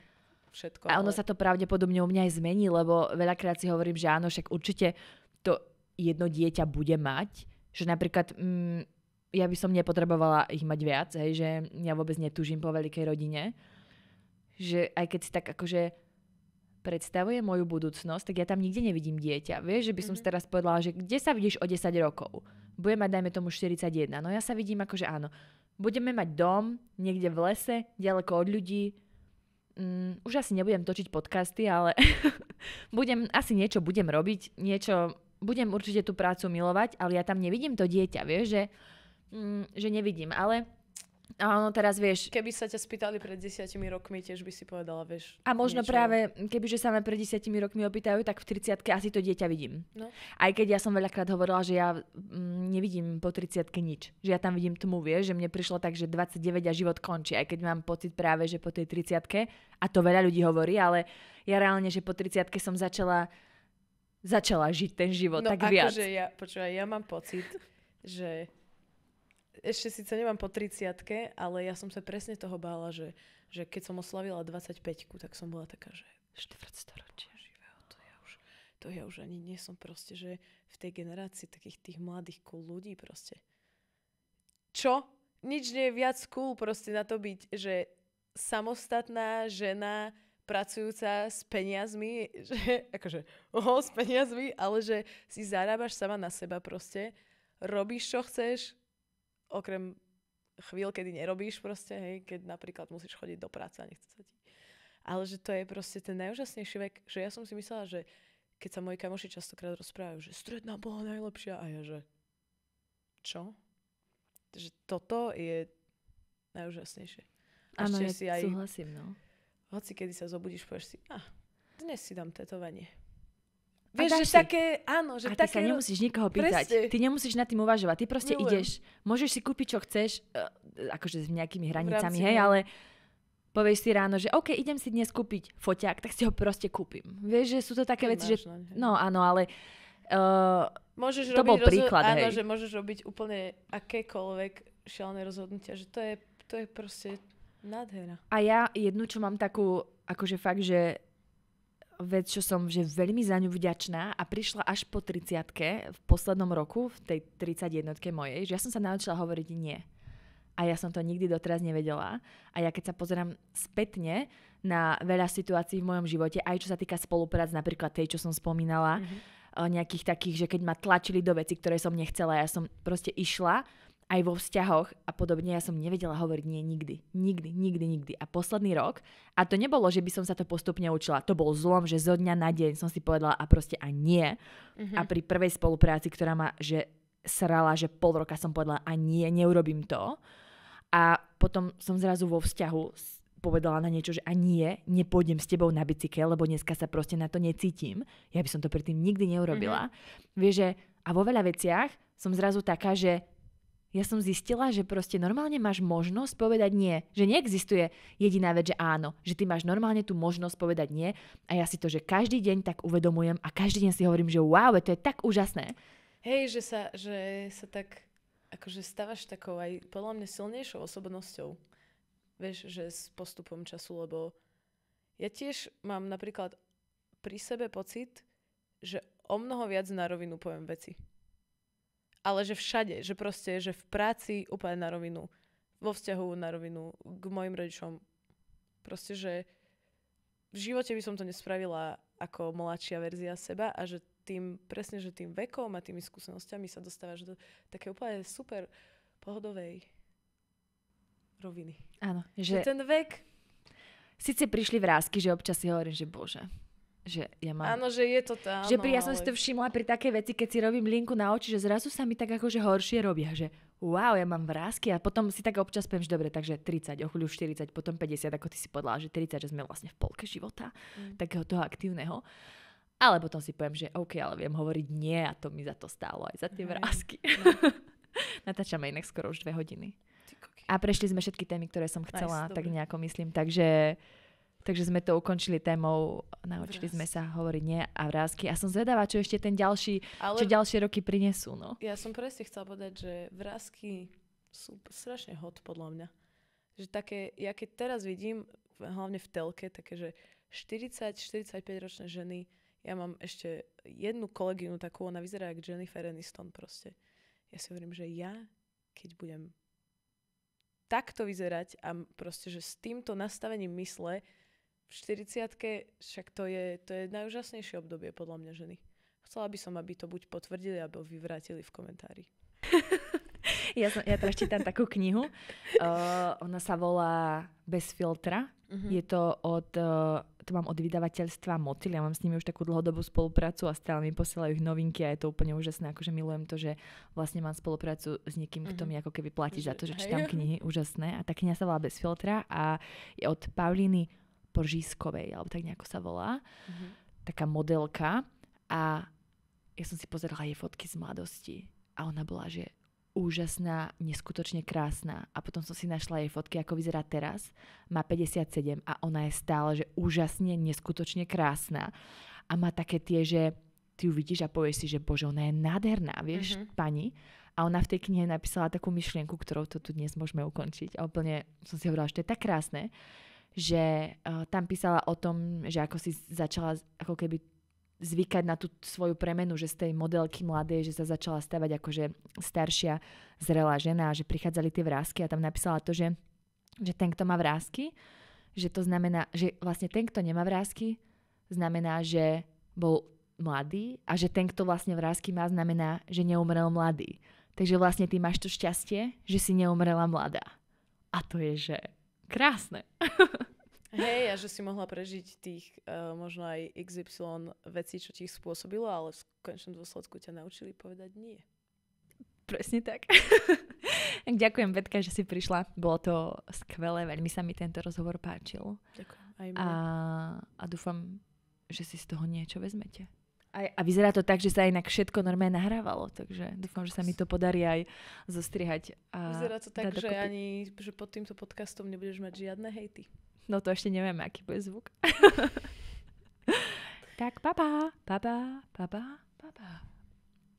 všetko. A ono ale... sa to pravdepodobne u mňa aj zmení, lebo veľakrát si hovorím, že áno, však určite to jedno dieťa bude mať, že napríklad mm, ja by som nepotrebovala ich mať viac, hej, že ja vôbec netužím po veľkej rodine, že aj keď si tak akože predstavuje moju budúcnosť, tak ja tam nikde nevidím dieťa. Vieš, že by som mm-hmm. teraz povedala, že kde sa vidíš o 10 rokov? Budem mať, dajme tomu, 41. No ja sa vidím ako, že áno. Budeme mať dom niekde v lese, ďaleko od ľudí. Mm, už asi nebudem točiť podcasty, ale budem, asi niečo budem robiť, niečo, budem určite tú prácu milovať, ale ja tam nevidím to dieťa, vieš, že, mm, že nevidím. Ale Áno, teraz vieš. Keby sa ťa spýtali pred desiatimi rokmi, tiež by si povedala, vieš. A možno niečo. práve, kebyže sa ma pred desiatimi rokmi opýtajú, tak v 30 asi to dieťa vidím. No. Aj keď ja som veľakrát hovorila, že ja mm, nevidím po 30 nič. Že ja tam vidím tmu, vieš, že mne prišlo tak, že 29 a život končí. Aj keď mám pocit práve, že po tej 30 a to veľa ľudí hovorí, ale ja reálne, že po 30 som začala začala žiť ten život no, tak viac. No akože ja, počúva, ja mám pocit, že ešte síce nemám po 30 ale ja som sa presne toho bála, že, že keď som oslavila 25 tak som bola taká, že storočia živého, to ja už, to ja už ani nie som proste, že v tej generácii takých tých mladých cool ľudí proste. Čo? Nič nie je viac cool proste na to byť, že samostatná žena, pracujúca s peniazmi, že akože, oh, s peniazmi, ale že si zarábaš sama na seba proste, robíš, čo chceš, okrem chvíľ, kedy nerobíš proste, hej, keď napríklad musíš chodiť do práce a nechce sa ti. Ale že to je proste ten najúžasnejší vek, že ja som si myslela, že keď sa moji kamoši častokrát rozprávajú, že stredná bola najlepšia a ja, že čo? Že toto je najúžasnejšie. Áno, ja si aj, súhlasím, no. Hoci, kedy sa zobudíš, povieš si, ah, dnes si dám tetovanie. Vieš, že si. také, áno, že a také... ty sa nemusíš nikoho pýtať. Presne. Ty nemusíš nad tým uvažovať. Ty proste Neujem. ideš, môžeš si kúpiť, čo chceš, e, akože s nejakými hranicami, hej, ale povieš si ráno, že OK, idem si dnes kúpiť foťák, tak si ho proste kúpim. Vieš, že sú to také veci, že... No, no áno, ale... Uh, môžeš to robiť bol príklad, Áno, hej. že môžeš robiť úplne akékoľvek šialené rozhodnutia, že to je, to je proste nádhera. A ja jednu, čo mám takú, akože fakt, že vec, čo som že veľmi za ňu vďačná a prišla až po 30 v poslednom roku, v tej 31 mojej, že ja som sa naučila hovoriť nie. A ja som to nikdy doteraz nevedela. A ja keď sa pozerám spätne na veľa situácií v mojom živote, aj čo sa týka spoluprác, napríklad tej, čo som spomínala, mm-hmm. nejakých takých, že keď ma tlačili do veci, ktoré som nechcela, ja som proste išla aj vo vzťahoch a podobne, ja som nevedela hovoriť nie nikdy. Nikdy, nikdy, nikdy. A posledný rok, a to nebolo, že by som sa to postupne učila, to bol zlom, že zo dňa na deň som si povedala a proste a nie. Uh-huh. A pri prvej spolupráci, ktorá ma, že srala, že pol roka som povedala a nie, neurobím to. A potom som zrazu vo vzťahu povedala na niečo, že a nie, nepôjdem s tebou na bicykel, lebo dneska sa proste na to necítim. Ja by som to predtým nikdy neurobila. Mm-hmm. Uh-huh. Vieš, že a vo veľa veciach som zrazu taká, že ja som zistila, že proste normálne máš možnosť povedať nie. Že neexistuje jediná vec, že áno. Že ty máš normálne tú možnosť povedať nie. A ja si to, že každý deň tak uvedomujem a každý deň si hovorím, že wow, to je tak úžasné. Hej, že sa, že sa tak akože stávaš takou aj podľa mňa silnejšou osobnosťou. Vieš, že s postupom času, lebo ja tiež mám napríklad pri sebe pocit, že o mnoho viac na rovinu poviem veci ale že všade, že proste, že v práci úplne na rovinu, vo vzťahu na rovinu, k mojim rodičom. Proste, že v živote by som to nespravila ako mladšia verzia seba a že tým, presne, že tým vekom a tými skúsenostiami sa dostávaš do také úplne super pohodovej roviny. Áno. Že, že ten vek... Sice prišli vrázky, že občas si hovorím, že bože, že ja mám... Áno, že je to tá... Že pri, ja no, som si to všimla pri takej veci, keď si robím linku na oči, že zrazu sa mi tak akože horšie robia, že wow, ja mám vrázky a potom si tak občas poviem, že dobre, takže 30, o 40, potom 50, ako ty si podľa, že 30, že sme vlastne v polke života, mm. takého toho aktívneho. Ale potom si poviem, že OK, ale viem hovoriť nie a to mi za to stálo aj za tie no, vrázky. No. Natáčame inak skoro už dve hodiny. A prešli sme všetky témy, ktoré som chcela, nice, tak nejako myslím. Takže Takže sme to ukončili témou, naučili Vrázky. sme sa hovoriť nie a vrázky. A som zvedavá, čo ešte ten ďalší, Ale... čo ďalšie roky prinesú. No. Ja som presne chcela povedať, že vrázky sú strašne hot podľa mňa. Že také, ja keď teraz vidím, hlavne v telke, také, že 40-45 ročné ženy, ja mám ešte jednu kolegynu takú, ona vyzerá ako Jennifer Aniston proste. Ja si hovorím, že ja, keď budem takto vyzerať a proste, že s týmto nastavením mysle, 40 však to je, to je najúžasnejšie obdobie podľa mňa ženy. Chcela by som, aby to buď potvrdili, alebo vyvrátili v komentári. ja, som, ja teraz čítam takú knihu. Uh, ona sa volá Bez filtra. Uh-huh. Je to od, uh, to mám od vydavateľstva Motil. Ja mám s nimi už takú dlhodobú spoluprácu a stále mi posielajú ich novinky a je to úplne úžasné. Akože milujem to, že vlastne mám spoluprácu s niekým, uh-huh. kto mhm. mi ako keby platí že, za to, že čítam hej. knihy. Úžasné. A tá kniha sa volá Bez filtra a je od Pauliny Požískovej, alebo tak nejako sa volá, mm-hmm. taká modelka a ja som si pozerala jej fotky z mladosti a ona bola, že úžasná, neskutočne krásna. A potom som si našla jej fotky, ako vyzerá teraz. Má 57 a ona je stále, že úžasne, neskutočne krásna. A má také tie, že ty ju vidíš a povieš si, že bože, ona je nádherná, vieš, mm-hmm. pani. A ona v tej knihe napísala takú myšlienku, ktorou to tu dnes môžeme ukončiť. A úplne som si hovorila, že to je tak krásne, že uh, tam písala o tom, že ako si začala ako keby zvykať na tú svoju premenu, že z tej modelky mladej, že sa začala stavať akože staršia, zrelá žena, že prichádzali tie vrázky a tam napísala to, že, že ten, kto má vrázky, že to znamená, že vlastne ten, kto nemá vrázky, znamená, že bol mladý a že ten, kto vlastne vrázky má, znamená, že neumrel mladý. Takže vlastne ty máš to šťastie, že si neumrela mladá. A to je, že krásne. Hej, a že si mohla prežiť tých uh, možno aj XY vecí, čo ti ich spôsobilo, ale v konečnom dôsledku ťa naučili povedať nie. Presne tak. Ďakujem, Betka, že si prišla. Bolo to skvelé, veľmi sa mi tento rozhovor páčil. Ďakujem. Aj a, a dúfam, že si z toho niečo vezmete. A, a vyzerá to tak, že sa inak všetko normálne nahrávalo, takže dúfam, že sa mi to podarí aj zostrihať. A vyzerá to tak, že ani že pod týmto podcastom nebudeš mať žiadne hejty. No to ešte nevieme, aký bude zvuk. tak baba, baba, baba, baba.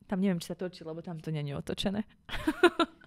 Tam neviem, či sa točí, lebo tam to není otočené.